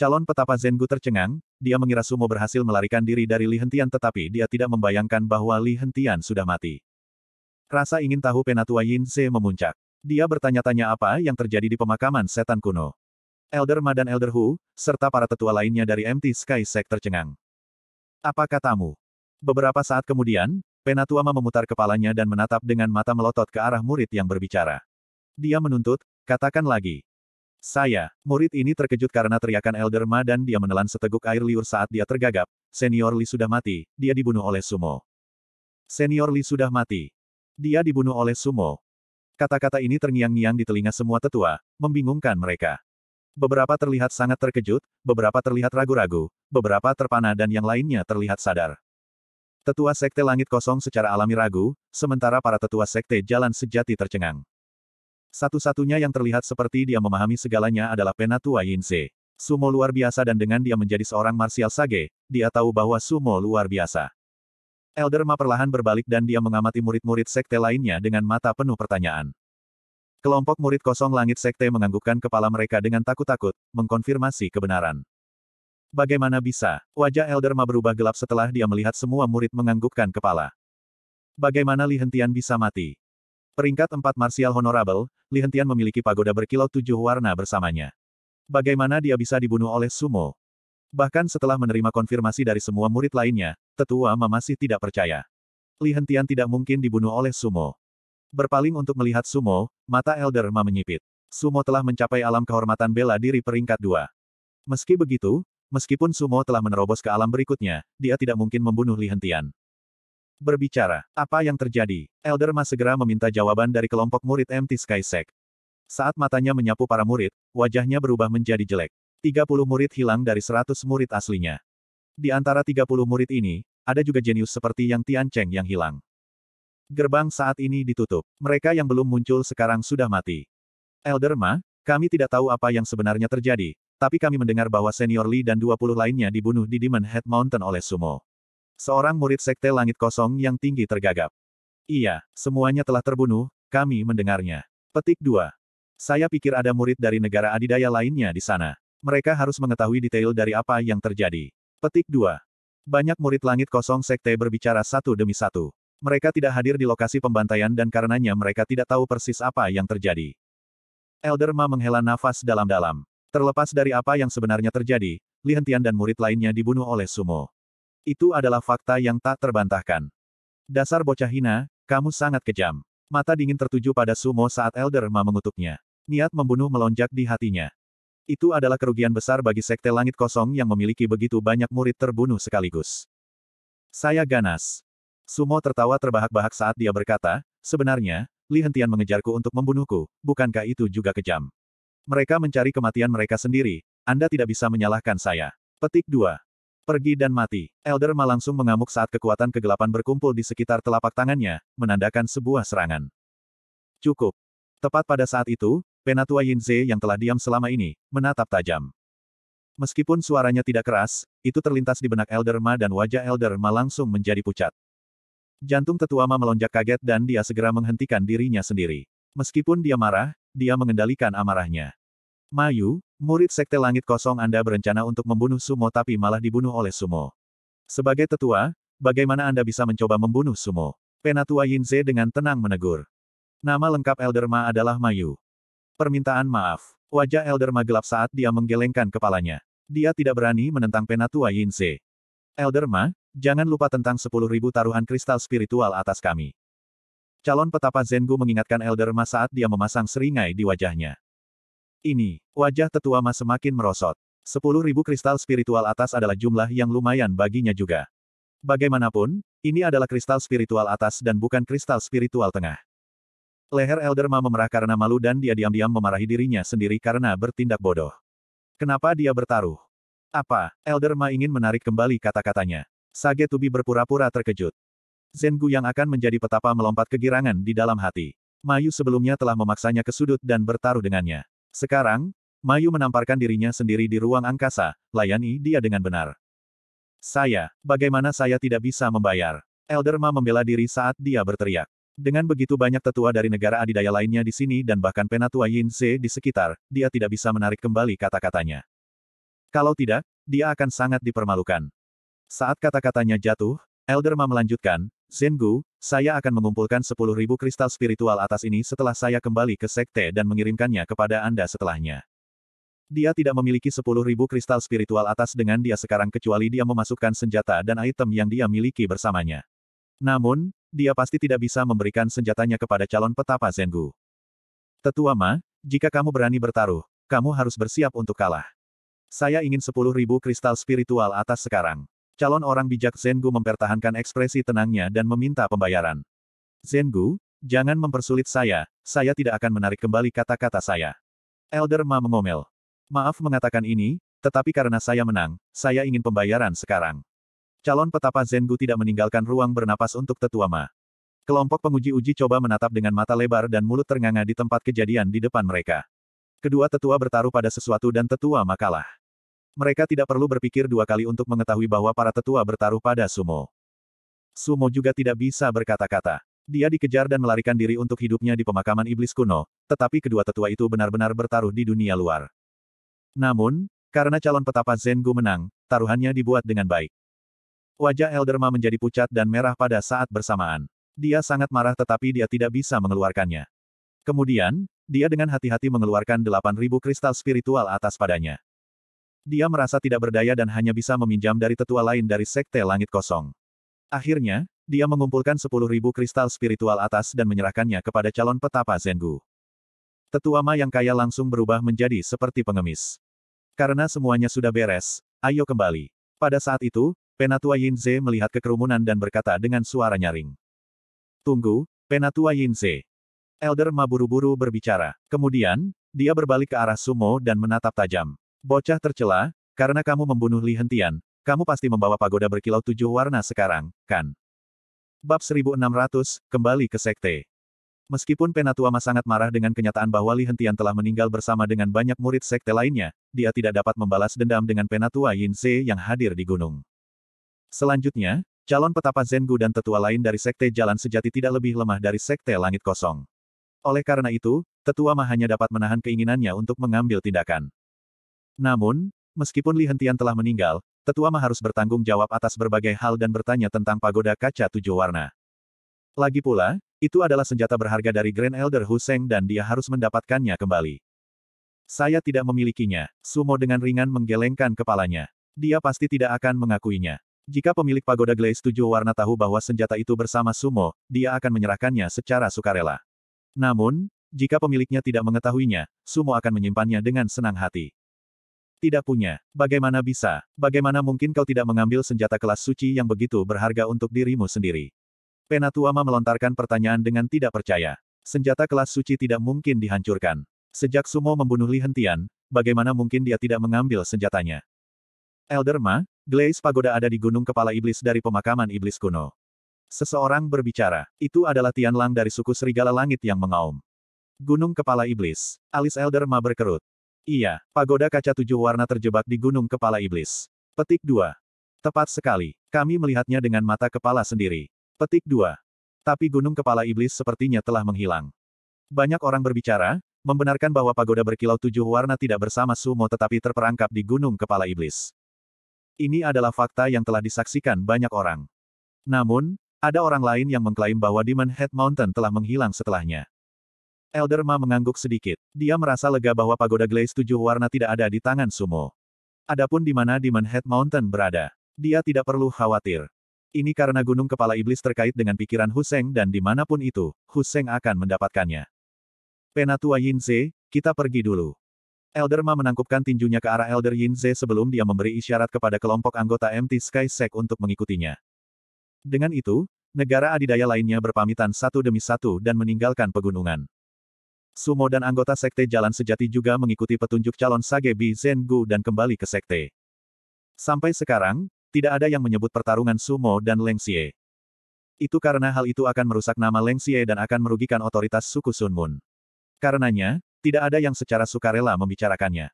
Calon petapa Zengu tercengang, dia mengira Sumo berhasil melarikan diri dari Li Hentian tetapi dia tidak membayangkan bahwa Li Hentian sudah mati. Rasa ingin tahu penatua Yin Ze memuncak. Dia bertanya-tanya apa yang terjadi di pemakaman setan kuno. Elder Ma dan Elder Hu, serta para tetua lainnya dari MT Sky Sect tercengang. Apa katamu? Beberapa saat kemudian, penatua ma memutar kepalanya dan menatap dengan mata melotot ke arah murid yang berbicara. Dia menuntut, katakan lagi. Saya, murid ini terkejut karena teriakan Elder Ma dan dia menelan seteguk air liur saat dia tergagap, senior Li sudah mati, dia dibunuh oleh Sumo. Senior Li sudah mati. Dia dibunuh oleh Sumo. Kata-kata ini terngiang-ngiang di telinga semua tetua, membingungkan mereka. Beberapa terlihat sangat terkejut, beberapa terlihat ragu-ragu, beberapa terpana dan yang lainnya terlihat sadar. Tetua Sekte Langit Kosong secara alami ragu, sementara para tetua Sekte Jalan Sejati tercengang. Satu-satunya yang terlihat seperti dia memahami segalanya adalah Penatua Yinse. Sumo luar biasa dan dengan dia menjadi seorang martial sage, dia tahu bahwa sumo luar biasa. Elder Ma perlahan berbalik dan dia mengamati murid-murid sekte lainnya dengan mata penuh pertanyaan. Kelompok murid kosong langit sekte menganggukkan kepala mereka dengan takut-takut, mengkonfirmasi kebenaran. Bagaimana bisa? Wajah Elder Ma berubah gelap setelah dia melihat semua murid menganggukkan kepala. Bagaimana Li Hentian bisa mati? Peringkat 4 Martial Honorable, Li Hentian memiliki pagoda berkilau tujuh warna bersamanya. Bagaimana dia bisa dibunuh oleh Sumo? Bahkan setelah menerima konfirmasi dari semua murid lainnya, tetua Ma masih tidak percaya. Li Hentian tidak mungkin dibunuh oleh Sumo. Berpaling untuk melihat Sumo, mata Elder Ma menyipit. Sumo telah mencapai alam kehormatan bela diri peringkat dua. Meski begitu, meskipun Sumo telah menerobos ke alam berikutnya, dia tidak mungkin membunuh Li Hentian. Berbicara, apa yang terjadi? Elder Ma segera meminta jawaban dari kelompok murid MT Sky Sect. Saat matanya menyapu para murid, wajahnya berubah menjadi jelek. 30 murid hilang dari 100 murid aslinya. Di antara 30 murid ini, ada juga jenius seperti yang Tian Cheng yang hilang. Gerbang saat ini ditutup. Mereka yang belum muncul sekarang sudah mati. Elderma, kami tidak tahu apa yang sebenarnya terjadi, tapi kami mendengar bahwa senior Lee dan 20 lainnya dibunuh di Demon Head Mountain oleh Sumo. Seorang murid sekte langit kosong yang tinggi tergagap. Iya, semuanya telah terbunuh, kami mendengarnya. Petik 2. Saya pikir ada murid dari negara adidaya lainnya di sana. Mereka harus mengetahui detail dari apa yang terjadi. Petik 2. Banyak murid langit kosong sekte berbicara satu demi satu. Mereka tidak hadir di lokasi pembantaian dan karenanya mereka tidak tahu persis apa yang terjadi. Elder Ma menghela nafas dalam-dalam. Terlepas dari apa yang sebenarnya terjadi, lihentian dan murid lainnya dibunuh oleh Sumo. Itu adalah fakta yang tak terbantahkan. Dasar bocah hina, kamu sangat kejam. Mata dingin tertuju pada Sumo saat Elder Ma mengutuknya. Niat membunuh melonjak di hatinya. Itu adalah kerugian besar bagi Sekte Langit Kosong yang memiliki begitu banyak murid terbunuh sekaligus. Saya ganas. Sumo tertawa terbahak-bahak saat dia berkata, sebenarnya, Li Hentian mengejarku untuk membunuhku, bukankah itu juga kejam? Mereka mencari kematian mereka sendiri, Anda tidak bisa menyalahkan saya. Petik 2. Pergi dan mati. Elder Ma langsung mengamuk saat kekuatan kegelapan berkumpul di sekitar telapak tangannya, menandakan sebuah serangan. Cukup. Tepat pada saat itu, Penatua Yinze yang telah diam selama ini, menatap tajam. Meskipun suaranya tidak keras, itu terlintas di benak Elder Ma dan wajah Elder Ma langsung menjadi pucat. Jantung Tetuama melonjak kaget dan dia segera menghentikan dirinya sendiri. Meskipun dia marah, dia mengendalikan amarahnya. Mayu, murid Sekte Langit Kosong Anda berencana untuk membunuh Sumo tapi malah dibunuh oleh Sumo. Sebagai tetua, bagaimana Anda bisa mencoba membunuh Sumo? Penatua Yinze dengan tenang menegur. Nama lengkap Elder Ma adalah Mayu. Permintaan maaf. Wajah Elder Ma gelap saat dia menggelengkan kepalanya. Dia tidak berani menentang Penatua Yinze. Elder Ma, Jangan lupa tentang 10.000 taruhan kristal spiritual atas kami. Calon petapa Zengu mengingatkan Elder Ma saat dia memasang seringai di wajahnya. Ini, wajah tetua Ma semakin merosot. 10.000 kristal spiritual atas adalah jumlah yang lumayan baginya juga. Bagaimanapun, ini adalah kristal spiritual atas dan bukan kristal spiritual tengah. Leher Elder Ma memerah karena malu dan dia diam-diam memarahi dirinya sendiri karena bertindak bodoh. Kenapa dia bertaruh? Apa, Elder Ma ingin menarik kembali kata-katanya. Sage Tubi berpura-pura terkejut. Gu yang akan menjadi petapa melompat kegirangan di dalam hati. Mayu sebelumnya telah memaksanya ke sudut dan bertaruh dengannya. Sekarang, Mayu menamparkan dirinya sendiri di ruang angkasa, layani dia dengan benar. Saya, bagaimana saya tidak bisa membayar? Elderma membela diri saat dia berteriak. Dengan begitu banyak tetua dari negara adidaya lainnya di sini dan bahkan penatua Yin Ze di sekitar, dia tidak bisa menarik kembali kata-katanya. Kalau tidak, dia akan sangat dipermalukan. Saat kata-katanya jatuh, Elder Ma melanjutkan, Zengu, saya akan mengumpulkan 10.000 kristal spiritual atas ini setelah saya kembali ke sekte dan mengirimkannya kepada Anda setelahnya. Dia tidak memiliki 10.000 kristal spiritual atas dengan dia sekarang kecuali dia memasukkan senjata dan item yang dia miliki bersamanya. Namun, dia pasti tidak bisa memberikan senjatanya kepada calon petapa Zengu. Tetua Ma, jika kamu berani bertaruh, kamu harus bersiap untuk kalah. Saya ingin 10.000 kristal spiritual atas sekarang. Calon orang bijak Zengu mempertahankan ekspresi tenangnya dan meminta pembayaran. Zengu, jangan mempersulit saya, saya tidak akan menarik kembali kata-kata saya. Elder Ma mengomel. Maaf mengatakan ini, tetapi karena saya menang, saya ingin pembayaran sekarang. Calon petapa Zengu tidak meninggalkan ruang bernapas untuk tetua Ma. Kelompok penguji uji coba menatap dengan mata lebar dan mulut ternganga di tempat kejadian di depan mereka. Kedua tetua bertaruh pada sesuatu dan tetua Ma kalah. Mereka tidak perlu berpikir dua kali untuk mengetahui bahwa para tetua bertaruh pada Sumo. Sumo juga tidak bisa berkata-kata. Dia dikejar dan melarikan diri untuk hidupnya di pemakaman iblis kuno, tetapi kedua tetua itu benar-benar bertaruh di dunia luar. Namun, karena calon petapa Zengu menang, taruhannya dibuat dengan baik. Wajah Elderma menjadi pucat dan merah pada saat bersamaan. Dia sangat marah tetapi dia tidak bisa mengeluarkannya. Kemudian, dia dengan hati-hati mengeluarkan 8.000 kristal spiritual atas padanya. Dia merasa tidak berdaya dan hanya bisa meminjam dari tetua lain dari Sekte Langit Kosong. Akhirnya, dia mengumpulkan sepuluh ribu kristal spiritual atas dan menyerahkannya kepada calon petapa Zengu. Tetua Ma yang kaya langsung berubah menjadi seperti pengemis. Karena semuanya sudah beres, ayo kembali. Pada saat itu, Penatua Yinze melihat kekerumunan dan berkata dengan suara nyaring. Tunggu, Penatua Yinze. Elder Ma buru-buru berbicara. Kemudian, dia berbalik ke arah Sumo dan menatap tajam. Bocah tercela, karena kamu membunuh Li Hentian, kamu pasti membawa pagoda berkilau tujuh warna sekarang, kan? Bab 1600, kembali ke sekte. Meskipun Penatuama sangat marah dengan kenyataan bahwa Li Hentian telah meninggal bersama dengan banyak murid sekte lainnya, dia tidak dapat membalas dendam dengan Penatua Yin Se yang hadir di gunung. Selanjutnya, calon petapa Zengu dan tetua lain dari sekte Jalan Sejati tidak lebih lemah dari sekte Langit Kosong. Oleh karena itu, tetua mah hanya dapat menahan keinginannya untuk mengambil tindakan. Namun, meskipun Li Hentian telah meninggal, Tetua Ma harus bertanggung jawab atas berbagai hal dan bertanya tentang pagoda kaca tujuh warna. Lagi pula, itu adalah senjata berharga dari Grand Elder Huseng dan dia harus mendapatkannya kembali. Saya tidak memilikinya. Sumo dengan ringan menggelengkan kepalanya. Dia pasti tidak akan mengakuinya. Jika pemilik pagoda Glaze tujuh warna tahu bahwa senjata itu bersama Sumo, dia akan menyerahkannya secara sukarela. Namun, jika pemiliknya tidak mengetahuinya, Sumo akan menyimpannya dengan senang hati. Tidak punya. Bagaimana bisa? Bagaimana mungkin kau tidak mengambil senjata kelas suci yang begitu berharga untuk dirimu sendiri? Penatuama melontarkan pertanyaan dengan tidak percaya. Senjata kelas suci tidak mungkin dihancurkan. Sejak Sumo membunuh Li Hentian, bagaimana mungkin dia tidak mengambil senjatanya? Elder Ma, Glaze Pagoda ada di Gunung Kepala Iblis dari pemakaman iblis kuno. Seseorang berbicara. Itu adalah Tian Lang dari suku Serigala Langit yang mengaum. Gunung Kepala Iblis. Alis Elder Ma berkerut. Iya, pagoda kaca tujuh warna terjebak di gunung kepala iblis. Petik 2. Tepat sekali. Kami melihatnya dengan mata kepala sendiri. Petik 2. Tapi gunung kepala iblis sepertinya telah menghilang. Banyak orang berbicara, membenarkan bahwa pagoda berkilau tujuh warna tidak bersama sumo tetapi terperangkap di gunung kepala iblis. Ini adalah fakta yang telah disaksikan banyak orang. Namun, ada orang lain yang mengklaim bahwa Demon Head Mountain telah menghilang setelahnya. Elder Ma mengangguk sedikit. Dia merasa lega bahwa pagoda Glaze tujuh warna tidak ada di tangan Sumo. Adapun di mana Demon Head Mountain berada, dia tidak perlu khawatir. Ini karena Gunung Kepala Iblis terkait dengan pikiran Huseng dan dimanapun itu, Huseng akan mendapatkannya. Penatua Yinze, kita pergi dulu. Elder Ma menangkupkan tinjunya ke arah Elder Yinze sebelum dia memberi isyarat kepada kelompok anggota MT Sky Sek untuk mengikutinya. Dengan itu, negara adidaya lainnya berpamitan satu demi satu dan meninggalkan pegunungan. Sumo dan anggota Sekte Jalan Sejati juga mengikuti petunjuk calon Sage Bi Zengu dan kembali ke Sekte. Sampai sekarang, tidak ada yang menyebut pertarungan Sumo dan Leng Xie. Itu karena hal itu akan merusak nama Leng Xie dan akan merugikan otoritas suku Sun Moon. Karenanya, tidak ada yang secara sukarela membicarakannya.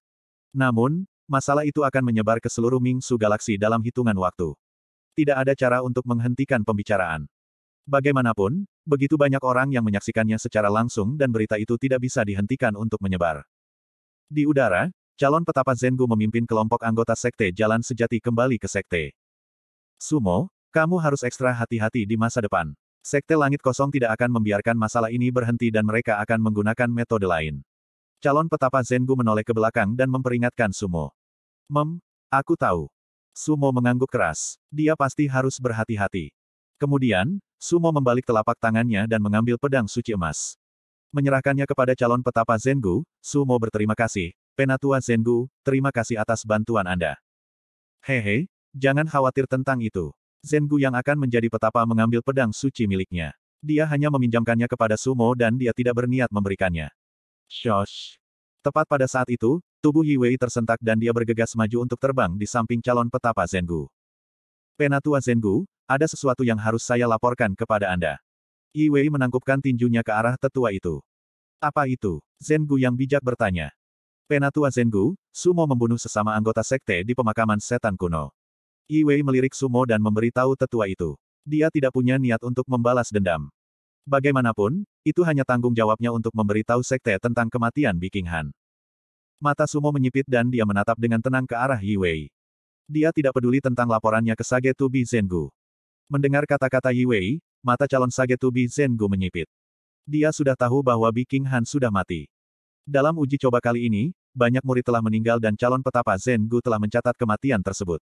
Namun, masalah itu akan menyebar ke seluruh Ming Su Galaksi dalam hitungan waktu. Tidak ada cara untuk menghentikan pembicaraan. Bagaimanapun, begitu banyak orang yang menyaksikannya secara langsung dan berita itu tidak bisa dihentikan untuk menyebar. Di udara, calon petapa Zengu memimpin kelompok anggota Sekte Jalan Sejati kembali ke Sekte. Sumo, kamu harus ekstra hati-hati di masa depan. Sekte Langit Kosong tidak akan membiarkan masalah ini berhenti dan mereka akan menggunakan metode lain. Calon petapa Zengu menoleh ke belakang dan memperingatkan Sumo. Mem, aku tahu. Sumo mengangguk keras. Dia pasti harus berhati-hati. Kemudian, Sumo membalik telapak tangannya dan mengambil pedang suci emas. Menyerahkannya kepada calon petapa Zengu, Sumo berterima kasih. Penatua Zengu, terima kasih atas bantuan Anda. Hehe, jangan khawatir tentang itu. Zengu yang akan menjadi petapa mengambil pedang suci miliknya. Dia hanya meminjamkannya kepada Sumo dan dia tidak berniat memberikannya. Shosh. Tepat pada saat itu, tubuh Yiwei tersentak dan dia bergegas maju untuk terbang di samping calon petapa Zengu. Penatua Zengu, ada sesuatu yang harus saya laporkan kepada Anda. Yi Wei menangkupkan tinjunya ke arah tetua itu. Apa itu? Zen Gu yang bijak bertanya. Penatua Zen Gu, Sumo membunuh sesama anggota sekte di pemakaman setan kuno. Yi Wei melirik Sumo dan memberitahu tetua itu. Dia tidak punya niat untuk membalas dendam. Bagaimanapun, itu hanya tanggung jawabnya untuk memberitahu sekte tentang kematian Biking Han. Mata Sumo menyipit dan dia menatap dengan tenang ke arah Yi Wei. Dia tidak peduli tentang laporannya ke Sage Tubi Zengu. Mendengar kata-kata Yi Wei, mata calon Sage Zen Zengu menyipit. Dia sudah tahu bahwa Biking Han sudah mati. Dalam uji coba kali ini, banyak murid telah meninggal dan calon petapa Zengu telah mencatat kematian tersebut.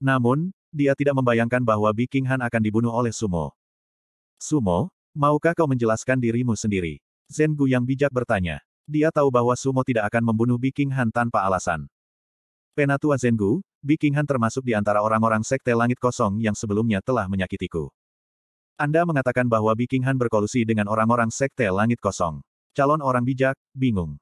Namun, dia tidak membayangkan bahwa Biking Han akan dibunuh oleh Sumo. Sumo, maukah kau menjelaskan dirimu sendiri? Zengu yang bijak bertanya. Dia tahu bahwa Sumo tidak akan membunuh Biking Han tanpa alasan. Penatua Zengu, Bikinghan termasuk di antara orang-orang sekte langit kosong yang sebelumnya telah menyakitiku. Anda mengatakan bahwa Bikinghan berkolusi dengan orang-orang sekte langit kosong. Calon orang bijak, bingung.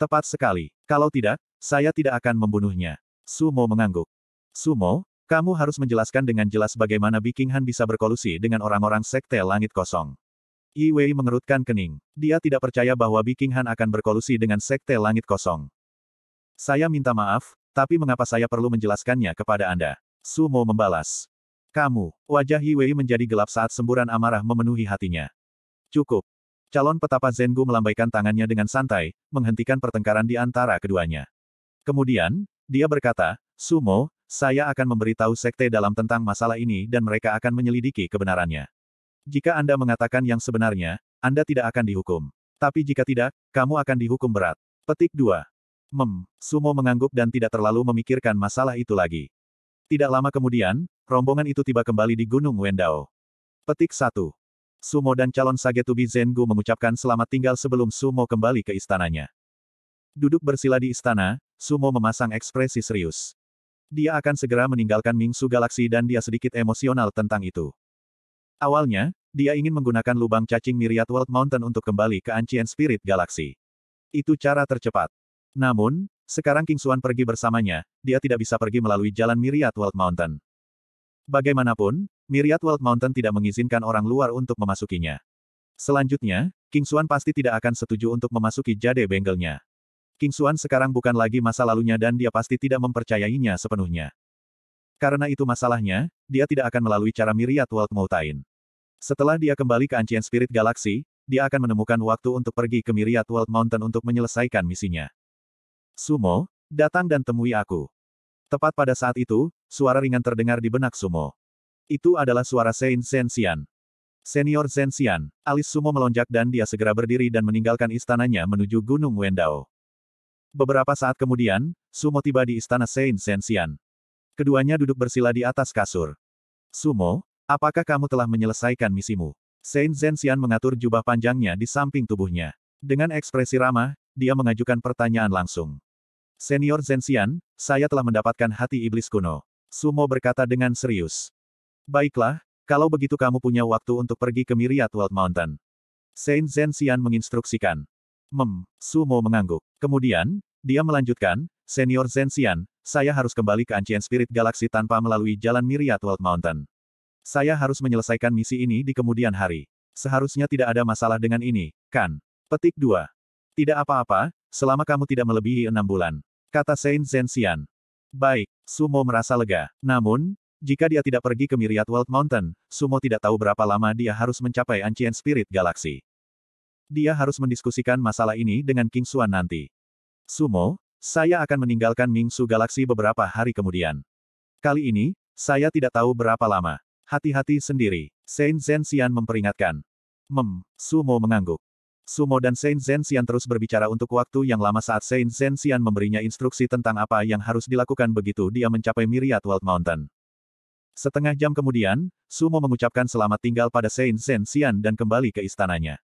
Tepat sekali. Kalau tidak, saya tidak akan membunuhnya. Sumo mengangguk. Sumo, kamu harus menjelaskan dengan jelas bagaimana Bikinghan bisa berkolusi dengan orang-orang sekte langit kosong. Yi Wei mengerutkan kening. Dia tidak percaya bahwa Bikinghan akan berkolusi dengan sekte langit kosong. Saya minta maaf, tapi mengapa saya perlu menjelaskannya kepada Anda? Sumo membalas. Kamu, wajah Hiwei menjadi gelap saat semburan amarah memenuhi hatinya. Cukup. Calon petapa Zengu melambaikan tangannya dengan santai, menghentikan pertengkaran di antara keduanya. Kemudian, dia berkata, Sumo, saya akan memberitahu sekte dalam tentang masalah ini dan mereka akan menyelidiki kebenarannya. Jika Anda mengatakan yang sebenarnya, Anda tidak akan dihukum. Tapi jika tidak, kamu akan dihukum berat. Petik 2. Mem, Sumo mengangguk dan tidak terlalu memikirkan masalah itu lagi. Tidak lama kemudian, rombongan itu tiba kembali di Gunung Wendao. Petik 1. Sumo dan calon Sagetubi Zengu mengucapkan selamat tinggal sebelum Sumo kembali ke istananya. Duduk bersila di istana, Sumo memasang ekspresi serius. Dia akan segera meninggalkan Mingsu Galaksi dan dia sedikit emosional tentang itu. Awalnya, dia ingin menggunakan lubang cacing Myriad World Mountain untuk kembali ke Ancient Spirit Galaxy. Itu cara tercepat. Namun, sekarang King Suan pergi bersamanya, dia tidak bisa pergi melalui jalan Myriad World Mountain. Bagaimanapun, Myriad World Mountain tidak mengizinkan orang luar untuk memasukinya. Selanjutnya, King Suan pasti tidak akan setuju untuk memasuki jade bengelnya. King Suan sekarang bukan lagi masa lalunya dan dia pasti tidak mempercayainya sepenuhnya. Karena itu masalahnya, dia tidak akan melalui cara Myriad World Mountain. Setelah dia kembali ke Ancient Spirit Galaxy, dia akan menemukan waktu untuk pergi ke Myriad World Mountain untuk menyelesaikan misinya. Sumo, datang dan temui aku. Tepat pada saat itu, suara ringan terdengar di benak Sumo. Itu adalah suara Sein Sensian. Senior Sensian, alis Sumo melonjak dan dia segera berdiri dan meninggalkan istananya menuju Gunung Wendao. Beberapa saat kemudian, Sumo tiba di istana Sein Sensian. Keduanya duduk bersila di atas kasur. Sumo, apakah kamu telah menyelesaikan misimu? Sein Sensian mengatur jubah panjangnya di samping tubuhnya. Dengan ekspresi ramah, dia mengajukan pertanyaan langsung. Senior Zensian, saya telah mendapatkan hati iblis kuno. Sumo berkata dengan serius. Baiklah, kalau begitu kamu punya waktu untuk pergi ke Myriad World Mountain. Saint Zensian menginstruksikan. Mem, Sumo mengangguk. Kemudian, dia melanjutkan, Senior Zensian, saya harus kembali ke Ancient Spirit Galaxy tanpa melalui jalan Myriad World Mountain. Saya harus menyelesaikan misi ini di kemudian hari. Seharusnya tidak ada masalah dengan ini, kan? Petik 2. Tidak apa-apa, selama kamu tidak melebihi enam bulan. Kata Saint Zensian. Baik, Sumo merasa lega. Namun, jika dia tidak pergi ke Myriad World Mountain, Sumo tidak tahu berapa lama dia harus mencapai Ancient Spirit Galaxy. Dia harus mendiskusikan masalah ini dengan King Xuan nanti. Sumo, saya akan meninggalkan Ming Su Galaxy beberapa hari kemudian. Kali ini, saya tidak tahu berapa lama. Hati-hati sendiri, Saint Zensian memperingatkan. Mem, Sumo mengangguk. Sumo dan Saint Zensian terus berbicara untuk waktu yang lama saat Saint Zensian memberinya instruksi tentang apa yang harus dilakukan begitu dia mencapai Myriad World Mountain. Setengah jam kemudian, Sumo mengucapkan selamat tinggal pada Saint Zensian dan kembali ke istananya.